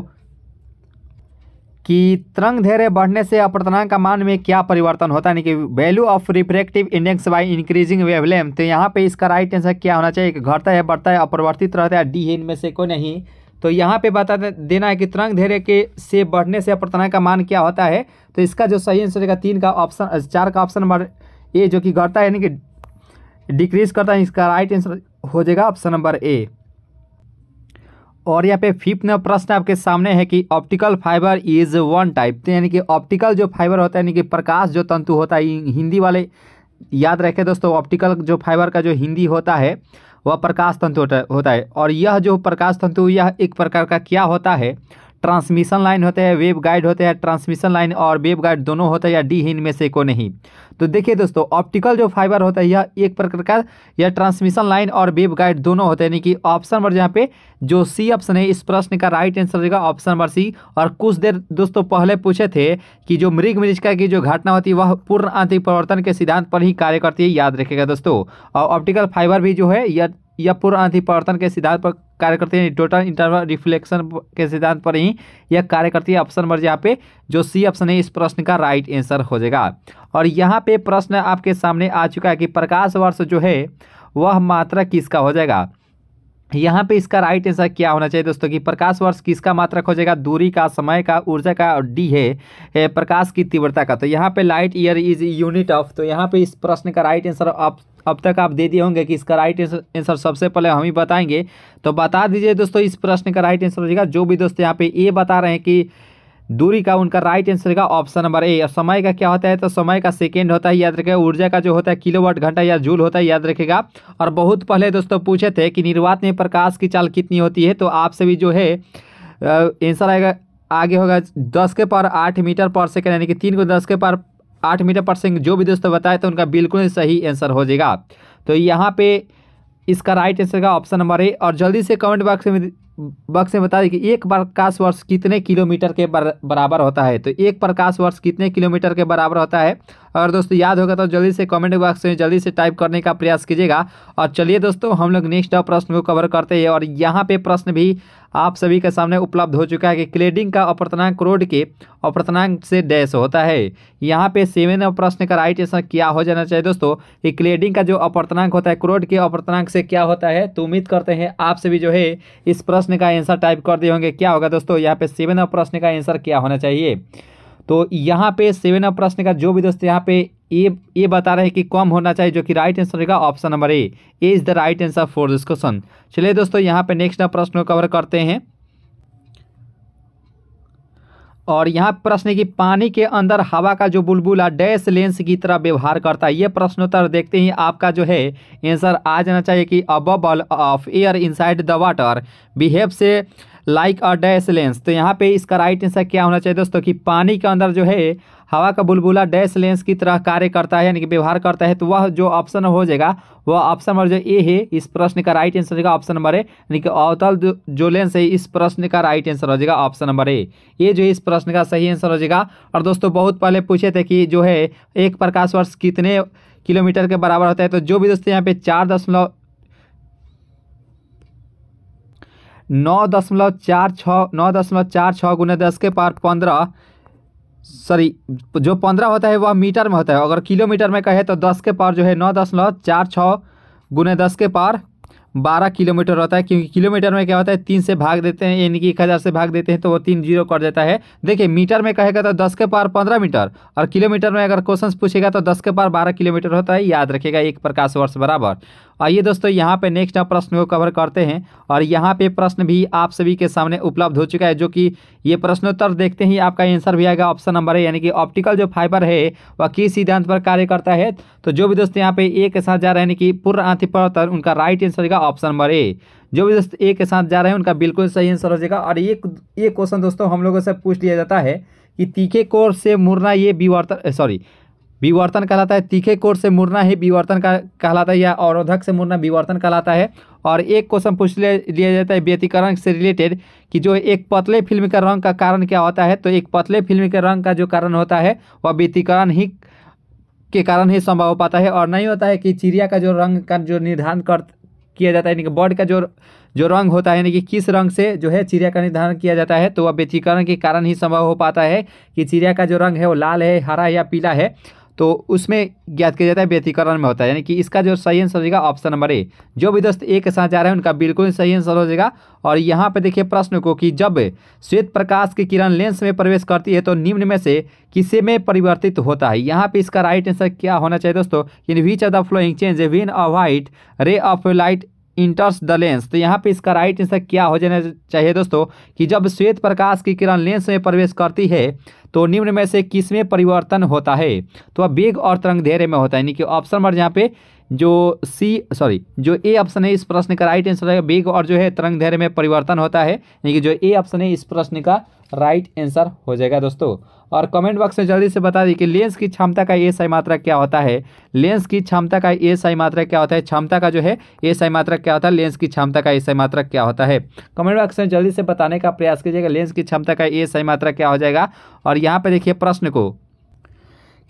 कि तरंग धैर्य बढ़ने से अपर्तनांक का मान में क्या परिवर्तन होता है यानी कि value of refractive index by increasing wavelength तो यहाँ पे इसका राइट आंसर क्या होना चाहिए घटता है बढ़ता है अपरिवर्तित रहता है डी है इनमें से कोई नहीं तो यहाँ पे बता देना है कि तरंग धैर्य के से बढ़ने से अपवर्तना का मान क्या होता है तो इसका जो सही आंसर रहेगा तीन का ऑप्शन चार का ऑप्शन नंबर ए जो कि घटता है यानी कि डिक्रीज करता है इसका राइट आंसर हो जाएगा ऑप्शन नंबर ए और यहाँ पे फिफ्थ नंबर प्रश्न आपके सामने है कि optical fibre is one type तो यानी कि ऑप्टिकल जो फाइबर होता है यानी कि प्रकाश जो तंतु होता है हिंदी वाले याद रखें दोस्तों ऑप्टिकल जो फाइबर का जो हिंदी होता है वह प्रकाश तंतु होता है और यह जो प्रकाश तंतु यह एक प्रकार का क्या होता है ट्रांसमिशन लाइन होते हैं वेब गाइड होते हैं ट्रांसमिशन लाइन और वेब गाइड दोनों होते हैं या डी ही इनमें से को नहीं तो देखिए दोस्तों ऑप्टिकल जो फाइबर होता है यह एक प्रकार का यह ट्रांसमिशन लाइन और वेब गाइड दोनों होते हैं यानी कि ऑप्शन नंबर यहाँ पे जो सी ऑप्शन है इस प्रश्न का राइट आंसर रहेगा ऑप्शन नंबर सी और कुछ देर दोस्तों पहले पूछे थे कि जो मृग मृजिका की जो घटना होती है वह पूर्ण आंतरिक परिवर्तन के सिद्धांत पर ही कार्य करती है याद रखेगा दोस्तों और ऑप्टिकल फाइबर भी जो है यह यह पूर्व अधिप्रवर्तन के सिद्धांत पर कार्य करती है टोटल इंटरवल रिफ्लेक्शन के सिद्धांत पर ही यह कार्य करती है ऑप्शन नंबर यहाँ पे जो सी ऑप्शन है इस प्रश्न का राइट आंसर हो जाएगा और यहाँ पे प्रश्न आपके सामने आ चुका है कि प्रकाश वर्ष जो है वह मात्रा किसका हो जाएगा यहाँ पे इसका राइट आंसर क्या होना चाहिए दोस्तों कि प्रकाश वर्ष किसका मात्रक हो जाएगा दूरी का समय का ऊर्जा का और डी है प्रकाश की तीव्रता का तो यहाँ पे light year is unit of तो यहाँ पे इस प्रश्न का राइट आंसर ऑफ अब तक आप दे दिए होंगे कि इसका राइट आंसर सबसे पहले हम ही बताएंगे तो बता दीजिए दोस्तों इस प्रश्न का राइट आंसर हो जाएगा जो भी दोस्त यहाँ पे ये बता रहे हैं कि दूरी का उनका राइट आंसर रहेगा ऑप्शन नंबर ए और समय का क्या होता है तो समय का सेकेंड होता है याद रखेगा ऊर्जा का जो होता है किलोवाट घंटा या जूल होता है याद रखेगा और बहुत पहले दोस्तों पूछे थे कि निर्वात में प्रकाश की चाल कितनी होती है तो आपसे भी जो है आंसर आएगा आगे होगा दस के पार आठ मीटर पर सेकेंड यानी कि तीन को दस के पार आठ मीटर पर सेकेंड जो भी दोस्तों बताए तो उनका बिल्कुल सही आंसर हो जाएगा तो यहाँ पे इसका राइट आंसर का ऑप्शन नंबर ए और जल्दी से कमेंट बॉक्स में बक्स में बता दें कि एक प्रकाश वर्ष कितने किलोमीटर के बर, बराबर होता है तो एक प्रकाश वर्ष कितने किलोमीटर के बराबर होता है और दोस्तों याद होगा तो जल्दी से कमेंट बॉक्स में जल्दी से टाइप करने का प्रयास कीजिएगा और चलिए दोस्तों हम लोग नेक्स्ट प्रश्न को कवर करते हैं और यहाँ पे प्रश्न भी आप सभी के सामने उपलब्ध हो चुका है कि क्लेडिंग का अपर्तनांक क्रोड के अपर्तनांक से डैश होता है यहाँ पे सेवन प्रश्न का राइट आंसर क्या हो जाना चाहिए दोस्तों कि क्लेडिंग का जो अपर्तनांक होता है क्रोड के अपर्तनांक से क्या होता है तो उम्मीद करते हैं आप सभी जो है इस प्रश्न का आंसर टाइप कर दिए होंगे क्या होगा दोस्तों यहाँ पे सेवन प्रश्न का आंसर क्या होना चाहिए तो यहाँ पे सेवन ऑफ प्रश्न का जो भी दोस्त यहाँ पे ए ए बता रहे हैं कि कम होना चाहिए जो कि राइट आंसर रहेगा option number A A is the right answer for this question चलिए दोस्तों यहाँ पे नेक्स्ट प्रश्न को कवर करते हैं और यहाँ प्रश्न है कि पानी के अंदर हवा का जो बुलबुला डैश लेंस की तरह व्यवहार करता है ये प्रश्नोत्तर देखते ही आपका जो है आंसर आ जाना चाहिए कि a of air inside the water behaves like a dash lens तो यहाँ पे इसका राइट आंसर क्या होना चाहिए दोस्तों कि पानी के अंदर जो है हवा का बुलबुला डैश लेंस की तरह कार्य करता है यानी कि व्यवहार करता है तो वह जो ऑप्शन हो जाएगा वह ऑप्शन नंबर जो ए है इस प्रश्न का राइट आंसर होगा ऑप्शन नंबर ए यानी कि अवतल जो लेंस है इस प्रश्न का राइट आंसर हो जाएगा ऑप्शन नंबर ए ये जो इस प्रश्न का सही आंसर हो जाएगा और दोस्तों बहुत पहले पूछे थे कि जो है एक प्रकाश वर्ष कितने किलोमीटर के बराबर होता है तो जो भी दोस्तों यहाँ पे चार दशमलव नौ दशमलव चार छः नौ दशमलव चार छः गुने दस के पार पंद्रह सॉरी जो पंद्रह होता है वह मीटर में होता है अगर किलोमीटर में कहे तो दस के पार जो है नौ दशमलव चार छः गुने दस के पार बारह किलोमीटर होता है क्योंकि किलोमीटर में क्या होता है तीन से भाग देते हैं यानी कि एक हज़ार से भाग देते हैं तो वो तीन जीरो कर देता है देखिए मीटर में कहेगा तो दस के पार पंद्रह मीटर और किलोमीटर में अगर क्वेश्चन पूछेगा तो दस के पार बारह किलोमीटर होता है याद रखेगा एक प्रकाश वर्ष बराबर आइए दोस्तों यहाँ पे नेक्स्ट आप प्रश्न को कवर करते हैं और यहाँ पे प्रश्न भी आप सभी के सामने उपलब्ध हो चुका है जो कि ये प्रश्नोत्तर देखते ही आपका आंसर भी आएगा ऑप्शन नंबर है यानी कि ऑप्टिकल जो फाइबर है वह किस सिद्धांत पर कार्य करता है तो जो भी दोस्त यहाँ पे ए के साथ जा रहे हैं यानी कि पूर्व आंति पर उनका राइट आंसर होगा ऑप्शन नंबर ए जो भी दोस्त ए के साथ जा रहे हैं उनका बिल्कुल सही आंसर हो जाएगा और ये ये क्वेश्चन दोस्तों हम लोगों से पूछ लिया जाता है कि तीखे कोर से मुड़ना ये विवर्तन सॉरी विवर्तन कहलाता है तीखे कोट से मुड़ना ही विवर्तन का कहलाता है या अवरोधक से मुड़ना विवर्तन कहलाता है और एक क्वेश्चन पूछ लिया जाता है व्यतिकरण से रिलेटेड कि जो एक पतले फिल्म का रंग का कारण क्या होता है तो एक पतले फिल्म के रंग का जो कारण होता है वह व्यतिकरण ही के कारण ही संभव हो पाता है और नहीं होता है कि चिड़िया का जो रंग का जो निर्धारण कर किया जाता है यानी कि बर्ड का जो जो रंग होता है यानी कि किस रंग से जो है चिड़िया का निर्धारण किया जाता है तो वह व्यतिकरण के कारण ही संभव हो पाता है कि चिड़िया का जो रंग है वो लाल है हरा या पीला है तो उसमें ज्ञात किया जाता है व्यतीकरण में होता है यानी कि इसका जो सही आंसर हो जाएगा ऑप्शन नंबर ए जो भी दोस्त ए के साथ जा रहे हैं उनका बिल्कुल सही आंसर हो जाएगा और यहाँ पे देखिए प्रश्न को कि जब श्वेत प्रकाश की किरण लेंस में प्रवेश करती है तो निम्न में से किसे में परिवर्तित होता है यहाँ पे इसका राइट आंसर क्या होना चाहिए दोस्तों in which of the following change when a white ray of light enters the lens तो यहाँ पे इसका राइट आंसर क्या हो जाना चाहिए दोस्तों कि जब श्वेत प्रकाश की किरण लेंस में प्रवेश करती है तो निम्न में से किसमें परिवर्तन होता है तो अब बेग और तरंग धैर्य में होता है यानी कि ऑप्शन नंबर यहाँ पे जो सी सॉरी जो ए ऑप्शन है इस प्रश्न का राइट आंसर है बेग और जो है तरंग धैर्य में परिवर्तन होता है यानी कि जो ए ऑप्शन है इस प्रश्न का राइट आंसर हो जाएगा दोस्तों और कमेंट बॉक्स में जल्दी से बता दी कि लेंस की क्षमता का सही मात्रा क्या होता है लेंस की क्षमता का सही मात्रा क्या होता है क्षमता का जो है सही मात्रा क्या होता है लेंस की क्षमता का सही मात्रा क्या होता है कमेंट बॉक्स में जल्दी से बताने का प्रयास कीजिएगा लेंस की क्षमता का सही मात्रा क्या हो जाएगा और यहाँ पर देखिए प्रश्न को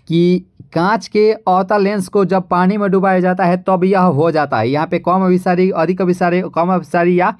कि कांच के अवतल लेंस को जब पानी में डुबाया जाता है तब यह हो जाता है यहाँ पे कम अभिसारी अधिक अभिसारी कम अभिसारी या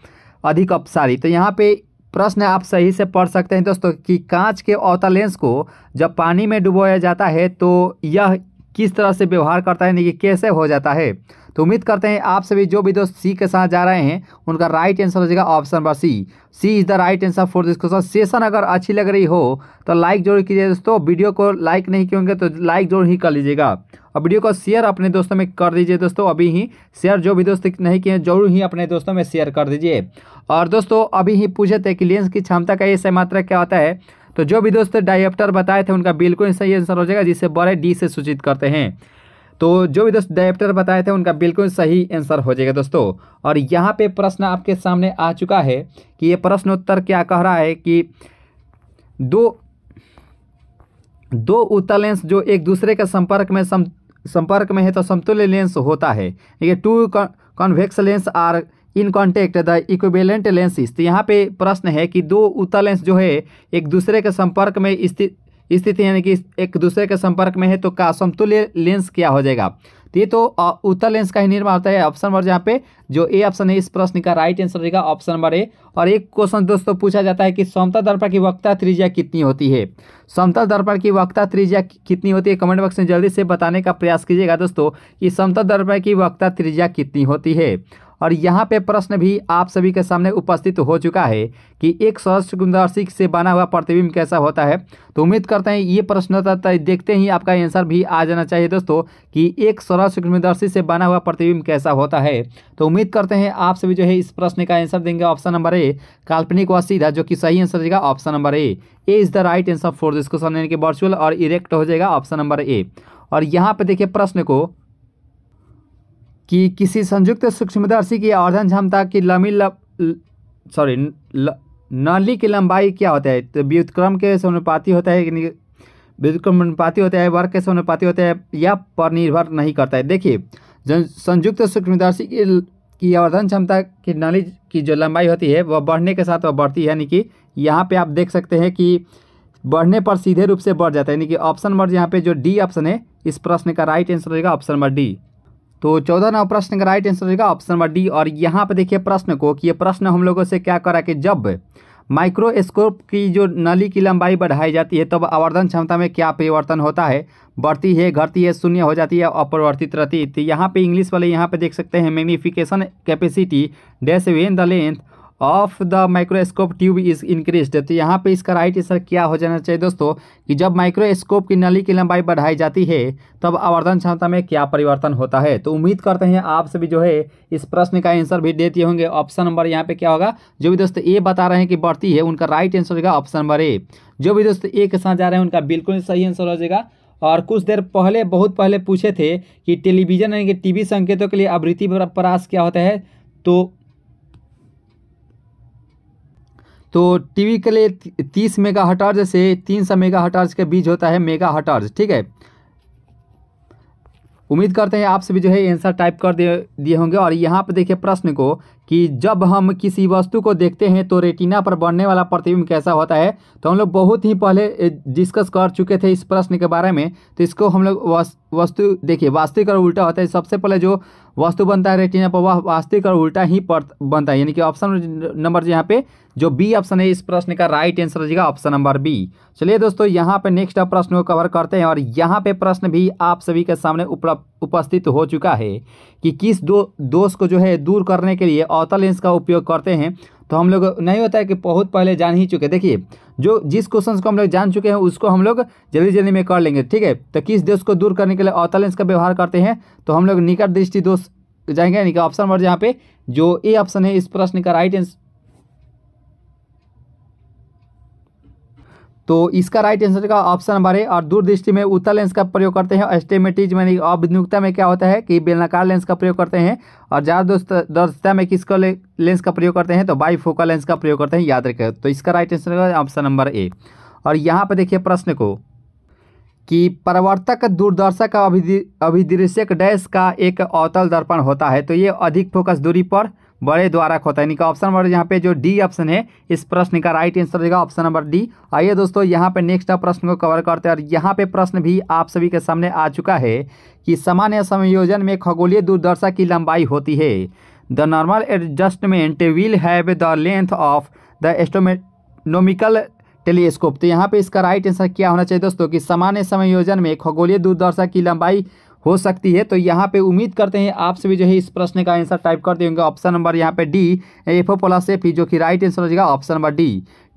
अधिक अपसारी तो यहाँ पे प्रश्न आप सही से पढ़ सकते हैं दोस्तों कि कांच के अवतल लेंस को जब पानी में डुबोया जाता है तो यह किस तरह से व्यवहार करता है यानी कि कैसे हो जाता है तो उम्मीद करते हैं आप सभी जो भी दोस्त सी के साथ जा रहे हैं उनका राइट आंसर हो जाएगा option number C C is the right answer for this question session अगर अच्छी लग रही हो तो लाइक जरूर कीजिए दोस्तों वीडियो को लाइक नहीं क्योंकि होंगे तो लाइक जरूर ही कर लीजिएगा और वीडियो को शेयर अपने दोस्तों में कर दीजिए दोस्तों अभी ही शेयर जो भी दोस्त नहीं किए जरूर ही अपने दोस्तों में शेयर कर दीजिए और दोस्तों अभी ही पूछे थे कि लेंस की क्षमता का ये सही मात्रा क्या होता है तो जो भी दोस्त डायप्टर बताए थे उनका बिल्कुल सही आंसर हो जाएगा जिसे बड़े डी से सूचित करते हैं तो जो भी दोस्त डायप्टर बताए थे उनका बिल्कुल सही आंसर हो जाएगा दोस्तों और यहाँ पे प्रश्न आपके सामने आ चुका है कि ये प्रश्न उत्तर क्या कह रहा है कि दो दो उत्तर लेंस जो एक दूसरे के संपर्क में सम संपर्क में है तो समतुल्य लेंस होता है ये two convex lens are in contact the equivalent lenses तो यहाँ पे प्रश्न है कि दो उत्तर लेंस जो है एक दूसरे के संपर्क में स्थित स्थिति यानी कि एक दूसरे के संपर्क में है तो का समतुल्य लेंस क्या हो जाएगा तो ये तो उत्तर लेंस का ही निर्माण होता है ऑप्शन नंबर यहाँ पे जो ए ऑप्शन है इस प्रश्न का राइट आंसर रहेगा ऑप्शन नंबर ए और एक क्वेश्चन दोस्तों पूछा जाता है कि समतल दर्पण की वक्ता त्रिज्या कितनी होती है समतल दर्पण की वक्ता त्रिज्या कितनी होती है कमेंट बॉक्स में जल्दी से बताने का प्रयास कीजिएगा दोस्तों कि समतल दर्पण की वक्ता त्रिज्या कितनी होती है और यहाँ पे प्रश्न भी आप सभी के सामने उपस्थित हो चुका है कि एक सहस्त्र कुंदरसिक से बना हुआ प्रतिबिंब कैसा होता है तो उम्मीद करते हैं ये प्रश्न देखते ही आपका आंसर भी आ जाना चाहिए दोस्तों कि एक सहस्त्र कुंदरसी से बना हुआ प्रतिबिंब कैसा होता है तो उम्मीद करते हैं आप सभी जो है इस प्रश्न का आंसर देंगे ऑप्शन नंबर ए काल्पनिक व सीधा जो कि सही आंसर देगा option number A A is the right answer for this question यानी कि वर्चुअल और इरेक्ट हो जाएगा ऑप्शन नंबर ए और यहाँ पे देखिए प्रश्न को कि किसी संयुक्त सूक्ष्मदर्शी की आवर्धन क्षमता की लंबी सॉरी नली की लंबाई क्या तो होता है तो व्युतक्रम के समुपाति होता है व्युतक्रम अनुपाति होता है वर्ग के समुपाति होता है या पर निर्भर नहीं करता है देखिए संयुक्त सूक्ष्मदर्शी की की आवर्धन क्षमता की नली की जो लंबाई होती है वह बढ़ने के साथ वह बढ़ती है यानी कि यहाँ पे आप देख सकते हैं कि बढ़ने पर सीधे रूप से बढ़ जाता है यानी कि ऑप्शन नंबर यहाँ पे जो डी ऑप्शन है इस प्रश्न का राइट आंसर रहेगा ऑप्शन नंबर डी तो चौदह नंबर प्रश्न का राइट आंसर होगा ऑप्शन नंबर डी और यहाँ पर देखिए प्रश्न को कि ये प्रश्न हम लोगों से क्या करा कि जब माइक्रोस्कोप की जो नली की लंबाई बढ़ाई जाती है तब तो आवर्धन क्षमता में क्या परिवर्तन होता है बढ़ती है घटती है शून्य हो जाती है अपरिवर्तित रहती है तो यहाँ पे इंग्लिश वाले यहाँ पे देख सकते हैं magnification capacity dash when the length of the microscope tube is increase तो यहाँ पे इसका राइट आंसर क्या हो जाना चाहिए दोस्तों कि जब माइक्रोस्कोप की नली की लंबाई बढ़ाई जाती है तब आवर्धन क्षमता में क्या परिवर्तन होता है तो उम्मीद करते हैं आप सभी जो है इस प्रश्न का आंसर भी देते होंगे ऑप्शन नंबर यहाँ पे क्या होगा जो भी दोस्तों ए बता रहे हैं कि बढ़ती है उनका राइट आंसर होगा ऑप्शन नंबर ए जो भी दोस्तों ए के साथ जा रहे हैं उनका बिल्कुल सही आंसर हो जाएगा और कुछ देर पहले बहुत पहले पूछे थे कि टेलीविजन यानी कि टीवी संकेतों के लिए आवृत्ति परास क्या होता है तो तो टीवी के लिए तीस मेगा हटार्ज से तीन सौ मेगा हटार्ज के बीच होता है मेगा हटार्ज ठीक है उम्मीद करते हैं आप सभी जो है आंसर टाइप कर दिए दिए होंगे और यहाँ पर देखिए प्रश्न को कि जब हम किसी वस्तु को देखते हैं तो रेटिना पर बनने वाला प्रतिबिंब कैसा होता है तो हम लोग बहुत ही पहले डिस्कस कर चुके थे इस प्रश्न के बारे में तो इसको हम लोग वस्तु देखिए वास्तविक और उल्टा होता है सबसे पहले जो वस्तु बनता है रेटिना पर वह वास्तविक और उल्टा ही पर, बनता है यानी कि ऑप्शन नंबर यहाँ पे जो बी ऑप्शन है इस प्रश्न का राइट आंसर हो जाएगा ऑप्शन नंबर बी चलिए दोस्तों यहाँ पे नेक्स्ट प्रश्न को कवर करते हैं और यहाँ पे प्रश्न भी आप सभी के सामने उपस्थित हो चुका है कि किस दो दोष को जो है दूर करने के लिए अवतल लेंस का उपयोग करते हैं तो हम लोग नहीं होता है कि बहुत पहले जान ही चुके देखिए जो जिस क्वेश्चन को हम लोग जान चुके हैं उसको हम लोग जल्दी जल्दी में कर लेंगे ठीक है तो किस दोष को दूर करने के लिए अवतल लेंस का व्यवहार करते हैं तो हम लोग निकट दृष्टि दोष जाएंगे यानी कि ऑप्शन नंबर यहाँ पे जो ए ऑप्शन है इस प्रश्न का राइट आंसर तो इसका राइट आंसर का ऑप्शन नंबर है और दूरदृष्टि में उत्तर लेंस का प्रयोग करते हैं एस्टेमेटिज में अभिनुकता में क्या होता है कि बेलनाकार लेंस का प्रयोग करते हैं और ज्यादा में किसका ले, लेंस का प्रयोग करते हैं तो बाई फोकल लेंस का प्रयोग करते हैं याद रखें तो इसका राइट आंसर का ऑप्शन नंबर ए और यहाँ पर देखिए प्रश्न को कि प्रवर्तक दूरदर्शक अभिदृश्यक डैश का एक अवतल दर्पण होता है तो ये अधिक फोकस दूरी पर बड़े द्वारा होता है ऑप्शन नंबर यहाँ पे जो डी ऑप्शन है इस प्रश्न का राइट आंसर देगा ऑप्शन नंबर डी आइए दोस्तों यहाँ पे नेक्स्ट प्रश्न को कवर करते हैं और यहाँ पे प्रश्न भी आप सभी के सामने आ चुका है कि सामान्य संयोजन में खगोलीय दूरदर्शा की लंबाई होती है the normal adjustment will have the length of the astronomical telescope तो यहाँ पे इसका राइट आंसर क्या होना चाहिए दोस्तों कि सामान्य समायोजन में खगोलीय दूरदर्शा की लंबाई हो सकती है तो यहाँ पे उम्मीद करते हैं आप सभी जो है इस प्रश्न का आंसर टाइप कर देंगे ऑप्शन नंबर यहाँ पे D F O plus F जो कि राइट आंसर हो जाएगा ऑप्शन नंबर डी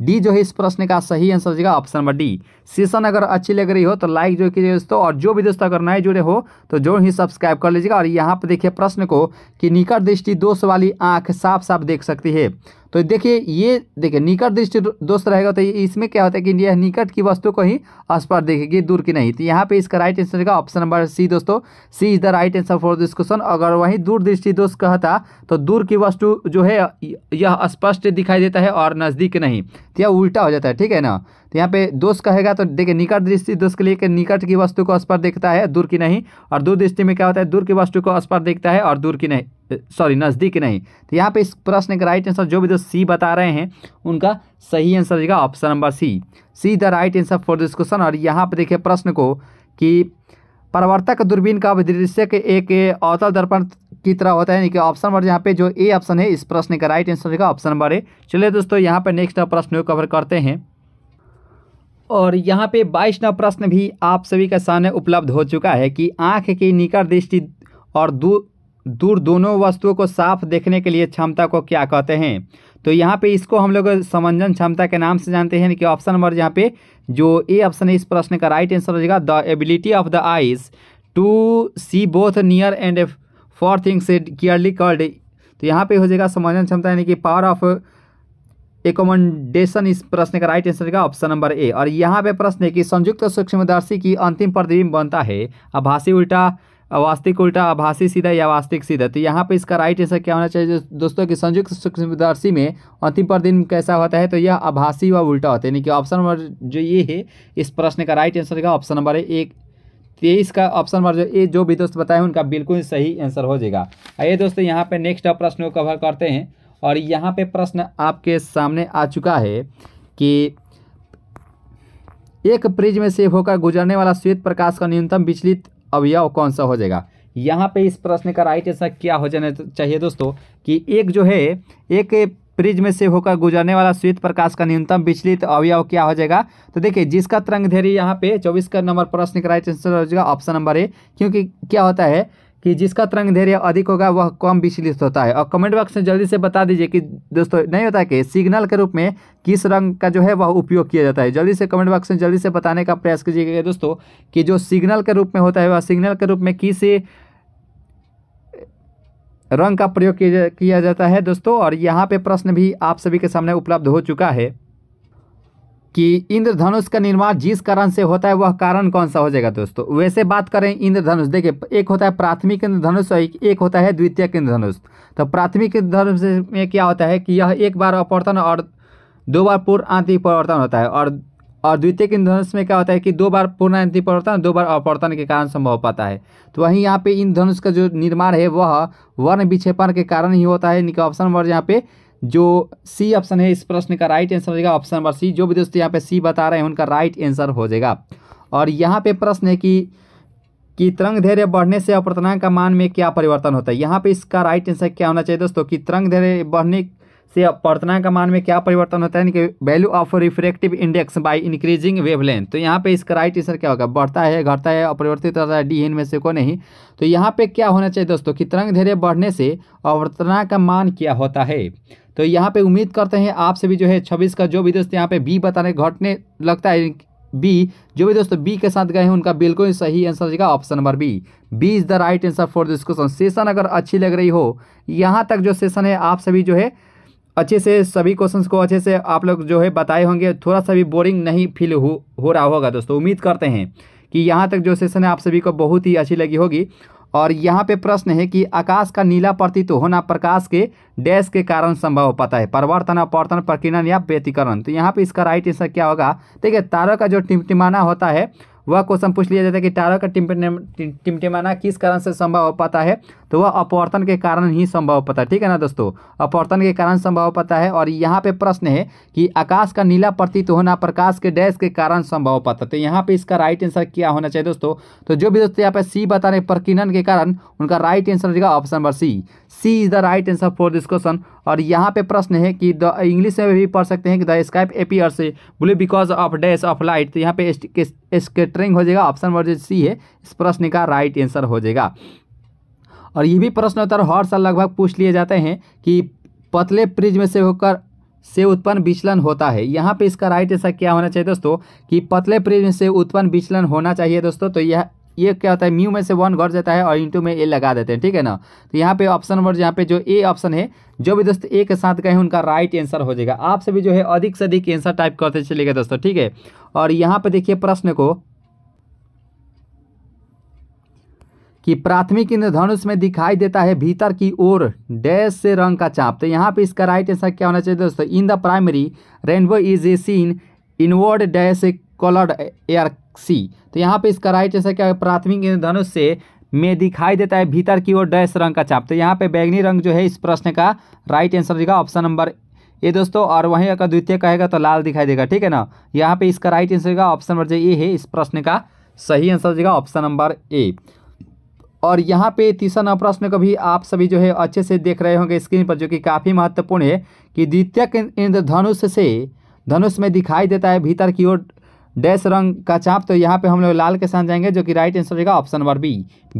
डी जो है इस प्रश्न का सही आंसर हो जाएगा ऑप्शन नंबर डी सेशन अगर अच्छी लग रही हो तो लाइक जो कीजिए दोस्तों और जो भी दोस्तों अगर नए जुड़े हो तो जो ही सब्सक्राइब कर लीजिएगा और यहाँ पर देखिए प्रश्न को कि निकट दृष्टि दोष वाली आँख साफ साफ देख सकती है तो देखिए ये देखिए निकट दृष्टि दोष रहेगा तो इसमें क्या होता है कि यह निकट की वस्तु को ही स्पष्ट देखेगी दूर की नहीं तो यहाँ पे इसका राइट आंसर होगा ऑप्शन नंबर सी दोस्तों C is the right answer for this question अगर वहीं दूर दृष्टि दोष कहता तो दूर की वस्तु जो है यह स्पष्ट दिखाई देता है और नज़दीक नहीं तो यह उल्टा हो जाता है ठीक है ना तो यहाँ पे दोष कहेगा तो देखिए निकट दृष्टि दोष के लिए कि निकट की वस्तु को स्पर्श देखता है दूर की नहीं और दूर दृष्टि में क्या होता है दूर की वस्तु को स्पर्श देखता है और दूर की नहीं सॉरी नज़दीक नहीं तो यहाँ पे इस प्रश्न का राइट आंसर जो भी दोस्त सी बता रहे हैं उनका सही आंसर रहेगा option number C C the right answer for this question और यहाँ पर देखिए प्रश्न को कि प्रवर्तक दूरबीन का दृश्य के एक अवतल दर्पण की तरह होता है यानी कि ऑप्शन नंबर यहाँ पे जो ए ऑप्शन है इस प्रश्न का राइट आंसर होगा ऑप्शन नंबर ए चलिए दोस्तों यहाँ पर नेक्स्ट प्रश्न कवर करते हैं और यहाँ पे बाईस नव प्रश्न भी आप सभी के सामने उपलब्ध हो चुका है कि आँख की निकट दृष्टि और दूर दूर दोनों वस्तुओं को साफ देखने के लिए क्षमता को क्या कहते हैं तो यहाँ पे इसको हम लोग समंजन क्षमता के नाम से जानते हैं कि ऑप्शन नंबर यहाँ पे जो ए ऑप्शन है इस प्रश्न का राइट आंसर हो जाएगा the ability of the eyes to see both near and far things clearly called तो यहाँ पे हो जाएगा समझन क्षमता यानी कि पावर ऑफ एकोमोडेशन इस प्रश्न का राइट आंसर का ऑप्शन नंबर ए और यहाँ पे प्रश्न है कि संयुक्त सूक्ष्मदर्शी की अंतिम प्रतिबिंब बनता है आभासी उल्टा अवास्तिक उल्टा आभासी सीधा या वास्तविक सीधा तो यहाँ पे इसका राइट आंसर क्या होना चाहिए दोस्तों कि संयुक्त सूक्ष्मदर्शी में अंतिम प्रतिबिंब कैसा होता है तो यह आभासी व उल्टा होता है यानी कि ऑप्शन नंबर जो ये है इस प्रश्न का राइट आंसर का ऑप्शन नंबर एक तेईस का ऑप्शन नंबर जो ए जो भी दोस्त बताए उनका बिल्कुल सही आंसर हो जाएगा आइए दोस्तों यहाँ पे नेक्स्ट आप प्रश्न को कवर करते हैं और यहाँ पे प्रश्न आपके सामने आ चुका है कि एक प्रिज में सेव होकर गुजरने वाला श्वेत प्रकाश का न्यूनतम विचलित अवयव कौन सा हो जाएगा यहाँ पे इस प्रश्न का राइट आंसर क्या हो जाना चाहिए दोस्तों कि एक जो है एक प्रिज्म से होकर गुजरने वाला श्वेत प्रकाश का न्यूनतम विचलित तो अवयव क्या हो जाएगा तो देखिए जिसका तरंग धैर्य यहाँ पे चौबीस का नंबर प्रश्न का राइट आंसर हो जाएगा ऑप्शन नंबर ए क्योंकि क्या होता है कि जिसका तरंग धैर्य अधिक होगा वह कम विचलित होता है और कमेंट बॉक्स में जल्दी से बता दीजिए कि दोस्तों नहीं होता कि सिग्नल के रूप में किस रंग का जो है वह उपयोग किया जाता है जल्दी से कमेंट बॉक्स में जल्दी से बताने का प्रयास कीजिएगा दोस्तों कि जो सिग्नल के रूप में होता है वह सिग्नल के रूप में किस रंग का प्रयोग किया जाता है दोस्तों और यहाँ पे प्रश्न भी आप सभी के सामने उपलब्ध हो चुका है कि इंद्रधनुष का निर्माण जिस कारण से होता है वह कारण कौन सा हो जाएगा दोस्तों वैसे बात करें इंद्रधनुष देखिए एक होता है प्राथमिक इंद्रधनुष और एक होता है द्वितीय इंद्रधनुष तो प्राथमिक इंद्रधनुष में क्या होता है कि यह एक बार अपवर्तन और दो बार पूर्व आंतरिक परिवर्तन होता है और और द्वितीय इंद्र धनुष में क्या होता है कि दो बार पुनः परिवर्तन दो बार अपवर्तन के कारण संभव हो पाता है तो वहीं यहाँ पे इन धनुष का जो निर्माण है वह वर्ण विक्षेपण के कारण ही होता है इनका ऑप्शन नंबर यहाँ पे जो सी ऑप्शन है इस प्रश्न का राइट आंसर हो जाएगा ऑप्शन नंबर सी जो भी दोस्तों यहाँ पे सी बता रहे हैं उनका राइट आंसर हो जाएगा और यहाँ पे प्रश्न है कि कि तरंग धैर्य बढ़ने से अपवर्तनांक का मान में क्या परिवर्तन होता है यहाँ पे इसका राइट आंसर क्या होना चाहिए दोस्तों कि तरंग धैर्य बढ़ने से प्रार्थना का मान में क्या परिवर्तन होता है value of refractive index by increasing wavelength तो यहाँ पे इसका राइट आंसर क्या होगा बढ़ता है घटता है अपरिवर्तित होता है डी में से को नहीं तो यहाँ पे क्या होना चाहिए दोस्तों कि तरंग धैर्य बढ़ने से अवर्तना का मान क्या होता है तो यहाँ पे उम्मीद करते हैं आपसे भी जो है छब्बीस का जो भी दोस्त यहाँ पे बी बताने घटने लगता है बी जो भी दोस्तों बी के साथ गए हैं उनका बिल्कुल सही आंसर देगा option number B B is the right answer for this question session अगर अच्छी लग रही हो यहाँ तक जो सेशन है आप सभी जो है अच्छे से सभी क्वेश्चंस को अच्छे से आप लोग जो है बताए होंगे थोड़ा सा भी बोरिंग नहीं फील हो हो रहा होगा दोस्तों उम्मीद करते हैं कि यहाँ तक जो सेशन है आप सभी को बहुत ही अच्छी लगी होगी और यहाँ पे प्रश्न है कि आकाश का नीला प्रतीत होना प्रकाश के डैश के कारण संभव हो पाता है परिवर्तन अपर्तन प्रकीर्णन या व्यतिकरण तो यहाँ पे इसका राइट आंसर क्या होगा देखिए तारों का जो टिमटिमाना होता है वह क्वेश्चन पूछ लिया जाता है कि तारों का टिमटिमाना किस कारण से संभव हो पाता है तो वह अपवर्तन के कारण ही संभव पता है ठीक है ना दोस्तों अपवर्तन के कारण संभव पता है और यहाँ पे प्रश्न है कि आकाश का नीला प्रतीत होना प्रकाश के डैश के कारण संभव पता तो यहाँ पे इसका राइट आंसर क्या होना चाहिए दोस्तों तो जो भी दोस्तों यहाँ पे सी बता रहे प्रकीर्णन के कारण उनका राइट आंसर रहेगा option number C C is the right answer for this question और यहाँ पे प्रश्न है कि द इंग्लिश में भी पढ़ सकते हैं कि द स्काइप एपियर से blue because of dash of light तो यहाँ पे स्केटरिंग हो जाएगा ऑप्शन नंबर जो सी है इस प्रश्न का राइट आंसर हो जाएगा और ये भी प्रश्न उत्तर हर साल लगभग पूछ लिए जाते हैं कि पतले प्रिज्म से होकर से उत्पन्न विचलन होता है यहाँ पे इसका राइट ऐसा क्या होना चाहिए दोस्तों कि पतले प्रिज्म से उत्पन्न विचलन होना चाहिए दोस्तों तो यह ये क्या होता है म्यू में से वन घट जाता है और इंटू में ए लगा देते हैं ठीक है ना तो यहाँ पे ऑप्शन नंबर यहाँ पे जो ए ऑप्शन है जो भी दोस्त ए के साथ गए हैं उनका राइट आंसर हो जाएगा आप सभी जो है अधिक से अधिक आंसर टाइप करते चलेगा दोस्तों ठीक है और यहाँ पे देखिए प्रश्न को कि प्राथमिक इंद्रधनुष में दिखाई देता है भीतर की ओर डैश से रंग का चाप तो यहाँ पे इसका राइट आंसर क्या होना चाहिए दोस्तों in the primary rainbow is a seen inward dash a coloured air C तो यहाँ पे इसका राइट आंसर क्या है प्राथमिक इंद्रधनुष से में दिखाई देता है भीतर की ओर डैश रंग का चाप तो यहाँ पे बैगनी रंग जो है इस प्रश्न का राइट आंसर देगा ऑप्शन नंबर ए दोस्तों और वहीं अगर द्वितीय कहेगा तो लाल दिखाई देगा ठीक है ना यहाँ पे इसका राइट आंसर देगा ऑप्शन नंबर जो ए है इस प्रश्न का सही आंसर देगा ऑप्शन नंबर ए और यहाँ पे तीसरा नंबर प्रश्न को भी आप सभी जो है अच्छे से देख रहे होंगे स्क्रीन पर जो कि काफ़ी महत्वपूर्ण है कि इंद्र इंद्रधनुष से धनुष में दिखाई देता है भीतर की ओर डैश रंग का चाप तो यहाँ पे हम लोग लाल के साथ जाएंगे जो कि राइट आंसर रहेगा ऑप्शन नंबर बी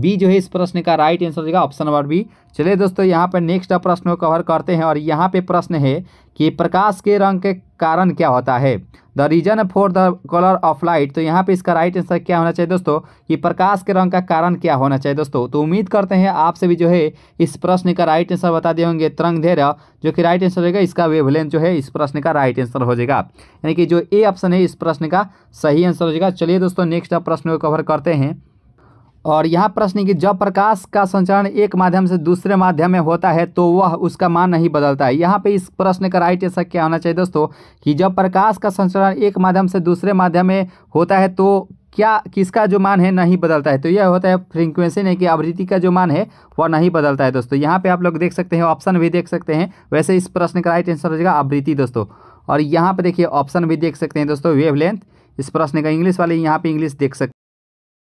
बी जो है इस प्रश्न का राइट आंसर रहेगा ऑप्शन नंबर बी चलिए दोस्तों यहाँ पर नेक्स्ट प्रश्न को कवर करते हैं और यहाँ पे प्रश्न है कि प्रकाश के रंग के कारण क्या होता है the reason for the colour of light तो यहाँ पे इसका राइट आंसर क्या होना चाहिए दोस्तों कि प्रकाश के रंग का कारण क्या होना चाहिए दोस्तों तो उम्मीद करते हैं आपसे भी जो है इस प्रश्न का राइट आंसर बता दिए होंगे तरंग धैर्य जो कि राइट आंसर होगा इसका वेवलेंथ जो है इस प्रश्न का राइट आंसर हो जाएगा यानी कि जो ए ऑप्शन है इस प्रश्न का सही आंसर हो जाएगा चलिए दोस्तों नेक्स्ट आप प्रश्न को कवर करते हैं और यहाँ प्रश्न कि जब प्रकाश का संचरण एक माध्यम से दूसरे माध्यम में होता है तो वह उसका मान नहीं बदलता है यहाँ पे इस प्रश्न का राइट आंसर क्या होना चाहिए दोस्तों कि जब प्रकाश का संचरण एक माध्यम से दूसरे माध्यम में होता है तो क्या किसका जो मान है नहीं बदलता है तो यह होता है फ्रीक्वेंसी नहीं कि आवृत्ति का जो मान है वह नहीं बदलता है दोस्तों यहाँ पर आप लोग देख सकते हैं ऑप्शन भी देख सकते हैं वैसे इस प्रश्न का राइट आंसर हो जाएगा आवृत्ति दोस्तों और यहाँ पर देखिए ऑप्शन भी देख सकते हैं दोस्तों वेव इस प्रश्न का इंग्लिश वाले यहाँ पर इंग्लिश देख सकते